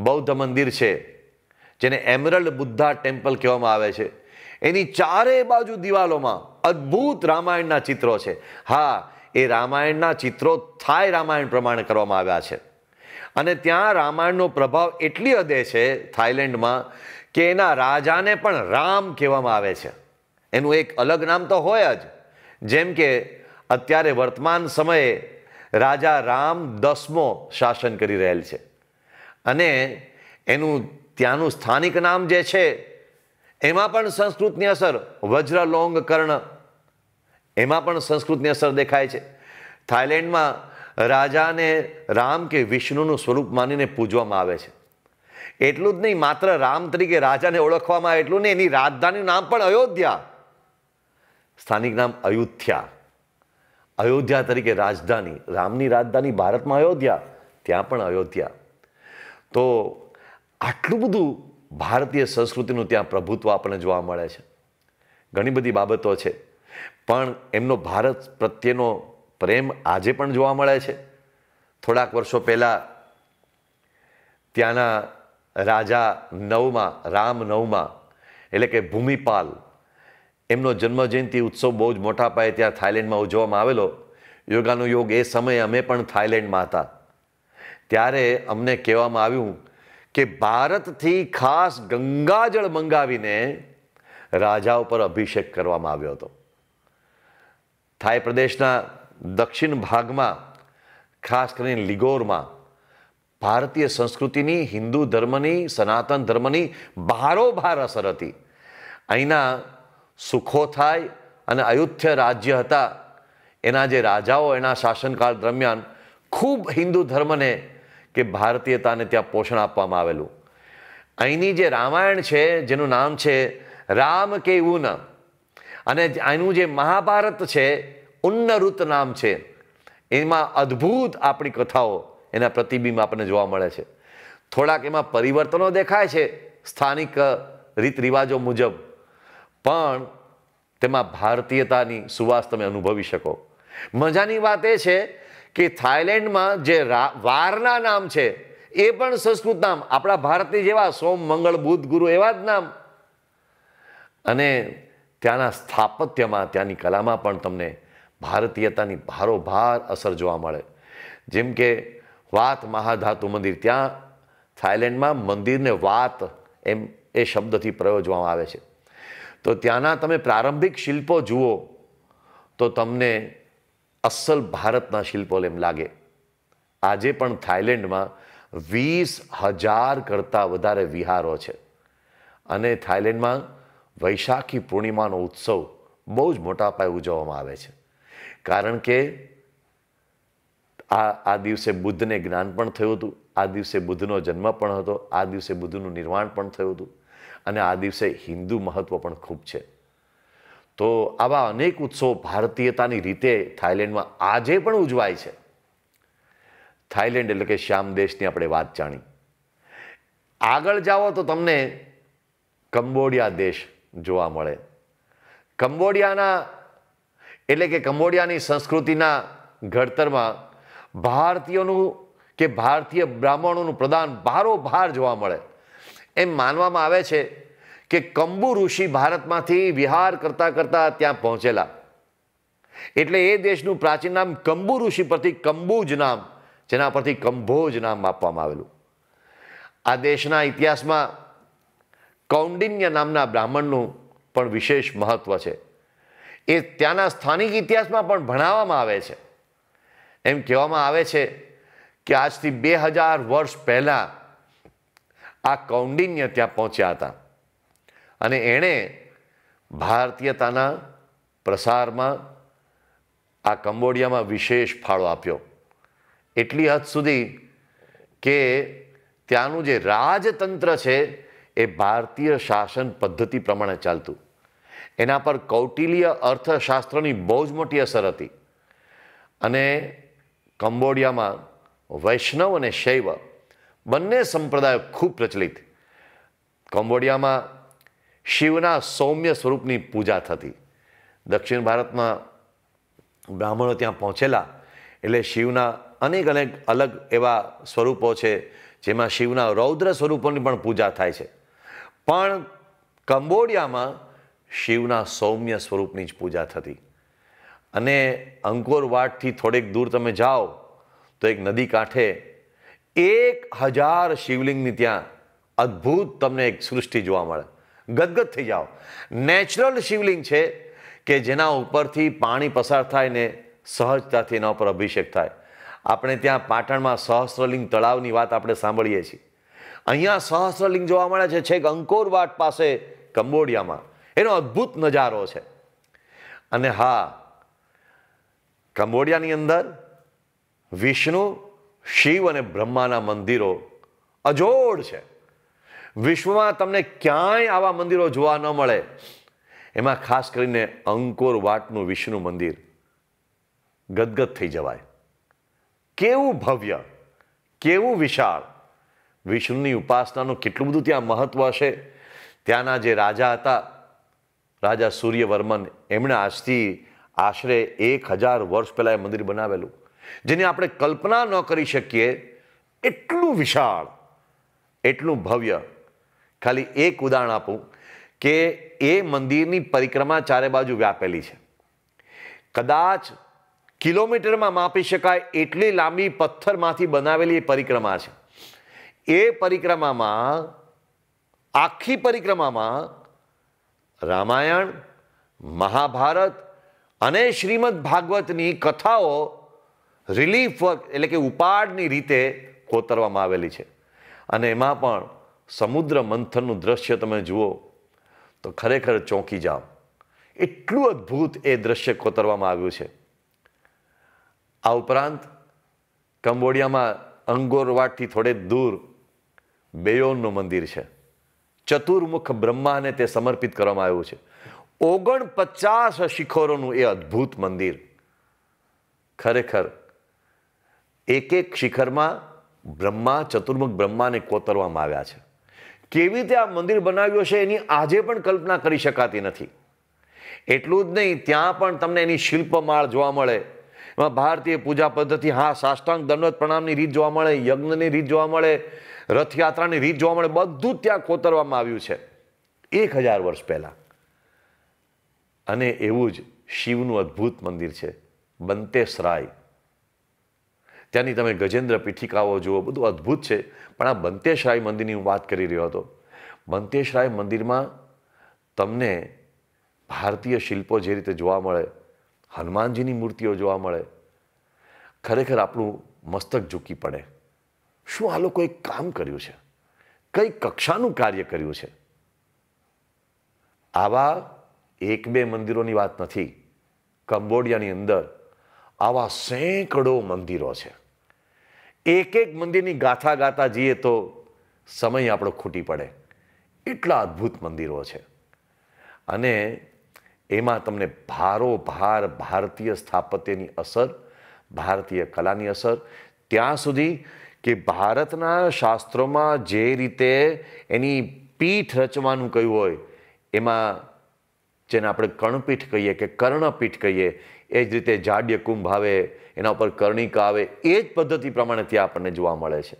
બૌદ્ધ મંદિર છે જેને એમરલ્ડ બુદ્ધા ટેમ્પલ કહેવામાં આવે છે એની ચારે બાજુ દિવાલોમાં અદ્ભુત રામાયણના ચિત્રો છે હા એ રામાયણના ચિત્રો થાય રામાયણ પ્રમાણે કરવામાં આવ્યા છે અને ત્યાં રામાયણનો પ્રભાવ એટલી હદે છે થાઈલેન્ડમાં કે એના રાજાને પણ રામ કહેવામાં આવે છે એનું એક અલગ નામ તો હોય જ જેમ કે અત્યારે વર્તમાન સમયે રાજા રામ દસમો શાસન કરી રહેલ છે અને એનું ત્યાંનું સ્થાનિક નામ જે છે એમાં પણ સંસ્કૃતની અસર વજ્રલોંગ કર્ણ એમાં પણ સંસ્કૃતની અસર દેખાય છે થાઈલેન્ડમાં રાજાને રામ કે વિષ્ણુનું સ્વરૂપ માનીને પૂજવામાં આવે છે એટલું જ નહીં માત્ર રામ તરીકે રાજાને ઓળખવામાં આવે એટલું નહીં એની રાજધાનીનું નામ પણ અયોધ્યા સ્થાનિક નામ અયોધ્યા અયોધ્યા તરીકે રાજધાની રામની રાજધાની ભારતમાં અયોધ્યા ત્યાં પણ અયોધ્યા તો આટલું બધું ભારતીય સંસ્કૃતિનું ત્યાં પ્રભુત્વ આપણને જોવા મળે છે ઘણી બધી બાબતો છે પણ એમનો ભારત પ્રત્યેનો પ્રેમ આજે પણ જોવા મળે છે થોડાક વર્ષો પહેલાં ત્યાંના રાજા નવમાં રામ નવમાં એટલે કે ભૂમિપાલ એમનો જન્મજયંતિ ઉત્સવ બહુ જ મોટા પાયે ત્યાં થાઇલેન્ડમાં ઉજવવામાં આવેલો યોગાનો યોગ એ સમયે અમે પણ થાઇલેન્ડમાં હતા ત્યારે અમને કહેવામાં આવ્યું કે ભારતથી ખાસ ગંગાજળ મંગાવીને રાજા ઉપર અભિષેક કરવામાં આવ્યો હતો થાઈ પ્રદેશના દક્ષિણ ભાગમાં ખાસ કરીને લિગોરમાં ભારતીય સંસ્કૃતિની હિન્દુ ધર્મની સનાતન ધર્મની ભારોભાર અસર હતી અહીંના સુખોથાય અને અયુથ્ય રાજ્ય હતા એના જે રાજાઓ એના શાસનકાળ દરમિયાન ખૂબ હિન્દુ ધર્મને કે ભારતીયતાને ત્યાં પોષણ આપવામાં આવેલું અહીંની જે રામાયણ છે જેનું નામ છે રામ કે ઉન અને અહીંનું જે મહાભારત છે ઉન્નરૂત નામ છે એમાં અદ્ભુત આપણી કથાઓ એના પ્રતિબિંબ આપણને જોવા મળે છે થોડાક એમાં પરિવર્તનો દેખાય છે સ્થાનિક રીત રિવાજો મુજબ પણ તેમાં ભારતીયતાની સુવાસ તમે અનુભવી શકો મજાની વાત એ છે કે થાઈલેન્ડમાં જે વારના નામ છે એ પણ સંસ્કૃત નામ આપણા ભારતની જેવા સોમ મંગળ બુદ્ધ ગુરુ એવા જ નામ અને ત્યાંના સ્થાપત્યમાં ત્યાંની કલામાં પણ તમને ભારતીયતાની ભારોભાર અસર જોવા મળે જેમ કે વાત મહાધાતુ મંદિર ત્યાં થાઇલેન્ડમાં મંદિરને વાત એમ એ શબ્દથી પ્રયોજવામાં આવે છે તો ત્યાંના તમે પ્રારંભિક શિલ્પો જુઓ તો તમને અસલ ભારતના શિલ્પો એમ લાગે આજે પણ થાઇલેન્ડમાં વીસ હજાર કરતાં વધારે વિહારો છે અને થાઇલેન્ડમાં વૈશાખી પૂર્ણિમાનો ઉત્સવ બહુ જ મોટા પાયે ઉજવવામાં આવે છે કારણ કે આ આ દિવસે બુદ્ધને જ્ઞાન પણ થયું હતું આ દિવસે બુદ્ધનો જન્મ પણ હતો આ દિવસે બુદ્ધનું નિર્માણ પણ થયું હતું અને આ દિવસે હિન્દુ મહત્ત્વ પણ ખૂબ છે તો આવા અનેક ઉત્સવો ભારતીયતાની રીતે થાઇલેન્ડમાં આજે પણ ઉજવાય છે થાઇલેન્ડ એટલે કે શ્યામ દેશની આપણે વાત જાણી આગળ જાઓ તો તમને કંબોડિયા દેશ જોવા મળે કંબોડિયાના એટલે કે કંબોડિયાની સંસ્કૃતિના ઘડતરમાં ભારતીયોનું કે ભારતીય બ્રાહ્મણોનું પ્રદાન ભારોભાર જોવા મળે એમ માનવામાં આવે છે કે કંબુ ઋષિ ભારતમાંથી વિહાર કરતાં કરતાં ત્યાં પહોંચેલા એટલે એ દેશનું પ્રાચીન નામ કંબુ ઋષિ પરથી કંબુજ નામ જેના પરથી કંભોજ નામ આપવામાં આવેલું આ દેશના ઇતિહાસમાં કૌંડિન્ય નામના બ્રાહ્મણનું પણ વિશેષ મહત્વ છે એ ત્યાંના સ્થાનિક ઇતિહાસમાં પણ ભણાવવામાં આવે છે એમ કહેવામાં આવે છે કે આજથી બે હજાર વર્ષ પહેલાં આ કૌંડિન્ય ત્યાં પહોંચ્યા હતા અને એણે ભારતીયતાના પ્રસારમાં આ કંબોડિયામાં વિશેષ ફાળો આપ્યો એટલી હદ સુધી કે ત્યાંનું જે રાજતંત્ર છે એ ભારતીય શાસન પદ્ધતિ પ્રમાણે ચાલતું એના પર કૌટિલ્ય અર્થશાસ્ત્રની બહુ જ મોટી અસર હતી અને કંબોડિયામાં વૈષ્ણવ અને શૈવ બંને સંપ્રદાયો ખૂબ પ્રચલિત કંબોડિયામાં શિવના સૌમ્ય સ્વરૂપની પૂજા થતી દક્ષિણ ભારતમાં બ્રાહ્મણો ત્યાં પહોંચેલા એટલે શિવના અનેક અનેક અલગ એવા સ્વરૂપો છે જેમાં શિવના રૌદ્ર સ્વરૂપોની પણ પૂજા થાય છે પણ કંબોડિયામાં શિવના સૌમ્ય સ્વરૂપની જ પૂજા થતી અને અંકોરવાટથી થોડેક દૂર તમે જાઓ તો એક નદી કાંઠે એક હજાર શિવલિંગની ત્યાં અદ્ભુત તમને એક સૃષ્ટિ જોવા મળે ગદગદ થઈ જાઓ નેચરલ શિવલિંગ છે કે જેના ઉપરથી પાણી પસાર થાય ને સહજતાથી એના ઉપર અભિષેક થાય આપણે ત્યાં પાટણમાં સહસ્ત્રલિંગ તળાવની વાત આપણે સાંભળીએ છીએ અહીંયા સહસ્ત્રલિંગ જોવા મળે છે છેક અંકોરવાટ પાસે કંબોડિયામાં એનો અદ્ભુત નજારો છે અને હા કંબોડિયાની અંદર વિષ્ણુ શિવ અને બ્રહ્માના મંદિરો અજોડ છે વિશ્વમાં તમને ક્યાંય આવા મંદિરો જોવા ન મળે એમાં ખાસ કરીને અંકોર વાટનું વિષ્ણુ મંદિર ગદગદ થઈ જવાય કેવું ભવ્ય કેવું વિશાળ વિષ્ણુની ઉપાસનાનું કેટલું બધું ત્યાં મહત્વ હશે ત્યાંના જે રાજા હતા રાજા સૂર્યવર્મન એમણે આજથી આશરે એક હજાર વર્ષ પહેલાં એ મંદિર બનાવેલું જેની આપણે કલ્પના ન કરી શકીએ એટલું વિશાળ એટલું ભવ્ય ખાલી એક ઉદાહરણ આપું કે એ મંદિરની પરિક્રમા ચારે બાજુ વ્યાપેલી છે કદાચ કિલોમીટરમાં માપી શકાય એટલી લાંબી પથ્થરમાંથી બનાવેલી એ પરિક્રમા છે એ પરિક્રમામાં આખી પરિક્રમામાં રામાયણ મહાભારત અને શ્રીમદ ભાગવતની કથાઓ રિલીફ વર્ક એટલે કે ઉપાડની રીતે કોતરવામાં આવેલી છે અને એમાં પણ સમુદ્ર મંથનનું દ્રશ્ય તમે જુઓ તો ખરેખર ચોંકી જાઓ એટલું અદ્ભુત એ દ્રશ્ય કોતરવામાં આવ્યું છે આ ઉપરાંત કંબોડિયામાં અંગોરવાડથી થોડે દૂર બેયોનનું મંદિર છે ચતુર્મુખ બ્રહ્માને તે સમર્પિત કરવામાં આવ્યું છે ઓગણપચાસ શિખરોનું એ અદ્ભુત મંદિર ખરેખર એક એક શિખરમાં બ્રહ્મા ચતુર્મુખ બ્રહ્માને કોતરવામાં આવ્યા છે કેવી રીતે આ મંદિર બનાવ્યું છે એની આજે પણ કલ્પના કરી શકાતી નથી એટલું જ નહીં ત્યાં પણ તમને એની શિલ્પમાળ જોવા મળે એમાં ભારતીય પૂજા પદ્ધતિ હા સાષ્ટાંગ દંડવત પ્રણામની રીત જોવા મળે યજ્ઞની રીત જોવા મળે રથયાત્રાની રીત જોવા મળે બધું ત્યાં કોતરવામાં આવ્યું છે એક હજાર વર્ષ પહેલાં અને એવું જ શિવનું અદ્ભુત મંદિર છે બંતેશરાય ત્યાંની તમે ગજેન્દ્ર પીઠિકાઓ જુઓ બધું અદ્ભુત છે પણ આ બંતેશરાય મંદિરની હું વાત કરી રહ્યો હતો બંતેશરાય મંદિરમાં તમને ભારતીય શિલ્પો જે રીતે જોવા મળે હનુમાનજીની મૂર્તિઓ જોવા મળે ખરેખર આપણું મસ્તક ઝૂકી પડે શું આ લોકોએ કામ કર્યું છે કઈ કક્ષાનું કાર્ય કર્યું છે આવા એક બે મંદિરોની વાત નથી કંબોડિયાની અંદર આવા સેંકડો મંદિરો છે એક એક મંદિરની ગાથા ગાતા જઈએ તો સમય આપણો ખૂટી પડે એટલા અદ્ભુત મંદિરો છે અને એમાં તમને ભારોભાર ભારતીય સ્થાપત્યની અસર ભારતીય કલાની અસર ત્યાં સુધી કે ભારતના શાસ્ત્રોમાં જે રીતે એની પીઠ રચવાનું કહ્યું હોય એમાં જેને આપણે કર્ણપીઠ કહીએ કે કર્ણપીઠ કહીએ એ જ રીતે જાડ્ય કુંભ આવે એના ઉપર કર્ણિકા આવે એ જ પદ્ધતિ પ્રમાણે ત્યાં આપણને જોવા મળે છે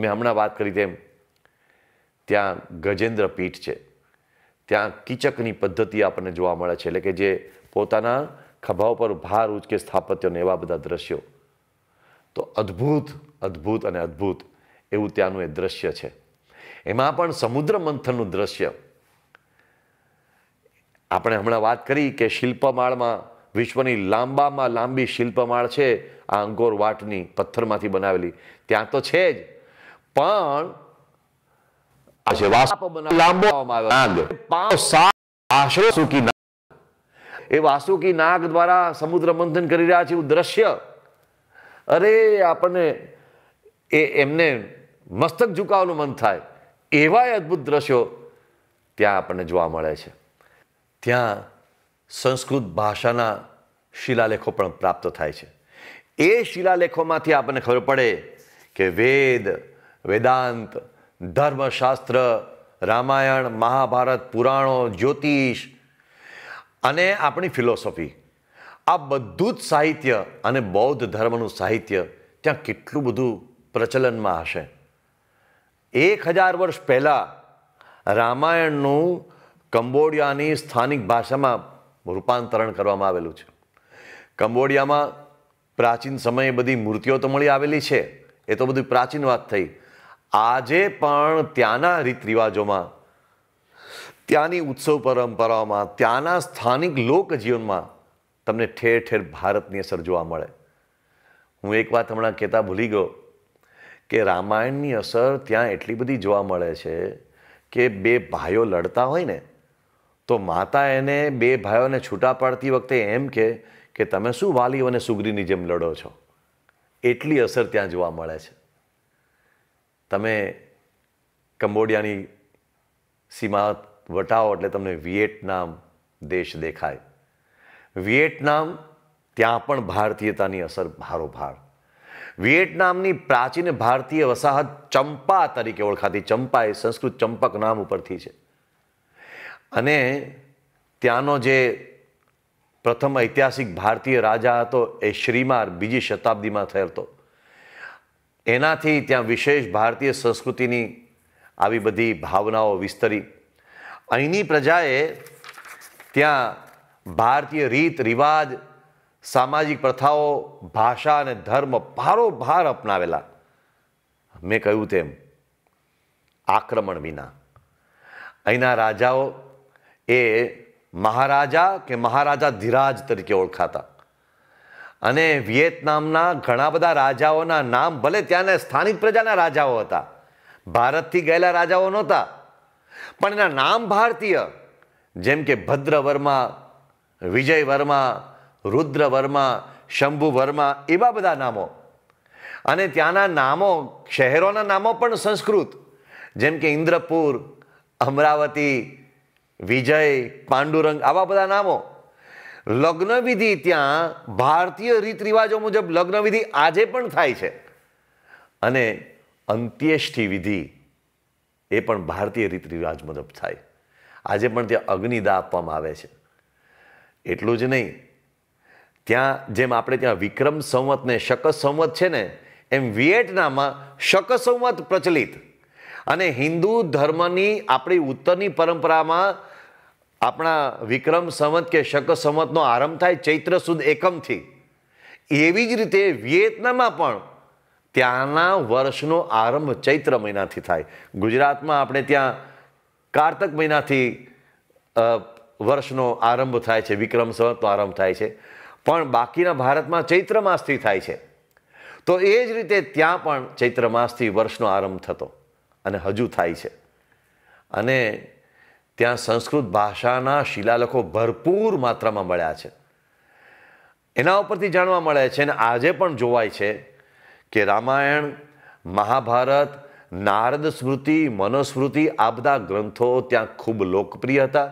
મેં હમણાં વાત કરી તેમ ત્યાં ગજેન્દ્ર પીઠ છે ત્યાં કિચકની પદ્ધતિ આપણને જોવા મળે છે એટલે કે જે પોતાના ખભા ઉપર ભાર ઉચકે સ્થાપત્યોને એવા બધા દ્રશ્યો તો અદ્ભુત અદ્ભુત અને અદ્ભુત એવું ત્યાંનું એ દ્રશ્ય છે એમાં પણ સમુદ્ર મંથનનું દ્રશ્ય આપણે હમણાં વાત કરી કે શિલ્પમાળમાં વિશ્વની લાંબામાં લાંબી શિલ્પમાળ છે આ અંગોર વાટની પથ્થરમાંથી બનાવેલી ત્યાં તો છે જ પણ એ વાસુકી નાગ દ્વારા સમુદ્ર મંથન કરી રહ્યા છે એવું દ્રશ્ય અરે આપણને એ એમને મસ્તક ઝુકાવવાનું મન થાય એવા અદ્ભુત દ્રશ્યો ત્યાં આપણને જોવા મળે છે ત્યાં સંસ્કૃત ભાષાના શિલાલેખો પણ પ્રાપ્ત થાય છે એ શિલાલેખોમાંથી આપણને ખબર પડે કે વેદ વેદાંત ધર્મશાસ્ત્ર રામાયણ મહાભારત પુરાણો જ્યોતિષ અને આપણી ફિલોસોફી આ બધું જ સાહિત્ય અને બૌદ્ધ ધર્મનું સાહિત્ય ત્યાં કેટલું બધું પ્રચલનમાં હશે એક હજાર વર્ષ પહેલાં રામાયણનું કંબોડિયાની સ્થાનિક ભાષામાં રૂપાંતરણ કરવામાં આવેલું છે કંબોડિયામાં પ્રાચીન સમયે બધી મૂર્તિઓ તો મળી આવેલી છે એ તો બધી પ્રાચીન વાત થઈ આજે પણ ત્યાંના રીત રિવાજોમાં ત્યાંની ઉત્સવ પરંપરાઓમાં ત્યાંના સ્થાનિક લોકજીવનમાં તમને ઠેર ઠેર ભારતની અસર જોવા મળે હું એક વાત હમણાં કહેતા ભૂલી ગયો કે રામાયણની અસર ત્યાં એટલી બધી જોવા મળે છે કે બે ભાઈઓ લડતા હોય ને તો માતા એને બે ભાઈઓને છૂટા પાડતી વખતે એમ કે કે તમે શું વાલીઓ અને સુગ્રીની જેમ લડો છો એટલી અસર ત્યાં જોવા મળે છે તમે કંબોડિયાની સીમા વટાવો એટલે તમને વિયેટનામ દેશ દેખાય વિયેટનામ ત્યાં પણ ભારતીયતાની અસર ભારોભાર વિયેટનામની પ્રાચીન ભારતીય વસાહત ચંપા તરીકે ઓળખાતી ચંપા એ સંસ્કૃત ચંપક નામ ઉપરથી છે અને ત્યાંનો જે પ્રથમ ઐતિહાસિક ભારતીય રાજા હતો એ શ્રીમાર બીજી શતાબ્દીમાં થયેલો એનાથી ત્યાં વિશેષ ભારતીય સંસ્કૃતિની આવી બધી ભાવનાઓ વિસ્તરી અહીંની પ્રજાએ ત્યાં ભારતીય રીત રિવાજ સામાજિક પ્રથાઓ ભાષા અને ધર્મ ભારો ભાર અપનાવેલા મેં કહ્યું તેમ આક્રમણ વિના અહીંના રાજાઓ એ મહારાજા કે મહારાજા ધીરાજ તરીકે ઓળખાતા અને વિયેતનામના ઘણા બધા રાજાઓના નામ ભલે ત્યાંના સ્થાનિક પ્રજાના રાજાઓ હતા ભારતથી ગયેલા રાજાઓ નહોતા પણ એના નામ ભારતીય જેમ કે ભદ્રવર્મા વિજય વર્મા રુદ્ર વર્મા શંભુ વર્મા એવા બધા નામો અને ત્યાંના નામો શહેરોના નામો પણ સંસ્કૃત જેમ કે ઇન્દ્રપુર અમરાવતી વિજય પાંડુરંગ આવા બધા નામો લગ્નવિધિ ત્યાં ભારતીય રીત રિવાજો મુજબ લગ્નવિધિ આજે પણ થાય છે અને અંત્યેષ્ઠી વિધિ એ પણ ભારતીય રીત રિવાજ મુજબ થાય આજે પણ ત્યાં અગ્નિદા આપવામાં આવે છે એટલું જ નહીં ત્યાં જેમ આપણે ત્યાં વિક્રમ સંવતને શક સંવત છે ને એમ વિયેટનામમાં શક સંવત પ્રચલિત અને હિન્દુ ધર્મની આપણી ઉત્તરની પરંપરામાં આપણા વિક્રમ સંવત કે શક સંવતનો આરંભ થાય ચૈત્ર સુદ એકમથી એવી જ રીતે વિયેતનામમાં પણ ત્યાંના વર્ષનો આરંભ ચૈત્ર મહિનાથી થાય ગુજરાતમાં આપણે ત્યાં કારતક મહિનાથી વર્ષનો આરંભ થાય છે વિક્રમ સંવતનો આરંભ થાય છે પણ બાકીના ભારતમાં ચૈત્ર માસથી થાય છે તો એ જ રીતે ત્યાં પણ ચૈત્ર માસથી વર્ષનો આરંભ થતો અને હજુ થાય છે અને ત્યાં સંસ્કૃત ભાષાના શિલાલેખો ભરપૂર માત્રામાં મળ્યા છે એના ઉપરથી જાણવા મળે છે અને આજે પણ જોવાય છે કે રામાયણ મહાભારત નારદ સ્મૃતિ મનુસ્મૃતિ આ બધા ગ્રંથો ત્યાં ખૂબ લોકપ્રિય હતા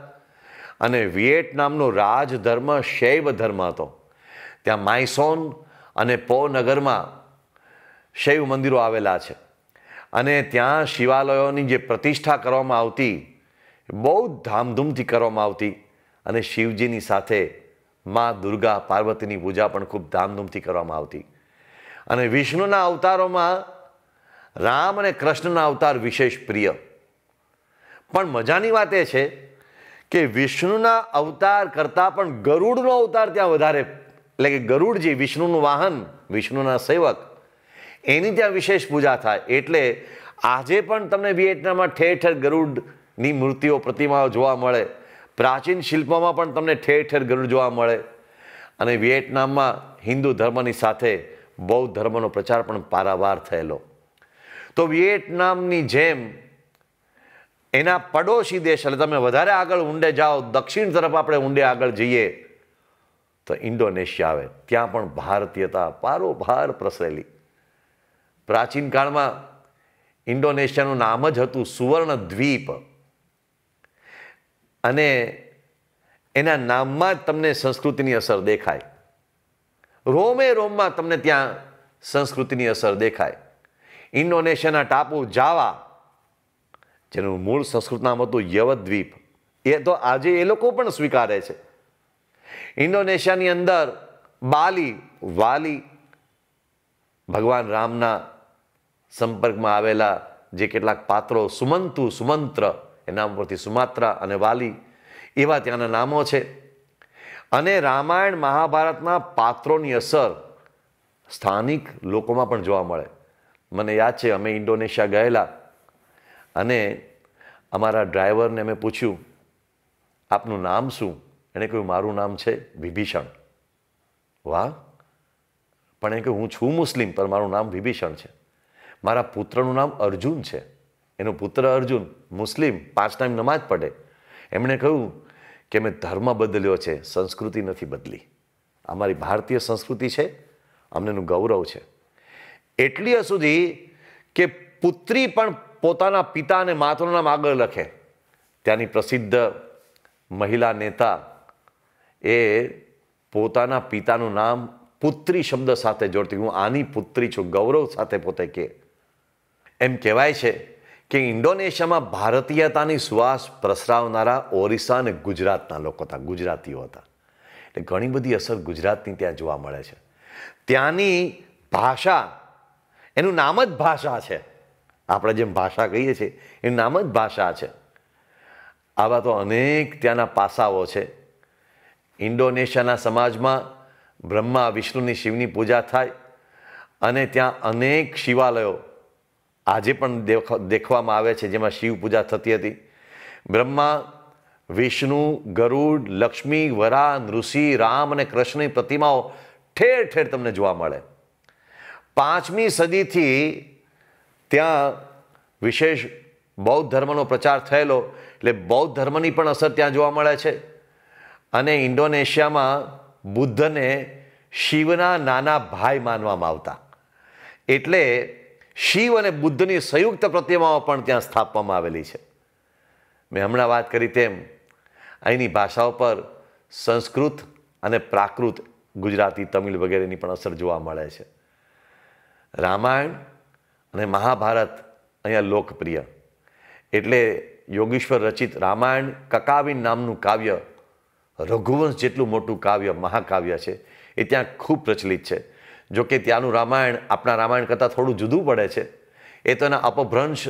અને વિયેટનામનો રાજધર્મ શૈવ ધર્મ હતો ત્યાં માઇસોન અને પો નગરમાં શૈવ મંદિરો આવેલા છે અને ત્યાં શિવાલયોની જે પ્રતિષ્ઠા કરવામાં આવતી બહુ ધામધૂમથી કરવામાં આવતી અને શિવજીની સાથે મા દુર્ગા પાર્વતીની પૂજા પણ ખૂબ ધામધૂમથી કરવામાં આવતી અને વિષ્ણુના અવતારોમાં રામ અને કૃષ્ણના અવતાર વિશેષ પ્રિય પણ મજાની વાત એ છે કે વિષ્ણુના અવતાર કરતાં પણ ગરુડનો અવતાર ત્યાં વધારે એટલે કે ગરુડજી વિષ્ણુનું વાહન વિષ્ણુના સેવક એની ત્યાં વિશેષ પૂજા થાય એટલે આજે પણ તમને વિયેટનામમાં ઠેર ઠેર ગરુડની મૂર્તિઓ પ્રતિમાઓ જોવા મળે પ્રાચીન શિલ્પોમાં પણ તમને ઠેર ઠેર ગરુડ જોવા મળે અને વિયેટનામમાં હિન્દુ ધર્મની સાથે બૌદ્ધ ધર્મનો પ્રચાર પણ પારાવાર થયેલો તો વિયેટનામની જેમ એના પડોશી દેશ એટલે તમે વધારે આગળ ઊંડે જાઓ દક્ષિણ તરફ આપણે ઊંડે આગળ જઈએ તો ઇન્ડોનેશિયા આવે ત્યાં પણ ભારતીયતા પારોભાર પ્રસરેલી પ્રાચીન કાળમાં ઇન્ડોનેશિયાનું નામ જ હતું સુવર્ણ દ્વીપ અને એના નામમાં જ તમને સંસ્કૃતિની અસર દેખાય રોમે રોમમાં તમને ત્યાં સંસ્કૃતિની અસર દેખાય ઇન્ડોનેશિયાના ટાપુ જાવા જેનું મૂળ સંસ્કૃત નામ હતું યવદ્વીપ એ તો આજે એ લોકો પણ સ્વીકારે છે ઇન્ડોનેશિયાની અંદર બાલી વાલી ભગવાન રામના સંપર્કમાં આવેલા જે કેટલાક પાત્રો સુમંતુ સુમંત્ર એના ઉપરથી સુમાત્રા અને વાલી એવા ત્યાંના નામો છે અને રામાયણ મહાભારતના પાત્રોની અસર સ્થાનિક લોકોમાં પણ જોવા મળે મને યાદ છે અમે ઇન્ડોનેશિયા ગયેલા અને અમારા ડ્રાઈવરને અમે પૂછ્યું આપનું નામ શું એણે કહ્યું મારું નામ છે વિભીષણ વાહ પણ એણે કહ્યું હું છું મુસ્લિમ પણ મારું નામ વિભીષણ છે મારા પુત્રનું નામ અર્જુન છે એનો પુત્ર અર્જુન મુસ્લિમ પાંચ ટાઈમ નમાજ પડે એમણે કહ્યું કે મેં ધર્મ બદલ્યો છે સંસ્કૃતિ નથી બદલી અમારી ભારતીય સંસ્કૃતિ છે અમને એનું ગૌરવ છે એટલી સુધી કે પુત્રી પણ પોતાના પિતા અને માતાનું નામ આગળ લખે ત્યાંની પ્રસિદ્ધ મહિલા નેતા એ પોતાના પિતાનું નામ પુત્રી શબ્દ સાથે જોડતી હું આની પુત્રી છું ગૌરવ સાથે પોતે કે એમ કહેવાય છે કે ઇન્ડોનેશિયામાં ભારતીયતાની સુવાસ પ્રસરાવનારા ઓરિસ્સા અને ગુજરાતના લોકો હતા ગુજરાતીઓ હતા એટલે ઘણી બધી અસર ગુજરાતની ત્યાં જોવા મળે છે ત્યાંની ભાષા એનું નામ જ ભાષા છે આપણે જેમ ભાષા કહીએ છીએ એનું નામ જ ભાષા છે આવા તો અનેક ત્યાંના પાસાઓ છે ઇન્ડોનેશિયાના સમાજમાં બ્રહ્મા વિષ્ણુની શિવની પૂજા થાય અને ત્યાં અનેક શિવાલયો આજે પણ દેખવામાં આવે છે જેમાં શિવ પૂજા થતી હતી બ્રહ્મા વિષ્ણુ ગરુડ લક્ષ્મી વરા નૃષિ રામ અને કૃષ્ણની પ્રતિમાઓ ઠેર ઠેર તમને જોવા મળે પાંચમી સદીથી ત્યાં વિશેષ બૌદ્ધ ધર્મનો પ્રચાર થયેલો એટલે બૌદ્ધ ધર્મની પણ અસર ત્યાં જોવા મળે છે અને ઇન્ડોનેશિયામાં બુદ્ધને શિવના નાના ભાઈ માનવામાં આવતા એટલે શિવ અને બુદ્ધની સંયુક્ત પ્રતિમાઓ પણ ત્યાં સ્થાપવામાં આવેલી છે મેં હમણાં વાત કરી તેમ અહીંની ભાષાઓ પર સંસ્કૃત અને પ્રાકૃત ગુજરાતી તમિલ વગેરેની પણ અસર જોવા મળે છે રામાયણ અને મહાભારત અહીંયા લોકપ્રિય એટલે યોગેશ્વર રચિત રામાયણ કકાવિન નામનું કાવ્ય રઘુવંશ જેટલું મોટું કાવ્ય મહાકાવ્ય છે એ ત્યાં ખૂબ પ્રચલિત છે જો કે ત્યાંનું રામાયણ આપણા રામાયણ કરતાં થોડું જુદું પડે છે એ તો એના અપભ્રંશ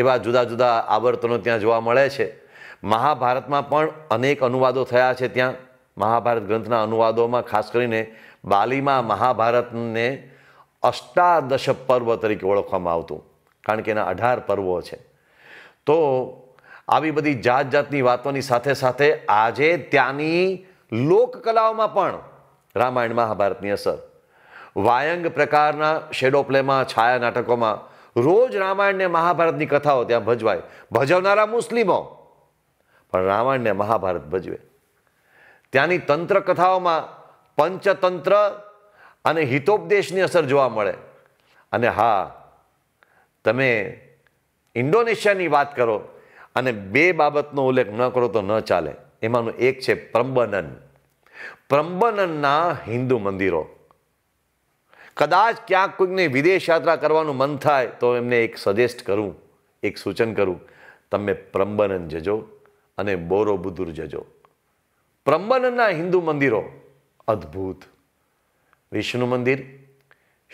એવા જુદા જુદા આવર્તનો ત્યાં જોવા મળે છે મહાભારતમાં પણ અનેક અનુવાદો થયા છે ત્યાં મહાભારત ગ્રંથના અનુવાદોમાં ખાસ કરીને બાલીમાં મહાભારતને અષ્ટાદશ પર્વ તરીકે ઓળખવામાં આવતું કારણ કે એના અઢાર પર્વો છે તો આવી બધી જાત જાતની વાતોની સાથે સાથે આજે ત્યાંની લોકકલાઓમાં પણ રામાયણ મહાભારતની અસર વાયંગ પ્રકારના શેડો પ્લેમાં છાયા નાટકોમાં રોજ રામાયણને મહાભારતની કથાઓ ત્યાં ભજવાય ભજવનારા મુસ્લિમો પણ રામાયણને મહાભારત ભજવે ત્યાંની તંત્ર કથાઓમાં પંચતંત્ર અને હિતોપદેશની અસર જોવા મળે અને હા તમે ઇન્ડોનેશિયાની વાત કરો અને બે બાબતનો ઉલ્લેખ ન કરો તો ન ચાલે એમાંનું એક છે પ્રંબનન પ્રંબનનના હિન્દુ મંદિરો કદાચ ક્યાંક કોઈકને વિદેશ યાત્રા કરવાનું મન થાય તો એમને એક સજેસ્ટ કરું એક સૂચન કરું તમે પ્રંબનન જજો અને બોરોબુદુર જજો પ્રંબનનના હિન્દુ મંદિરો અદ્ભુત વિષ્ણુ મંદિર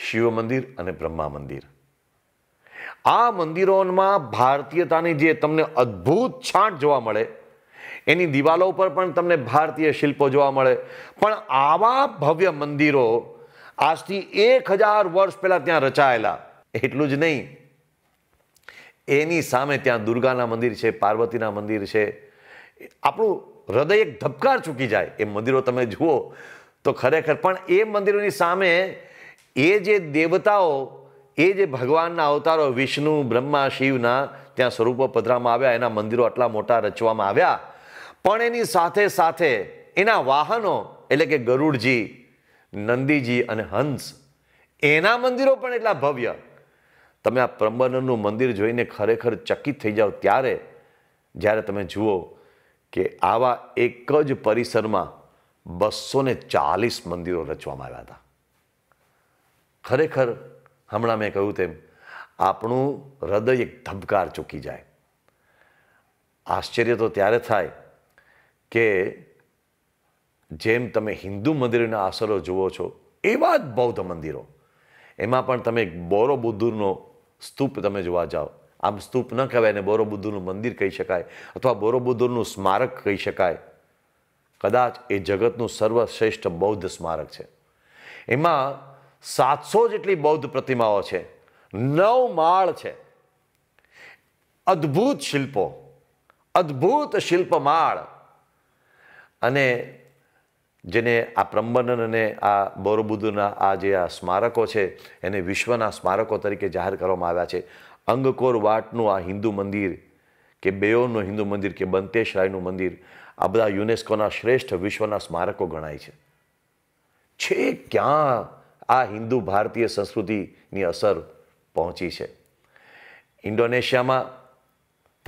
શિવ મંદિર અને બ્રહ્મા મંદિર આ મંદિરોમાં ભારતીયતાની જે તમને અદ્ભુત છાંટ જોવા મળે એની દિવાલો પર પણ તમને ભારતીય શિલ્પો જોવા મળે પણ આવા ભવ્ય મંદિરો આજથી એક હજાર વર્ષ પહેલાં ત્યાં રચાયેલા એટલું જ નહીં એની સામે ત્યાં દુર્ગાના મંદિર છે પાર્વતીના મંદિર છે આપણું હૃદય એક ધબકાર ચૂકી જાય એ મંદિરો તમે જુઓ તો ખરેખર પણ એ મંદિરોની સામે એ જે દેવતાઓ એ જે ભગવાનના અવતારો વિષ્ણુ બ્રહ્મા શિવના ત્યાં સ્વરૂપો પધરામાં આવ્યા એના મંદિરો આટલા મોટા રચવામાં આવ્યા પણ એની સાથે સાથે એના વાહનો એટલે કે ગરુડજી નંદીજી અને હંસ એના મંદિરો પણ એટલા ભવ્ય તમે આ પ્રબંધનનું મંદિર જોઈને ખરેખર ચકિત થઈ જાઓ ત્યારે જ્યારે તમે જુઓ કે આવા એક જ પરિસરમાં બસો ચાલીસ મંદિરો રચવામાં આવ્યા હતા ખરેખર હમણાં મેં કહ્યું તેમ આપણું હૃદય એક ધબકાર ચૂકી જાય આશ્ચર્ય તો ત્યારે થાય કે જેમ તમે હિન્દુ મંદિરના આસરો જુઓ છો એવા જ બૌદ્ધ મંદિરો એમાં પણ તમે બોરો બુદ્ધુરનો સ્તૂપ તમે જોવા જાઓ આમ સ્તૂપ ન કહેવાય ને બોરોબુદ્ધુરનું મંદિર કહી શકાય અથવા બોરોબુદ્ધુરનું સ્મારક કહી શકાય કદાચ એ જગતનું સર્વશ્રેષ્ઠ બૌદ્ધ સ્મારક છે એમાં સાતસો જેટલી બૌદ્ધ પ્રતિમાઓ છે નવ માળ છે અદ્ભુત શિલ્પો અદ્ભુત શિલ્પમાળ અને જેને આ પ્રંબનન અને આ બોરોબુદુના આ જે આ સ્મારકો છે એને વિશ્વના સ્મારકો તરીકે જાહેર કરવામાં આવ્યા છે અંગકોર વાટનું આ હિન્દુ મંદિર કે બેઓનું હિન્દુ મંદિર કે બંતેશરાયનું મંદિર આ બધા યુનેસ્કોના શ્રેષ્ઠ વિશ્વના સ્મારકો ગણાય છે ક્યાં આ હિન્દુ ભારતીય સંસ્કૃતિની અસર પહોંચી છે ઇન્ડોનેશિયામાં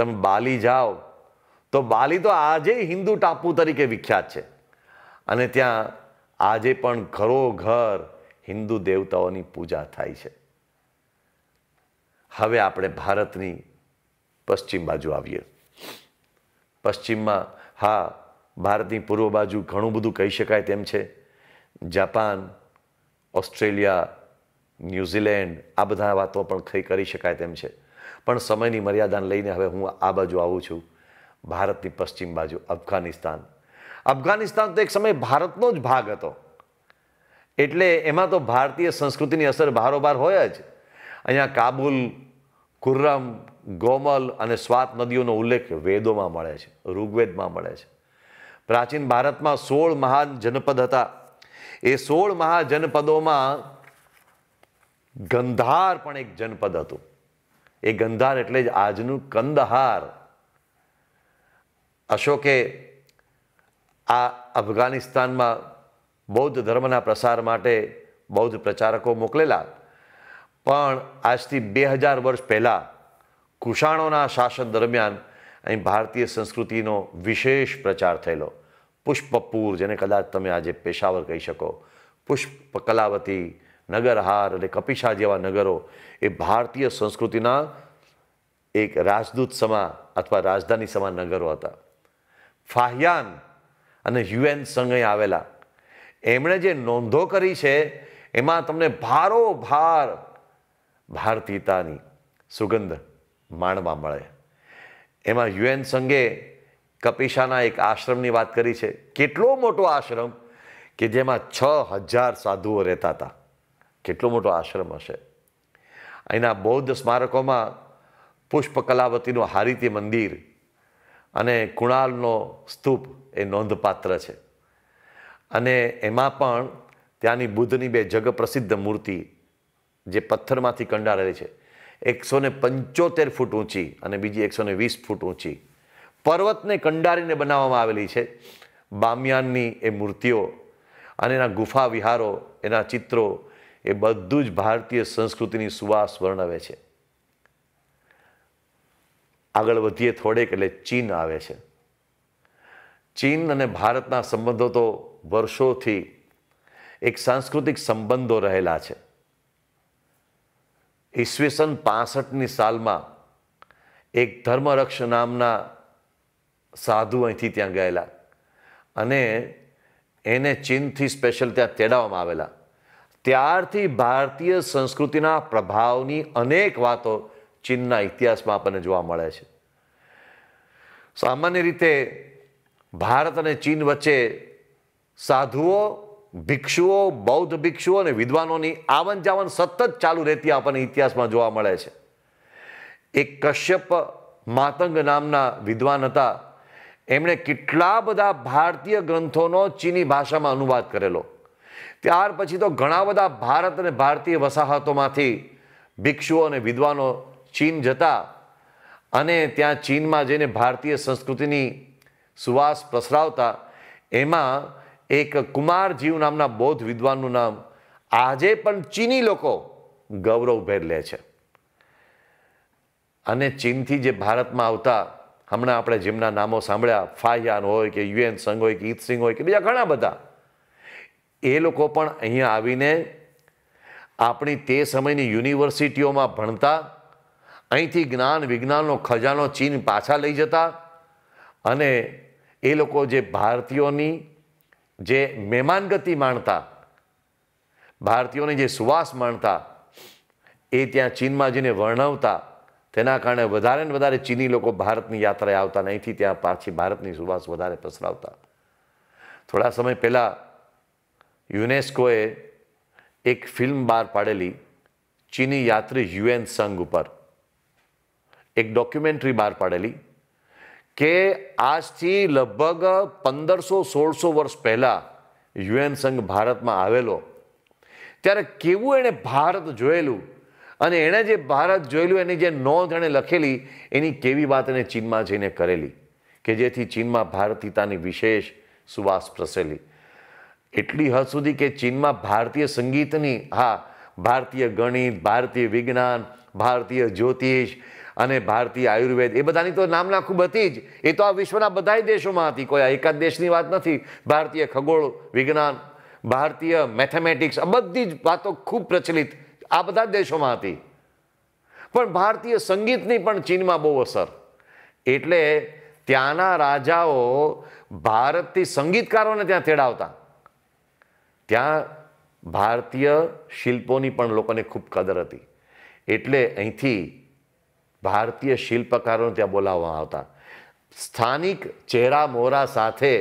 તમે બાલી જાઓ તો બાલી તો આજે હિન્દુ ટાપુ તરીકે વિખ્યાત છે અને ત્યાં આજે પણ ઘરોઘર હિન્દુ દેવતાઓની પૂજા થાય છે હવે આપણે ભારતની પશ્ચિમ બાજુ આવીએ પશ્ચિમમાં હા ભારતની પૂર્વ બાજુ ઘણું બધું કહી શકાય તેમ છે જાપાન ઓસ્ટ્રેલિયા ન્યૂઝીલેન્ડ આ બધા વાતો પણ ખઈ કરી શકાય તેમ છે પણ સમયની મર્યાદાને લઈને હવે હું આ બાજુ આવું છું ભારતની પશ્ચિમ બાજુ અફઘાનિસ્તાન અફઘાનિસ્તાન તો એક સમય ભારતનો જ ભાગ હતો એટલે એમાં તો ભારતીય સંસ્કૃતિની અસર બારોબાર હોય જ અહીંયા કાબુલ કુર્રમ ગોમલ અને સ્વાત નદીઓનો ઉલ્લેખ વેદોમાં મળે છે ઋગ્વેદમાં મળે છે પ્રાચીન ભારતમાં સોળ મહાન જનપદ હતા એ સોળ મહાજનપદોમાં ગંધાર પણ એક જનપદ હતું એ ગંધાર એટલે જ આજનું કંદહાર અશોકે આ અફઘાનિસ્તાનમાં બૌદ્ધ ધર્મના પ્રસાર માટે બૌદ્ધ પ્રચારકો મોકલેલા પણ આજથી બે હજાર વર્ષ પહેલાં કુશાણોના શાસન દરમિયાન અહીં ભારતીય સંસ્કૃતિનો વિશેષ પ્રચાર થયેલો પુષ્પપુર જેને કદાચ તમે આજે પેશાવર કહી શકો પુષ્પ કલાવતી નગરહાર અને કપિશા જેવા નગરો એ ભારતીય સંસ્કૃતિના એક રાજદૂત સમા અથવા રાજધાની સમા નગરો હતા ફાહિયાન અને યુએન સંઘે આવેલા એમણે જે નોંધો કરી છે એમાં તમને ભારો ભાર ભારતીયતાની સુગંધ માણવા મળે એમાં યુએન સંઘે કપિશાના એક આશ્રમની વાત કરી છે કેટલો મોટો આશ્રમ કે જેમાં છ હજાર સાધુઓ રહેતા હતા કેટલો મોટો આશ્રમ હશે અહીંના બૌદ્ધ સ્મારકોમાં પુષ્પ કલાવતીનું હારીતી મંદિર અને કુણાલનો સ્તૂપ એ નોંધપાત્ર છે અને એમાં પણ ત્યાંની બુદ્ધની બે જગપ્રસિદ્ધ મૂર્તિ જે પથ્થરમાંથી કંડારેલી છે એકસો પંચોતેર ફૂટ ઊંચી અને બીજી એકસો વીસ ફૂટ ઊંચી પર્વતને કંડારીને બનાવવામાં આવેલી છે બામિયાનની એ મૂર્તિઓ અને એના ગુફા વિહારો એના ચિત્રો એ બધું જ ભારતીય સંસ્કૃતિની સુવાસ વર્ણવે છે આગળ વધીએ થોડેક એટલે ચીન આવે છે ચીન અને ભારતના સંબંધો તો વર્ષોથી એક સાંસ્કૃતિક સંબંધો રહેલા છે ઈસવીસન પાસઠની સાલમાં એક ધર્મરક્ષ નામના સાધુ અહીંથી ત્યાં ગયેલા અને એને ચીનથી સ્પેશિયલ ત્યાં તેડાવવામાં આવેલા ત્યારથી ભારતીય સંસ્કૃતિના પ્રભાવની અનેક વાતો ચીનના ઇતિહાસમાં આપણને જોવા મળે છે સામાન્ય રીતે ભારત અને ચીન વચ્ચે સાધુઓ ભિક્ષુઓ બૌદ્ધ ભિક્ષુઓ અને વિદ્વાનોની આવન જાવન સતત ચાલુ રહેતી આપણને ઇતિહાસમાં જોવા મળે છે એક કશ્યપ માતંગ નામના વિદ્વાન હતા એમણે કેટલા બધા ભારતીય ગ્રંથોનો ચીની ભાષામાં અનુવાદ કરેલો ત્યાર પછી તો ઘણા બધા ભારત અને ભારતીય વસાહતોમાંથી ભિક્ષુઓ અને વિદ્વાનો ચીન જતા અને ત્યાં ચીનમાં જઈને ભારતીય સંસ્કૃતિની સુવાસ પ્રસરાવતા એમાં એક કુમારજીવ નામના બૌદ્ધ વિદ્વાનનું નામ આજે પણ ચીની લોકો ગૌરવભેર લે છે અને ચીનથી જે ભારતમાં આવતા હમણાં આપણે જેમના નામો સાંભળ્યા ફાહિયાન હોય કે યુએન સંઘ હોય કે સિંહ હોય કે બીજા ઘણા બધા એ લોકો પણ અહીંયા આવીને આપણી તે સમયની યુનિવર્સિટીઓમાં ભણતા અહીંથી જ્ઞાન વિજ્ઞાનનો ખજાનો ચીન પાછા લઈ જતા અને એ લોકો જે ભારતીયોની જે મહેમાનગતિ માણતા ભારતીયોની જે સુવાસ માણતા એ ત્યાં ચીનમાં જઈને વર્ણવતા તેના કારણે વધારે ને વધારે ચીની લોકો ભારતની યાત્રાએ આવતા નહીંથી ત્યાં પાછી ભારતની સુવાસ વધારે પ્રસરાવતા થોડા સમય પહેલાં યુનેસ્કોએ એક ફિલ્મ બહાર પાડેલી ચીની યાત્રી યુએન સંઘ ઉપર એક ડોક્યુમેન્ટરી બહાર પાડેલી કે આજથી લગભગ પંદરસો સોળસો વર્ષ પહેલાં યુએન સંઘ ભારતમાં આવેલો ત્યારે કેવું એણે ભારત જોયેલું અને એણે જે ભારત જોયેલું એની જે નોંધ એણે લખેલી એની કેવી વાત એને ચીનમાં જઈને કરેલી કે જેથી ચીનમાં ભારતીયતાની વિશેષ સુવાસ પ્રસેલી એટલી હદ સુધી કે ચીનમાં ભારતીય સંગીતની હા ભારતીય ગણિત ભારતીય વિજ્ઞાન ભારતીય જ્યોતિષ અને ભારતીય આયુર્વેદ એ બધાની તો નામના ખૂબ હતી જ એ તો આ વિશ્વના બધા દેશોમાં હતી કોઈ એકાદ દેશની વાત નથી ભારતીય ખગોળ વિજ્ઞાન ભારતીય મેથેમેટિક્સ આ બધી જ વાતો ખૂબ પ્રચલિત આ બધા દેશોમાં હતી પણ ભારતીય સંગીતની પણ ચીનમાં બહુ અસર એટલે ત્યાંના રાજાઓ ભારતથી સંગીતકારોને ત્યાં તેડાવતા ત્યાં ભારતીય શિલ્પોની પણ લોકોને ખૂબ કદર હતી એટલે અહીંથી ભારતીય શિલ્પકારોને ત્યાં બોલાવવામાં આવતા સ્થાનિક ચહેરા મોરા સાથે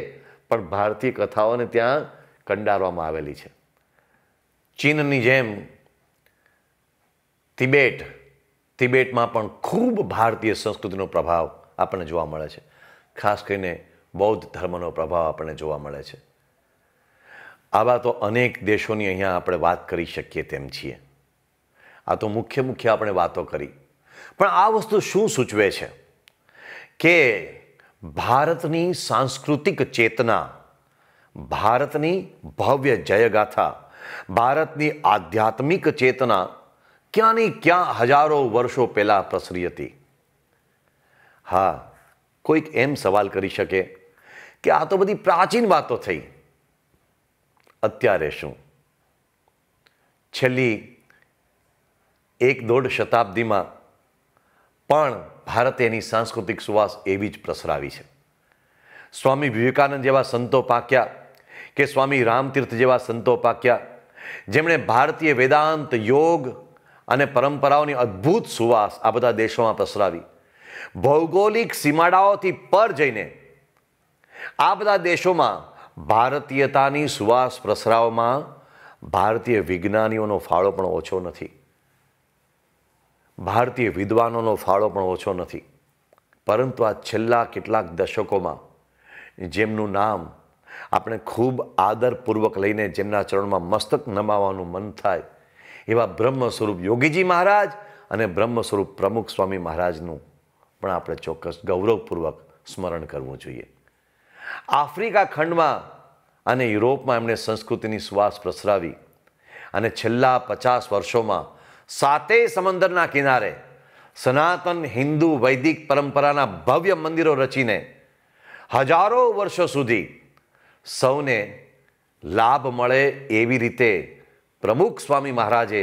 પણ ભારતીય કથાઓને ત્યાં કંડારવામાં આવેલી છે ચીનની જેમ તિબેટ તિબેટમાં પણ ખૂબ ભારતીય સંસ્કૃતિનો પ્રભાવ આપણને જોવા મળે છે ખાસ કરીને બૌદ્ધ ધર્મનો પ્રભાવ આપણને જોવા મળે છે આવા તો અનેક દેશોની અહીંયા આપણે વાત કરી શકીએ તેમ છીએ આ તો મુખ્ય મુખ્ય આપણે વાતો કરી પણ આ વસ્તુ શું સૂચવે છે કે ભારતની સાંસ્કૃતિક ચેતના ભારતની ભવ્ય જયગાથા ભારતની આધ્યાત્મિક ચેતના ક્યાંની ક્યાં હજારો વર્ષો પહેલાં પ્રસરી હતી હા કોઈક એમ સવાલ કરી શકે કે આ તો બધી પ્રાચીન વાતો થઈ અત્યારે શું છેલ્લી એક દોઢ શતાબ્દીમાં પણ ભારતે એની સાંસ્કૃતિક સુવાસ એવી જ પ્રસરાવી છે સ્વામી વિવેકાનંદ જેવા સંતો પાક્યા કે સ્વામી રામતીર્થ જેવા સંતો પાક્યા જેમણે ભારતીય વેદાંત યોગ અને પરંપરાઓની અદ્ભુત સુવાસ આ બધા દેશોમાં પ્રસરાવી ભૌગોલિક સીમાડાઓથી પર જઈને આ બધા દેશોમાં ભારતીયતાની સુવાસ પ્રસરાવમાં ભારતીય વિજ્ઞાનીઓનો ફાળો પણ ઓછો નથી ભારતીય વિદ્વાનોનો ફાળો પણ ઓછો નથી પરંતુ આ છેલ્લા કેટલાક દશકોમાં જેમનું નામ આપણે ખૂબ આદરપૂર્વક લઈને જેમના ચરણમાં મસ્તક નમાવાનું મન થાય એવા બ્રહ્મ સ્વરૂપ યોગીજી મહારાજ અને બ્રહ્મ સ્વરૂપ પ્રમુખ સ્વામી મહારાજનું પણ આપણે ચોક્કસ ગૌરવપૂર્વક સ્મરણ કરવું જોઈએ આફ્રિકા ખંડમાં અને યુરોપમાં એમણે સંસ્કૃતિની શ્વાસ પ્રસરાવી અને છેલ્લા પચાસ વર્ષોમાં સાતેય સમંદરના કિનારે સનાતન હિન્દુ વૈદિક પરંપરાના ભવ્ય મંદિરો રચીને હજારો વર્ષો સુધી સૌને લાભ મળે એવી રીતે પ્રમુખ સ્વામી મહારાજે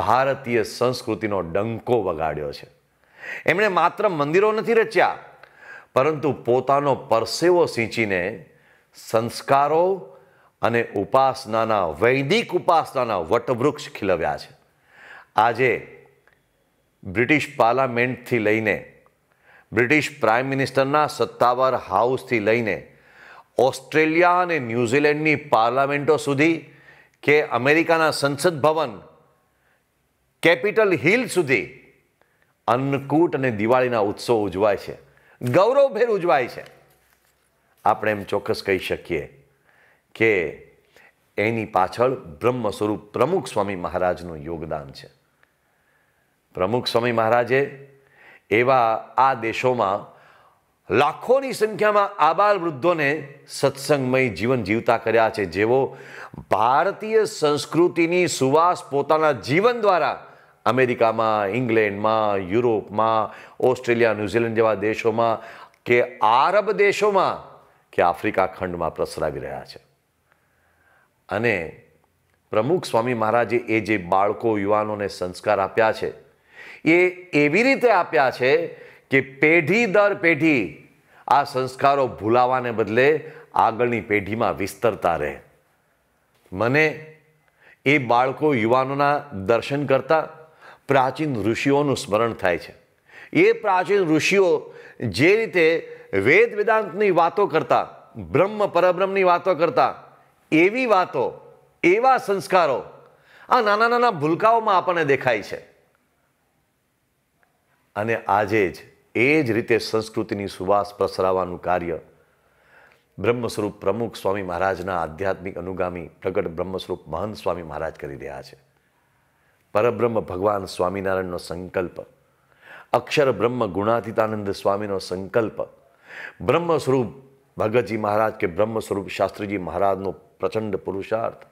ભારતીય સંસ્કૃતિનો ડંકો વગાડ્યો છે એમણે માત્ર મંદિરો નથી રચ્યા પરંતુ પોતાનો પરસેવો સિંચીને સંસ્કારો અને ઉપાસનાના વૈદિક ઉપાસનાના વટવૃક્ષ ખીલવ્યા છે આજે બ્રિટિશ પાર્લામેન્ટથી લઈને બ્રિટિશ પ્રાઇમ મિનિસ્ટરના સત્તાવાર હાઉસથી લઈને ઓસ્ટ્રેલિયા અને ન્યૂઝીલેન્ડની પાર્લામેન્ટો સુધી કે અમેરિકાના સંસદ ભવન કેપિટલ હિલ સુધી અન્નકૂટ અને દિવાળીના ઉત્સવ ઉજવાય છે ગૌરવભેર ઉજવાય છે આપણે એમ ચોક્કસ કહી શકીએ કે એની પાછળ બ્રહ્મ સ્વરૂપ પ્રમુખ સ્વામી મહારાજનું યોગદાન છે પ્રમુખ સ્વામી મહારાજે એવા આ દેશોમાં લાખોની સંખ્યામાં આબાલ વૃદ્ધોને સત્સંગમય જીવન જીવતા કર્યા છે જેઓ ભારતીય સંસ્કૃતિની સુવાસ પોતાના જીવન દ્વારા અમેરિકામાં ઇંગ્લેન્ડમાં યુરોપમાં ઓસ્ટ્રેલિયા ન્યૂઝીલેન્ડ જેવા દેશોમાં કે આરબ દેશોમાં કે આફ્રિકા ખંડમાં પ્રસરાવી રહ્યા છે અને પ્રમુખ સ્વામી મહારાજે એ જે બાળકો યુવાનોને સંસ્કાર આપ્યા છે એ એવી રીતે આપ્યા છે કે પેઢી દર પેઢી આ સંસ્કારો ભૂલાવાને બદલે આગળની પેઢીમાં વિસ્તરતા રહે મને એ બાળકો યુવાનોના દર્શન કરતાં પ્રાચીન ઋષિઓનું સ્મરણ થાય છે એ પ્રાચીન ઋષિઓ જે રીતે વેદ વેદાંતની વાતો કરતા બ્રહ્મ પરબ્રહ્મની વાતો કરતા એવી વાતો એવા સંસ્કારો આ નાના નાના ભૂલકાઓમાં આપણને દેખાય છે અને આજે જ એ જ રીતે સંસ્કૃતિની સુવાસ પ્રસરાવાનું કાર્ય બ્રહ્મસ્વરૂપ પ્રમુખ સ્વામી મહારાજના આધ્યાત્મિક અનુગામી પ્રગટ બ્રહ્મસ્વરૂપ મહંત સ્વામી મહારાજ કરી રહ્યા છે પરબ્રહ્મ ભગવાન સ્વામિનારાયણનો સંકલ્પ અક્ષર બ્રહ્મ ગુણાતીતાનંદ સ્વામીનો સંકલ્પ બ્રહ્મ સ્વરૂપ ભગતજી મહારાજ કે બ્રહ્મ સ્વરૂપ શાસ્ત્રીજી મહારાજનો પ્રચંડ પુરુષાર્થ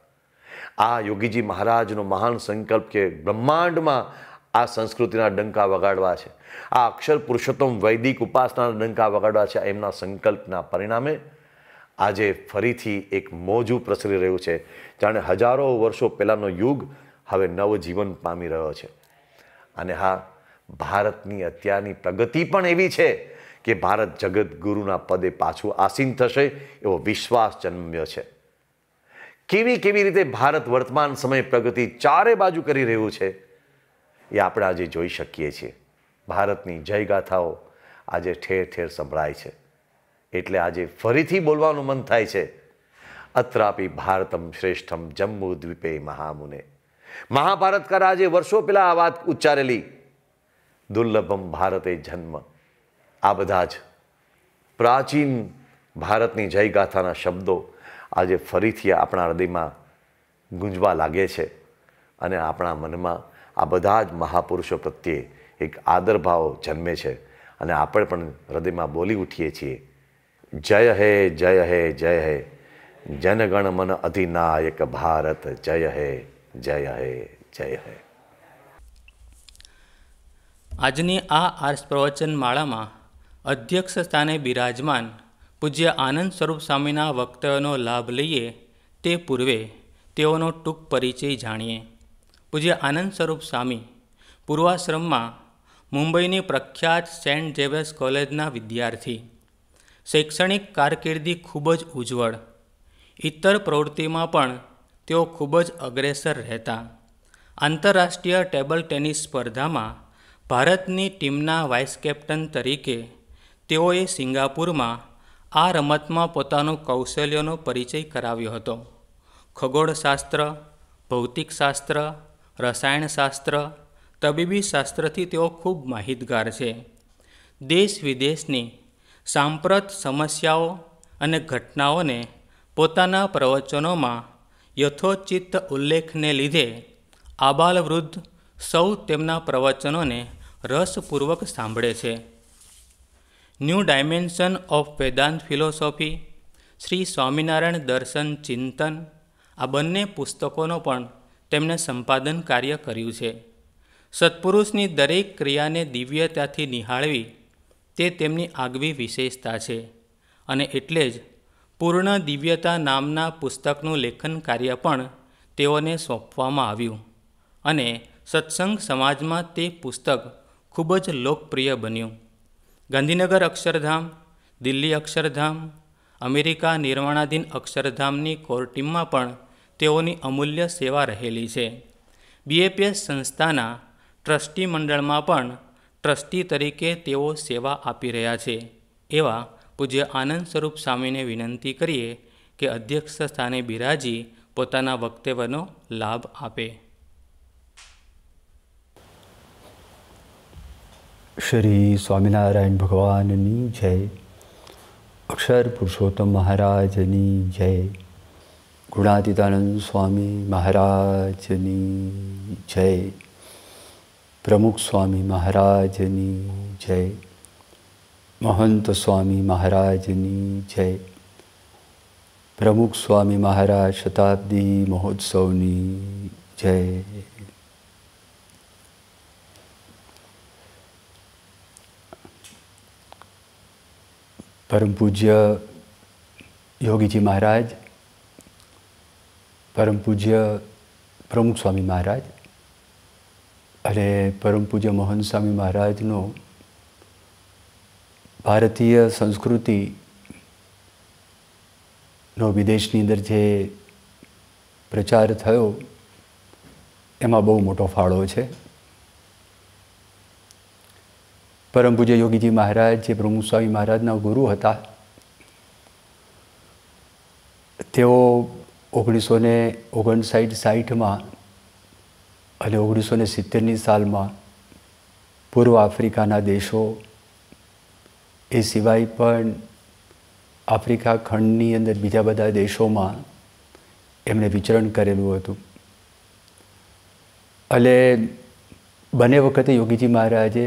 આ યોગીજી મહારાજનો મહાન સંકલ્પ કે બ્રહ્માંડમાં આ સંસ્કૃતિના ડંકા વગાડવા છે આ અક્ષર પુરુષોત્તમ વૈદિક ઉપાસના ડંકા વગાડવા છે એમના સંકલ્પના પરિણામે આજે ફરીથી એક મોજું પ્રસરી રહ્યું છે જાણે હજારો વર્ષો પહેલાંનો યુગ હવે નવજીવન પામી રહ્યો છે અને હા ભારતની અત્યારની પ્રગતિ પણ એવી છે કે ભારત જગત ગુરુના પદે પાછું આસીન થશે એવો વિશ્વાસ જન્મ્યો છે કેવી કેવી રીતે ભારત વર્તમાન સમયે પ્રગતિ ચારે બાજુ કરી રહ્યું છે એ આપણે આજે જોઈ શકીએ છીએ ભારતની જય ગાથાઓ આજે ઠેર ઠેર સંભળાય છે એટલે આજે ફરીથી બોલવાનું મન થાય છે અત્રાપી ભારતમ શ્રેષ્ઠમ જમ્મુ દ્વીપે મહામુને મહાભારતકાર આજે વર્ષો પહેલાં આ વાત ઉચ્ચારેલી દુર્લભમ ભારતે જન્મ આ બધા જ પ્રાચીન ભારતની જય ગાથાના શબ્દો આજે ફરીથી આપણા હૃદયમાં ગુંજવા લાગે છે અને આપણા મનમાં આ બધા જ મહાપુરુષો પ્રત્યે એક આદરભાવ જન્મે છે અને આપણે પણ હૃદયમાં બોલી ઉઠીએ છીએ જય હે જય હે જય હે જનગણ મન અધિનાયક ભારત જય હે જય હે જય હે આજની આ આર્ષ પ્રવચન માળામાં અધ્યક્ષ સ્થાને બિરાજમાન પૂજ્ય આનંદ સ્વરૂપ સ્વામીના વક્તવ્યનો લાભ લઈએ તે પૂર્વે તેઓનો ટૂંક પરિચય જાણીએ પૂજ્ય આનંદ સ્વરૂપ સ્વામી પૂર્વાશ્રમમાં મુંબઈની પ્રખ્યાત સેન્ટ ઝેવિયર્સ કોલેજના વિદ્યાર્થી શૈક્ષણિક કારકિર્દી ખૂબ જ ઉજ્જવળ ઇતર પ્રવૃત્તિમાં પણ તેઓ ખૂબ જ અગ્રેસર રહેતા આંતરરાષ્ટ્રીય ટેબલ ટેનિસ સ્પર્ધામાં ભારતની ટીમના વાઇસ કેપ્ટન તરીકે તેઓએ સિંગાપુરમાં આ રમતમાં પોતાનો કૌશલ્યનો પરિચય કરાવ્યો હતો ખગોળશાસ્ત્ર ભૌતિકશાસ્ત્ર રસાયણશાસ્ત્ર તબીબી શાસ્ત્રથી તેઓ ખૂબ માહિતગાર છે દેશ વિદેશની સાંપ્રત સમસ્યાઓ અને ઘટનાઓને પોતાના પ્રવચનોમાં યથોચિત ઉલ્લેખને લીધે આબાલવૃદ્ધ સૌ તેમના પ્રવચનોને રસપૂર્વક સાંભળે છે new dimension of Vedanta philosophy Shri Swaminarayan દર્શન ચિંતન આ બંને પુસ્તકોનો પણ તેમણે સંપાદન કાર્ય કર્યું છે સત્પુરુષની દરેક ક્રિયાને દિવ્યતાથી નિહાળવી તે તેમની આગવી વિશેષતા છે અને એટલે જ પૂર્ણ દિવ્યતા નામના પુસ્તકનું લેખન કાર્ય પણ તેઓને સોંપવામાં આવ્યું અને સત્સંગ સમાજમાં તે પુસ્તક ખૂબ જ લોકપ્રિય બન્યું ગાંધીનગર અક્ષરધામ દિલ્હી અક્ષરધામ અમેરિકા નિર્માણાધીન અક્ષરધામની કોર ટીમમાં પણ તેઓની અમૂલ્ય સેવા રહેલી છે બીએપીએસ સંસ્થાના ટ્રસ્ટી મંડળમાં પણ ટ્રસ્ટી તરીકે તેઓ સેવા આપી રહ્યા છે એવા પૂજ્ય આનંદ સ્વરૂપ સ્વામીને વિનંતી કરીએ કે અધ્યક્ષ સ્થાને બિરાજી પોતાના વક્તવ્યનો લાભ આપે શ્રી સ્વામિનારાયણ ભગવાનની જય અક્ષર પુરુષોત્તમ મહારાજની જય ગુણાતીતાનંદ સ્વામી મહારાજની જય પ્રમુખ સ્વામી મહારાજની જય મહંત સ્વામી મહારાજની જય પ્રમુખ સ્વામી મહારાજ શતાબ્દી મહોત્સવની જય પરમ પૂજ્ય યોગીજી મહારાજ પરમ પૂજ્ય પ્રમુખ સ્વામી મહારાજ અને પરમ પૂજ્ય મોહન સ્વામી મહારાજનો ભારતીય સંસ્કૃતિનો વિદેશની અંદર જે પ્રચાર થયો એમાં બહુ મોટો ફાળો છે પરમ પૂજ્ય યોગીજી મહારાજ જે પ્રમુખ સ્વામી મહારાજના ગુરુ હતા તેઓ ઓગણીસો ને ઓગણસાઠ સાઠમાં અને ઓગણીસો ને સિત્તેરની સાલમાં પૂર્વ આફ્રિકાના દેશો એ સિવાય પણ આફ્રિકા ખંડની અંદર બીજા બધા દેશોમાં એમણે વિચરણ કરેલું હતું એટલે બંને વખતે યોગીજી મહારાજે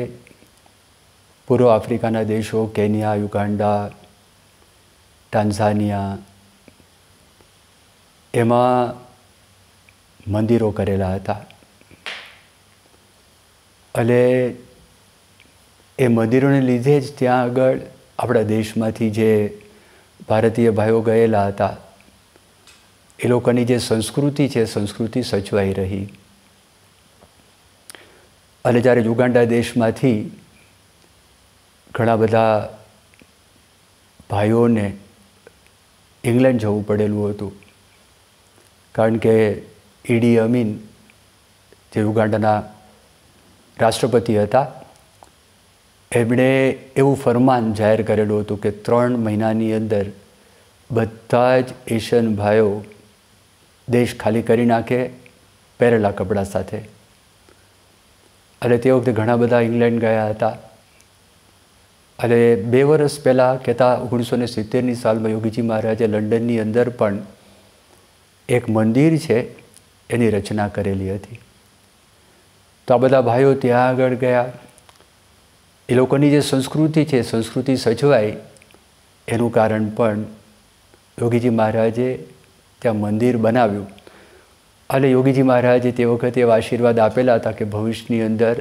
પૂર્વ આફ્રિકાના દેશો કેન્યા યુગાન્ડા ટાન્ઝાનિયા એમાં મંદિરો કરેલા હતા અને એ મંદિરોને લીધે જ ત્યાં આગળ આપણા દેશમાંથી જે ભારતીય ભાઈઓ ગયેલા હતા એ લોકોની જે સંસ્કૃતિ છે સંસ્કૃતિ સચવાઈ રહી અને જ્યારે યુગાંડા દેશમાંથી ઘણા બધા ભાઈઓને ઇંગ્લેન્ડ જવું પડેલું હતું કારણ કે ઈડી અમીન જે યુગાંડાના રાષ્ટ્રપતિ હતા એમણે એવું ફરમાન જાહેર કરેલું હતું કે ત્રણ મહિનાની અંદર બધા જ એશિયન ભાઈઓ દેશ ખાલી કરી નાખે પહેરેલા કપડાં સાથે અને તે વખતે ઘણા બધા ઇંગ્લેન્ડ ગયા હતા અને બે વર્ષ પહેલાં કહેતા ઓગણીસો ને સિત્તેરની સાલમાં યોગીજી મહારાજે લંડનની અંદર પણ એક મંદિર છે એની રચના કરેલી હતી તો આ બધા ભાઈઓ ત્યાં આગળ ગયા એ લોકોની જે સંસ્કૃતિ છે સંસ્કૃતિ સચવાય એનું કારણ પણ યોગીજી મહારાજે ત્યાં મંદિર બનાવ્યું અને યોગીજી મહારાજે તે વખતે એવા આશીર્વાદ આપેલા હતા કે ભવિષ્યની અંદર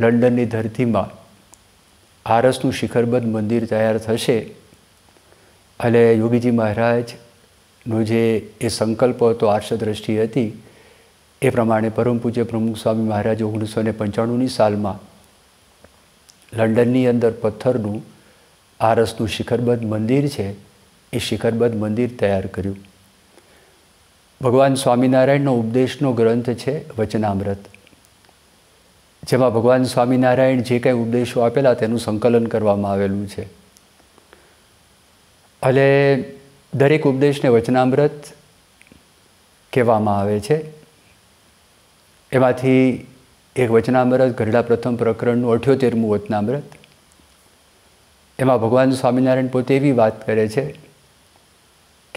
લંડનની ધરતીમાં આરસનું શિખરબદ્ધ મંદિર તૈયાર થશે અને યોગીજી મહારાજનો જે એ સંકલ્પ હતો આર્ષદ્રષ્ટિ હતી એ પ્રમાણે પરમ પૂજ્ય પ્રમુખ સ્વામી મહારાજ ઓગણીસો ને પંચાણુંની સાલમાં લંડનની અંદર પથ્થરનું આરસનું શિખરબદ્ધ મંદિર છે એ શિખરબદ્ધ મંદિર તૈયાર કર્યું ભગવાન સ્વામિનારાયણનો ઉપદેશનો ગ્રંથ છે વચનામૃત જેમાં ભગવાન સ્વામિનારાયણ જે કંઈ ઉપદેશો આપેલા તેનું સંકલન કરવામાં આવેલું છે એટલે દરેક ઉપદેશને વચનામૃત કહેવામાં આવે છે એમાંથી એક વચનામૃત ગઢડા પ્રથમ પ્રકરણનું અઠ્યોતેરમું વચનામૃત એમાં ભગવાન સ્વામિનારાયણ પોતે એવી વાત કરે છે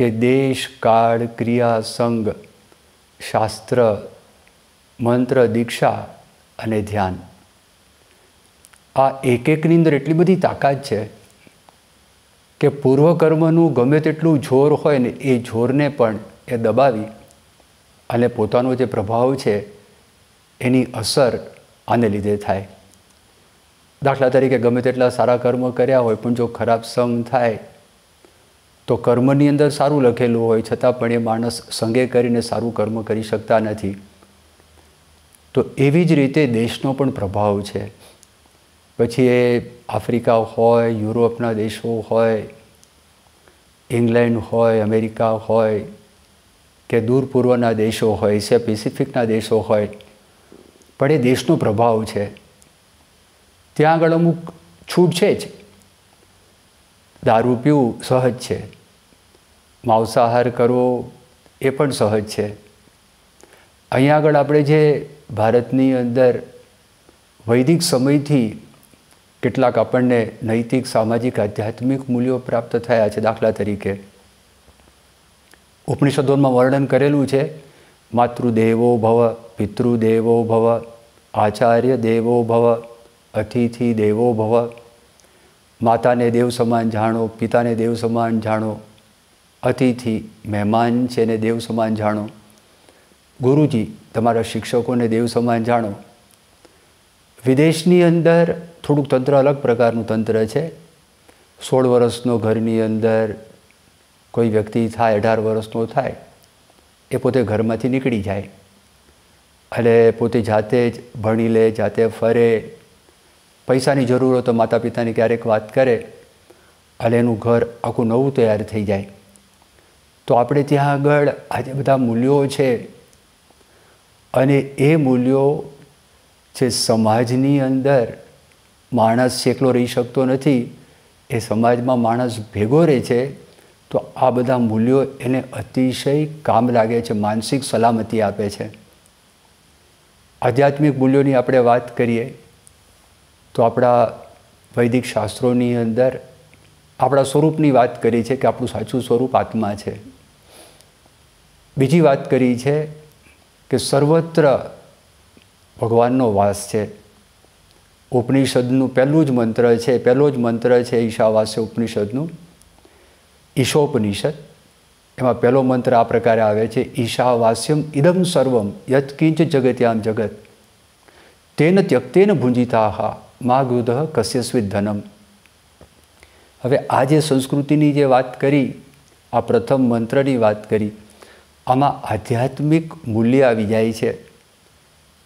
કે દેશ કાળ ક્રિયા સંગ શાસ્ત્ર મંત્ર દીક્ષા અને ધ્યાન આ એક એકની અંદર એટલી બધી તાકાત છે કે પૂર્વકર્મનું ગમે તેટલું જોર હોય ને એ જોરને પણ એ દબાવી અને પોતાનો જે પ્રભાવ છે એની અસર આને લીધે થાય દાખલા તરીકે ગમે તેટલા સારા કર્મ કર્યા હોય પણ જો ખરાબ સંગ થાય તો કર્મની અંદર સારું લખેલું હોય છતાં પણ એ માણસ સંગે કરીને સારું કર્મ કરી શકતા નથી તો એવી જ રીતે દેશનો પણ પ્રભાવ છે પછી એ આફ્રિકા હોય યુરોપના દેશો હોય ઇંગ્લેન્ડ હોય અમેરિકા હોય કે દૂર પૂર્વના દેશો હોય છે પેસિફિકના દેશો હોય પણ એ દેશનો પ્રભાવ છે ત્યાં આગળ અમુક છૂટ છે જ દારૂ પીવું સહજ છે માંસાહાર કરવો એ પણ સહજ છે અહીંયા આગળ આપણે જે ભારતની અંદર વૈદિક સમયથી કેટલાક આપણને નૈતિક સામાજિક આધ્યાત્મિક મૂલ્યો પ્રાપ્ત થયા છે દાખલા તરીકે ઉપનિષદોમાં વર્ણન કરેલું છે માતૃદેવો ભવ પિતૃદેવો ભવ આચાર્ય દેવો ભવ અતિથિ દેવો ભવ માતાને દેવ સમાન જાણો પિતાને દેવ સમાન જાણો અતિથિ મહેમાન છે ને દેવ સમાન જાણો ગુરુજી તમારા શિક્ષકોને દેવ સમાન જાણો વિદેશની અંદર થોડુંક તંત્ર અલગ પ્રકારનું તંત્ર છે સોળ વર્ષનો ઘરની અંદર કોઈ વ્યક્તિ થાય અઢાર વર્ષનો થાય એ પોતે ઘરમાંથી નીકળી જાય એટલે પોતે જાતે જ ભણી લે જાતે ફરે પૈસાની જરૂર હોય તો માતા પિતાની ક્યારેક વાત કરે એટલે એનું ઘર આખું નવું તૈયાર થઈ જાય તો આપણે ત્યાં આગળ આજે બધા મૂલ્યો છે અને એ મૂલ્યો જે સમાજની અંદર માણસ એકલો રહી શકતો નથી એ સમાજમાં માણસ ભેગો રહે છે તો આ બધા મૂલ્યો એને અતિશય કામ લાગે છે માનસિક સલામતી આપે છે આધ્યાત્મિક મૂલ્યોની આપણે વાત કરીએ તો આપણા વૈદિક શાસ્ત્રોની અંદર આપણા સ્વરૂપની વાત કરી છે કે આપણું સાચું સ્વરૂપ આત્મા છે બીજી વાત કરી છે કે સર્વત્ર ભગવાનનો વાસ છે ઉપનિષદનું પહેલું જ મંત્ર છે પહેલો જ મંત્ર છે ઈશાવાસ્ય ઉપનિષદનું ઈશોપનિષદ એમાં પહેલો મંત્ર આ પ્રકારે આવે છે ઈશાવાસ્યમ ઇદમ સર્વમ યત્કિંચ જગત્યામ જગત તેન ત્યક્તેન મા માગૃદ કસ્યસ્વી ધનમ હવે આ જે સંસ્કૃતિની જે વાત કરી આ પ્રથમ મંત્રની વાત કરી આમાં આધ્યાત્મિક મૂલ્ય આવી જાય છે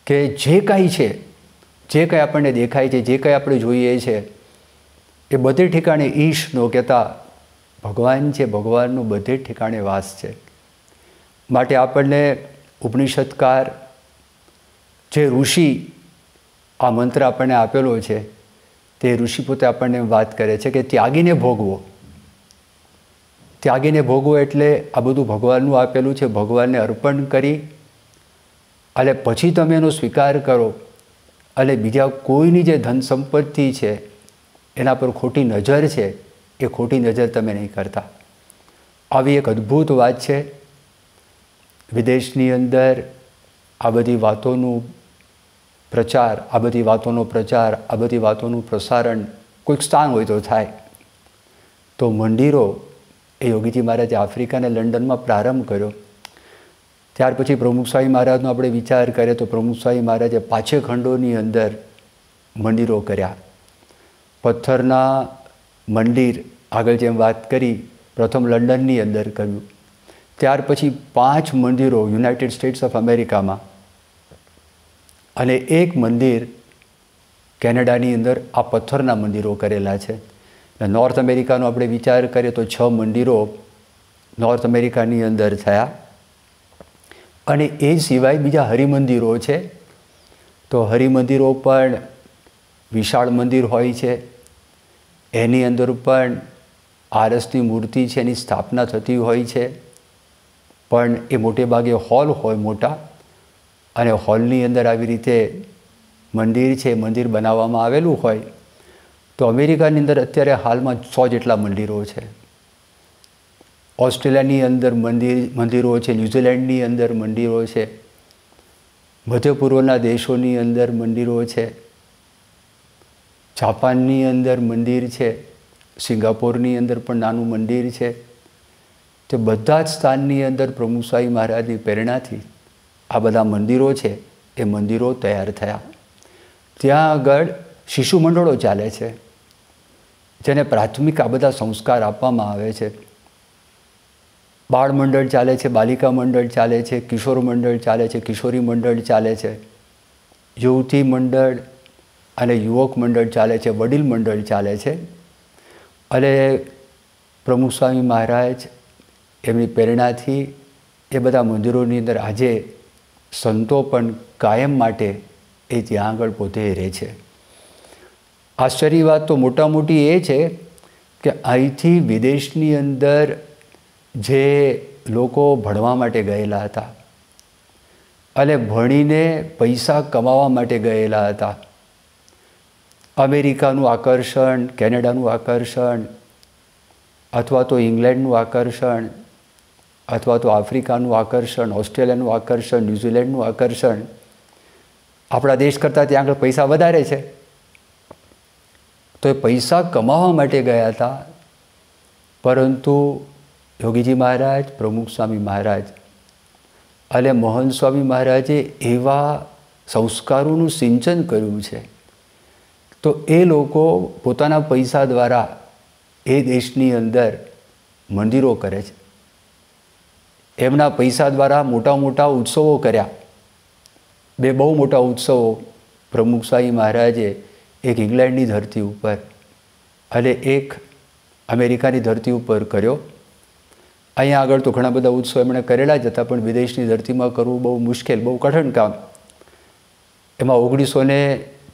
કે જે કાંઈ છે જે કાંઈ આપણને દેખાય છે જે કાંઈ આપણે જોઈએ છે એ બધે ઠેકાણે ઈશનો કહેતા ભગવાન છે ભગવાનનું બધે ઠેકાણે વાસ છે માટે આપણને ઉપનિષદકાર જે ઋષિ આ મંત્ર આપણને આપેલો છે તે ઋષિ પોતે આપણને વાત કરે છે કે ત્યાગીને ભોગવો ત્યાગીને ભોગવો એટલે આ બધું ભગવાનનું આપેલું છે ભગવાનને અર્પણ કરી અને પછી તમે એનો સ્વીકાર કરો અને બીજા કોઈની જે ધન સંપત્તિ છે એના પર ખોટી નજર છે એ ખોટી નજર તમે નહીં કરતા આવી એક અદ્ભુત વાત છે વિદેશની અંદર આ બધી વાતોનું પ્રચાર આ બધી વાતોનો પ્રચાર આ બધી વાતોનું પ્રસારણ કોઈક સ્થાન હોય તો થાય તો મંદિરો એ યોગીજી મહારાજે આફ્રિકા અને લંડનમાં પ્રારંભ કર્યો ત્યાર પછી પ્રમુખ સ્વામી મહારાજનો આપણે વિચાર કરીએ તો પ્રમુખ સ્વામી મહારાજે પાછે ખંડોની અંદર મંદિરો કર્યા પથ્થરના મંદિર આગળ જેમ વાત કરી પ્રથમ લંડનની અંદર કર્યું ત્યાર પછી પાંચ મંદિરો યુનાઇટેડ સ્ટેટ્સ ઓફ અમેરિકામાં અને એક મંદિર કેનેડાની અંદર આ પથ્થરના મંદિરો કરેલા છે નોર્થ અમેરિકાનો આપણે વિચાર કરીએ તો છ મંદિરો નોર્થ અમેરિકાની અંદર થયા અને એ સિવાય બીજા હરિમંદિરો છે તો હરિમંદિરો પણ વિશાળ મંદિર હોય છે એની અંદર પણ આરસની મૂર્તિ છે એની સ્થાપના થતી હોય છે પણ એ મોટે ભાગે હોલ હોય મોટા અને હોલની અંદર આવી રીતે મંદિર છે મંદિર બનાવવામાં આવેલું હોય તો અમેરિકાની અંદર અત્યારે હાલમાં સો જેટલા મંદિરો છે ઓસ્ટ્રેલિયાની અંદર મંદિર મંદિરો છે ન્યૂઝીલેન્ડની અંદર મંદિરો છે મધ્ય પૂર્વના દેશોની અંદર મંદિરો છે જાપાનની અંદર મંદિર છે સિંગાપોરની અંદર પણ નાનું મંદિર છે તે બધા જ સ્થાનની અંદર પ્રમુસાઈ મહારાજની પ્રેરણાથી આ બધા મંદિરો છે એ મંદિરો તૈયાર થયા ત્યાં આગળ શિશુ મંડળો ચાલે છે જેને પ્રાથમિક આ બધા સંસ્કાર આપવામાં આવે છે બાળ મંડળ ચાલે છે બાલિકા મંડળ ચાલે છે કિશોર મંડળ ચાલે છે કિશોરી મંડળ ચાલે છે યુવતી મંડળ અને યુવક મંડળ ચાલે છે વડીલ મંડળ ચાલે છે અને પ્રમુખ સ્વામી મહારાજ એમની પ્રેરણાથી એ બધા મંદિરોની અંદર આજે સંતો પણ કાયમ માટે એ ત્યાં આગળ પોતે રહે છે આશ્ચર્ય વાત તો મોટા મોટી એ છે કે અહીંથી વિદેશની અંદર જે લોકો ભણવા માટે ગયેલા હતા અને ભણીને પૈસા કમાવા માટે ગયેલા હતા અમેરિકાનું આકર્ષણ કેનેડાનું આકર્ષણ અથવા તો ઇંગ્લેન્ડનું આકર્ષણ અથવા તો આફ્રિકાનું આકર્ષણ ઓસ્ટ્રેલિયાનું આકર્ષણ ન્યૂઝીલેન્ડનું આકર્ષણ આપણા દેશ કરતાં ત્યાં આગળ પૈસા વધારે છે તો એ પૈસા કમાવા માટે ગયા હતા પરંતુ યોગીજી મહારાજ પ્રમુખ સ્વામી મહારાજ અને મોહન સ્વામી મહારાજે એવા સંસ્કારોનું સિંચન કર્યું છે તો એ લોકો પોતાના પૈસા દ્વારા એ દેશની અંદર મંદિરો કરે છે એમના પૈસા દ્વારા મોટા મોટા ઉત્સવો કર્યા બે બહુ મોટા ઉત્સવો પ્રમુખશાહી મહારાજે એક ઇંગ્લેન્ડની ધરતી ઉપર અને એક અમેરિકાની ધરતી ઉપર કર્યો અહીંયા આગળ તો ઘણા બધા ઉત્સવ એમણે કરેલા જ હતા પણ વિદેશની ધરતીમાં કરવું બહુ મુશ્કેલ બહુ કઠણ કામ એમાં ઓગણીસો ને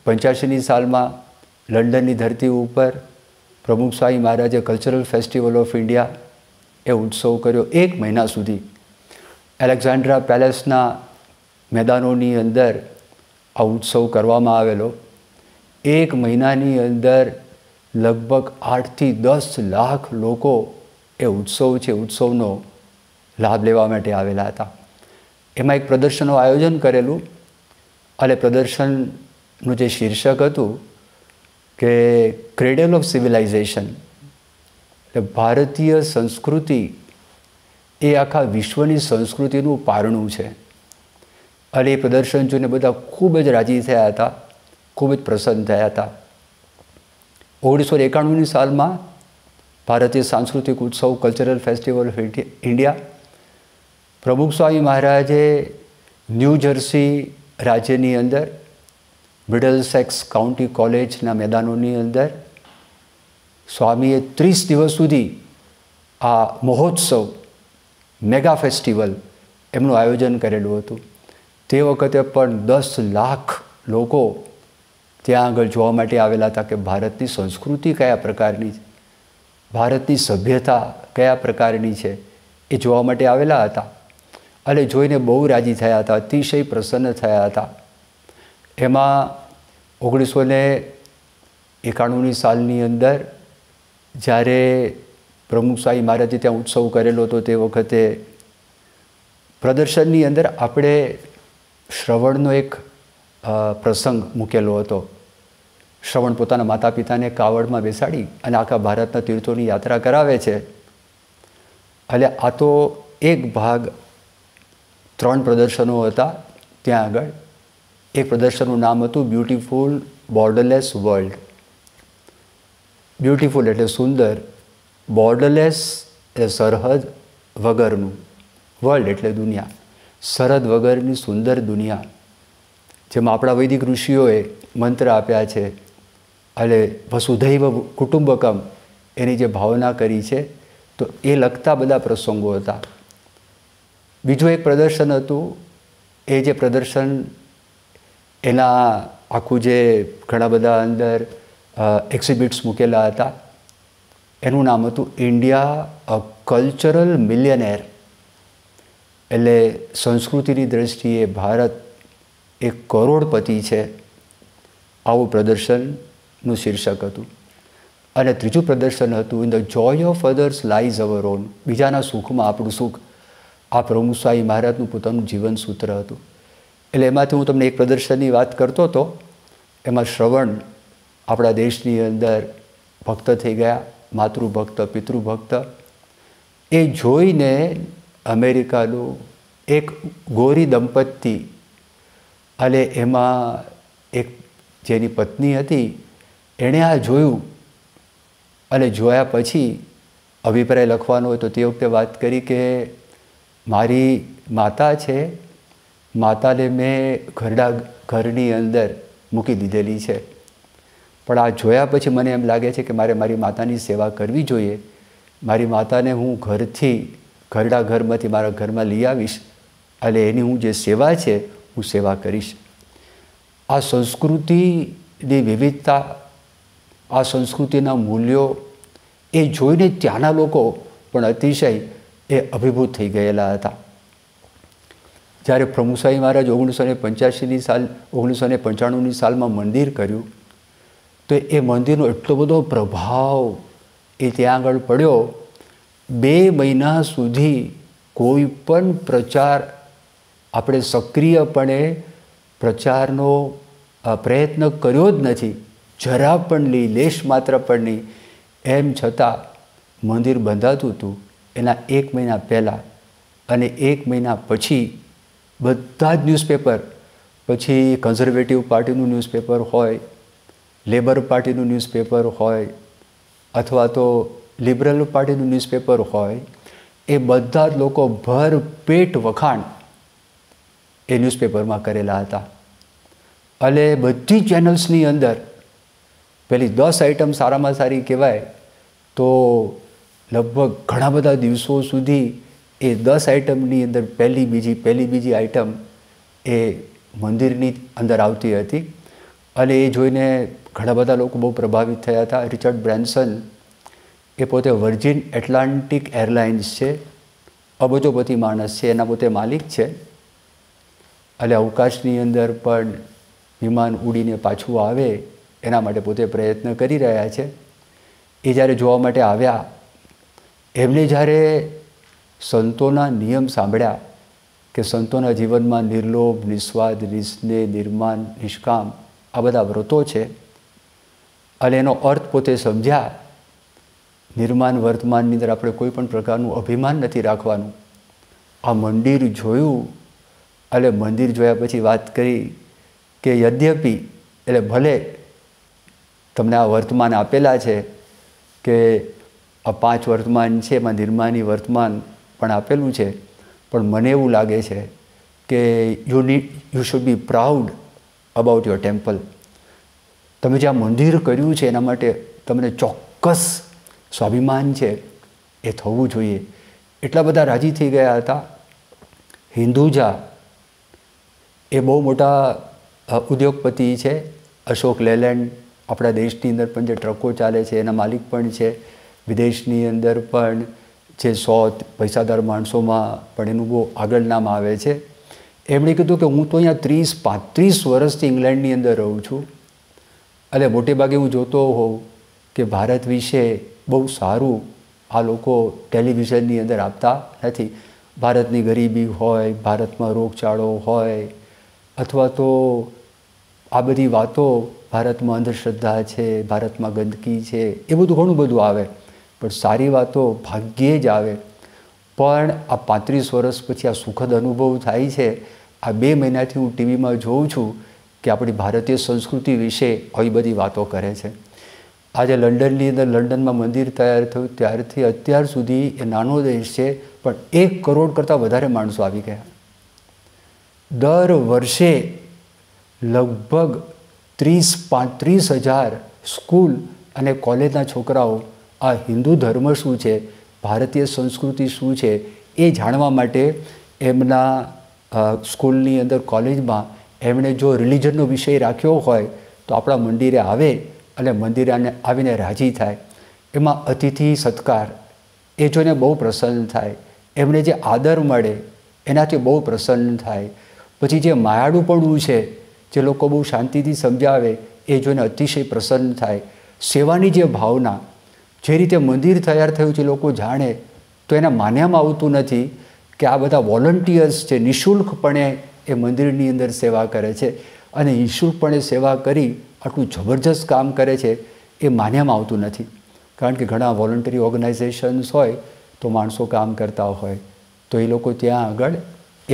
પંચ્યાસીની સાલમાં લંડનની ધરતી ઉપર પ્રમુખ સ્વામી મહારાજે કલ્ચરલ ફેસ્ટિવલ ઓફ ઇન્ડિયા એ ઉત્સવ કર્યો એક મહિના સુધી એલેક્ઝાન્ડ્રા પેલેસના મેદાનોની અંદર આ ઉત્સવ કરવામાં આવેલો એક મહિનાની અંદર લગભગ આઠથી દસ લાખ લોકો એ ઉત્સવ છે ઉત્સવનો લાભ લેવા માટે આવેલા હતા એમાં એક પ્રદર્શનનું આયોજન કરેલું અને પ્રદર્શન નું જે શીર્ષક હતું કે ક્રેડલ ઓફ સિવિલાઇઝેશન એટલે ભારતીય સંસ્કૃતિ એ આખા વિશ્વની સંસ્કૃતિનું પારણું છે અને એ પ્રદર્શન જોઈને બધા ખૂબ જ રાજી થયા હતા ખૂબ જ પ્રસન્ન થયા હતા ઓગણીસો એકાણુંની સાલમાં ભારતીય સાંસ્કૃતિક ઉત્સવ કલ્ચરલ ફેસ્ટિવલ ઓફ ઇન્ડિયા પ્રમુખ સ્વામી મહારાજે ન્યૂ જર્સી રાજ્યની અંદર મિડલસેક્સ કાઉન્ટી કોલેજના મેદાનોની અંદર સ્વામીએ ત્રીસ દિવસ સુધી આ મહોત્સવ મેગા ફેસ્ટિવલ એમનું આયોજન કરેલું હતું તે વખતે પણ દસ લાખ લોકો ત્યાં આગળ જોવા માટે આવેલા હતા કે ભારતની સંસ્કૃતિ કયા પ્રકારની છે ભારતની સભ્યતા કયા પ્રકારની છે એ જોવા માટે આવેલા હતા અને જોઈને બહુ રાજી થયા હતા અતિશય પ્રસન્ન થયા હતા એમાં ઓગણીસો ને એકાણુંની સાલની અંદર જ્યારે પ્રમુખશાહી મહારાજે ત્યાં ઉત્સવ કરેલો હતો તે વખતે પ્રદર્શનની અંદર આપણે શ્રવણનો એક પ્રસંગ મૂકેલો હતો શ્રવણ પોતાના માતા પિતાને કાવડમાં બેસાડી અને આખા ભારતના તીર્થોની યાત્રા કરાવે છે એટલે આ તો એક ભાગ ત્રણ પ્રદર્શનો હતા ત્યાં આગળ એ પ્રદર્શનનું નામ હતું બ્યુટિફુલ બોર્ડરલેસ વર્લ્ડ બ્યુટિફુલ એટલે સુંદર બોર્ડરલેસ એટલે સરહદ વગરનું વર્લ્ડ એટલે દુનિયા સરહદ વગરની સુંદર દુનિયા જેમાં આપણા વૈદિક ઋષિઓએ મંત્ર આપ્યા છે એટલે વસુધૈવ કુટુંબકમ એની જે ભાવના કરી છે તો એ લગતા બધા પ્રસંગો હતા બીજું એક પ્રદર્શન હતું એ જે પ્રદર્શન એના આખું જે ઘણા બધા અંદર એક્ઝિબિટ્સ મૂકેલા હતા એનું નામ હતું ઇન્ડિયા કલ્ચરલ મિલિયનેર એટલે સંસ્કૃતિની દ્રષ્ટિએ ભારત એક કરોડપતિ છે આવું પ્રદર્શનનું શીર્ષક હતું અને ત્રીજું પ્રદર્શન હતું in the joy of others lies our own બીજાના સુખમાં આપણું સુખ આ પ્રમુખ પ્રમુસાઈ મહારાજનું પોતાનું જીવન સૂત્ર હતું એટલે એમાંથી હું તમને એક પ્રદર્શનની વાત કરતો હતો એમાં શ્રવણ આપણા દેશની અંદર ભક્ત થઈ ગયા માતૃભક્ત પિતૃભક્ત એ જોઈને અમેરિકાનું એક ગોરી દંપતી અને એમાં એક જેની પત્ની હતી એણે આ જોયું અને જોયા પછી અભિપ્રાય લખવાનો હોય તો તે વખતે વાત કરી કે મારી માતા છે માતાને મેં ઘરડા ઘરની અંદર મૂકી દીધેલી છે પણ આ જોયા પછી મને એમ લાગે છે કે મારે મારી માતાની સેવા કરવી જોઈએ મારી માતાને હું ઘરથી ઘરડા ઘરમાંથી મારા ઘરમાં લઈ આવીશ એટલે એની હું જે સેવા છે હું સેવા કરીશ આ સંસ્કૃતિની વિવિધતા આ સંસ્કૃતિના મૂલ્યો એ જોઈને ત્યાંના લોકો પણ અતિશય એ અભિભૂત થઈ ગયેલા હતા જ્યારે પ્રમુસાઈ મહારાજ ઓગણીસો ને પંચ્યાસીની સાલ ઓગણીસો ને પંચાણુંની સાલમાં મંદિર કર્યું તો એ મંદિરનો એટલો બધો પ્રભાવ એ ત્યાં આગળ પડ્યો બે મહિના સુધી કોઈ પણ પ્રચાર આપણે સક્રિયપણે પ્રચારનો પ્રયત્ન કર્યો જ નથી જરા પણ નહીં લેશ માત્ર પણ નહીં એમ છતાં મંદિર બંધાતું હતું એના એક મહિના પહેલાં અને એક મહિના પછી બધા જ ન્યૂઝપેપર પછી કન્ઝર્વેટિવ પાર્ટીનું ન્યૂઝપેપર હોય લેબર પાર્ટીનું ન્યૂઝપેપર હોય અથવા તો લિબરલ પાર્ટીનું ન્યૂઝપેપર હોય એ બધા જ લોકો ભરપેટ વખાણ એ ન્યૂઝપેપરમાં કરેલા હતા અને બધી ચેનલ્સની અંદર પેલી દસ આઇટમ સારામાં સારી કહેવાય તો લગભગ ઘણા બધા દિવસો સુધી એ દસ આઇટમની અંદર પહેલી બીજી પહેલી બીજી આઇટમ એ મંદિરની અંદર આવતી હતી અને એ જોઈને ઘણા બધા લોકો બહુ પ્રભાવિત થયા હતા રિચર્ડ બ્રેન્સન એ પોતે વર્જિન એટલાન્ટિક એરલાઇન્સ છે અબજોપતિ માણસ છે એના પોતે માલિક છે એટલે અવકાશની અંદર પણ વિમાન ઉડીને પાછું આવે એના માટે પોતે પ્રયત્ન કરી રહ્યા છે એ જ્યારે જોવા માટે આવ્યા એમને જ્યારે સંતોના નિયમ સાંભળ્યા કે સંતોના જીવનમાં નિર્લોભ નિસ્વાદ નિસ્નેહ નિર્માણ નિષ્કામ આ બધા વ્રતો છે અને એનો અર્થ પોતે સમજ્યા નિર્માણ વર્તમાનની અંદર આપણે કોઈ પણ પ્રકારનું અભિમાન નથી રાખવાનું આ મંદિર જોયું એટલે મંદિર જોયા પછી વાત કરી કે યદ્યપી એટલે ભલે તમને આ વર્તમાન આપેલા છે કે આ પાંચ વર્તમાન છે એમાં નિર્માની વર્તમાન પણ આપેલું છે પણ મને એવું લાગે છે કે you need you should be proud about your temple તમે જે આ મંદિર કર્યું છે એના માટે તમને ચોક્કસ સ્વાભિમાન છે એ થવું જોઈએ એટલા બધા રાજી થઈ ગયા હતા હિન્દુજા એ બહુ મોટા ઉદ્યોગપતિ છે અશોક લેલેન્ડ આપણા દેશની અંદર પણ જે ટ્રકો ચાલે છે એના માલિક પણ છે વિદેશની અંદર પણ જે સો પૈસાદાર માણસોમાં પણ એનું બહુ આગળ નામ આવે છે એમણે કીધું કે હું તો અહીંયા ત્રીસ પાંત્રીસ વર્ષથી ઇંગ્લેન્ડની અંદર રહું છું અને મોટે ભાગે હું જોતો હોઉં કે ભારત વિશે બહુ સારું આ લોકો ટેલિવિઝનની અંદર આપતા નથી ભારતની ગરીબી હોય ભારતમાં રોગચાળો હોય અથવા તો આ બધી વાતો ભારતમાં અંધશ્રદ્ધા છે ભારતમાં ગંદકી છે એ બધું ઘણું બધું આવે પણ સારી વાતો ભાગ્યે જ આવે પણ આ પાંત્રીસ વર્ષ પછી આ સુખદ અનુભવ થાય છે આ બે મહિનાથી હું ટીવીમાં જોઉં છું કે આપણી ભારતીય સંસ્કૃતિ વિશે આવી બધી વાતો કરે છે આજે લંડનની અંદર લંડનમાં મંદિર તૈયાર થયું ત્યારથી અત્યાર સુધી એ નાનો દેશ છે પણ એક કરોડ કરતાં વધારે માણસો આવી ગયા દર વર્ષે લગભગ ત્રીસ પાંત્રીસ હજાર સ્કૂલ અને કોલેજના છોકરાઓ આ હિન્દુ ધર્મ શું છે ભારતીય સંસ્કૃતિ શું છે એ જાણવા માટે એમના સ્કૂલની અંદર કોલેજમાં એમણે જો રિલિજનનો વિષય રાખ્યો હોય તો આપણા મંદિરે આવે અને મંદિરે આવીને રાજી થાય એમાં અતિથિ સત્કાર એ જોઈને બહુ પ્રસન્ન થાય એમને જે આદર મળે એનાથી બહુ પ્રસન્ન થાય પછી જે માયાળુપણું છે જે લોકો બહુ શાંતિથી સમજાવે એ જોઈને અતિશય પ્રસન્ન થાય સેવાની જે ભાવના જે રીતે મંદિર તૈયાર થયું છે લોકો જાણે તો એને માન્યામાં આવતું નથી કે આ બધા વોલન્ટિયર્સ છે નિઃશુલ્કપણે એ મંદિરની અંદર સેવા કરે છે અને નિઃશુલ્કપણે સેવા કરી આટલું જબરજસ્ત કામ કરે છે એ માન્યામાં આવતું નથી કારણ કે ઘણા વોલન્ટરી ઓર્ગનાઇઝેશન્સ હોય તો માણસો કામ કરતા હોય તો એ લોકો ત્યાં આગળ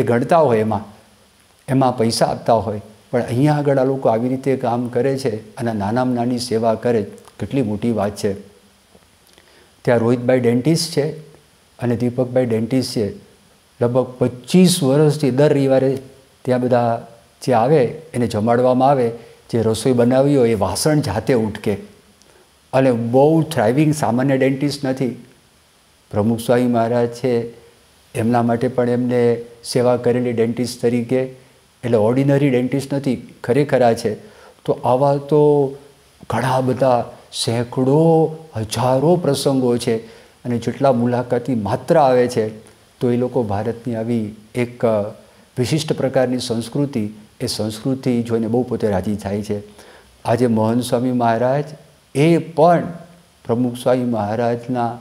એ ગણતા હોય એમાં એમાં પૈસા આપતા હોય પણ અહીંયા આગળ આ લોકો આવી રીતે કામ કરે છે અને નાનામાં નાની સેવા કરે કેટલી મોટી વાત છે ત્યાં રોહિતભાઈ ડેન્ટિસ્ટ છે અને દીપકભાઈ ડેન્ટિસ્ટ છે લગભગ પચીસ વર્ષથી દર રવિવારે ત્યાં બધા જે આવે એને જમાડવામાં આવે જે રસોઈ બનાવી હોય એ વાસણ જાતે ઉઠકે અને બહુ થ્રાઇવિંગ સામાન્ય ડેન્ટિસ્ટ નથી પ્રમુખ સ્વામી મહારાજ છે એમના માટે પણ એમને સેવા કરેલી ડેન્ટિસ્ટ તરીકે એટલે ઓર્ડિનરી ડેન્ટિસ્ટ નથી ખરેખર આ છે તો આવા તો ઘણા બધા સેંકડો હજારો પ્રસંગો છે અને જેટલા મુલાકાતી માત્ર આવે છે તો એ લોકો ભારતની આવી એક વિશિષ્ટ પ્રકારની સંસ્કૃતિ એ સંસ્કૃતિ જોઈને બહુ પોતે રાજી થાય છે આજે મોહન સ્વામી મહારાજ એ પણ પ્રમુખ સ્વામી મહારાજના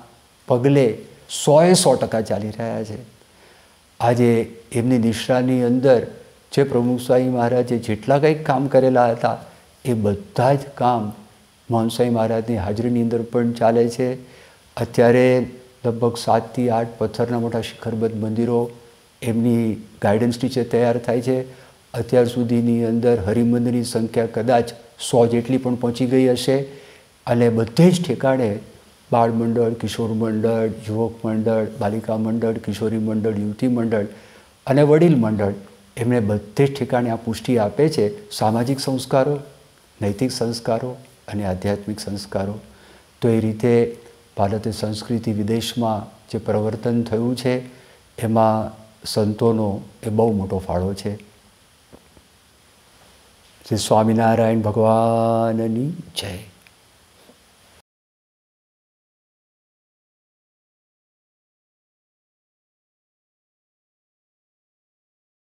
પગલે સોએ સો ટકા ચાલી રહ્યા છે આજે એમની નિશ્રાની અંદર જે પ્રમુખ સ્વામી મહારાજે જેટલા કંઈક કામ કરેલા હતા એ બધા જ કામ માનસાઈ મહારાજની હાજરીની અંદર પણ ચાલે છે અત્યારે લગભગ સાતથી આઠ પથ્થરના મોટા શિખરબદ્ધ મંદિરો એમની ગાઈડન્સ નીચે તૈયાર થાય છે અત્યાર સુધીની અંદર હરિમંદિરની સંખ્યા કદાચ સો જેટલી પણ પહોંચી ગઈ હશે અને બધે જ ઠેકાણે બાળ મંડળ કિશોર મંડળ યુવક મંડળ બાલિકા મંડળ કિશોરી મંડળ યુવતી મંડળ અને વડીલ મંડળ એમણે બધે જ ઠેકાણે આ પુષ્ટિ આપે છે સામાજિક સંસ્કારો નૈતિક સંસ્કારો અને આધ્યાત્મિક સંસ્કારો તો એ રીતે ભારતે સંસ્કૃતિ વિદેશમાં જે પ્રવર્તન થયું છે એમાં સંતોનો એ બહુ મોટો ફાળો છે શ્રી સ્વામિનારાયણ ભગવાનની જય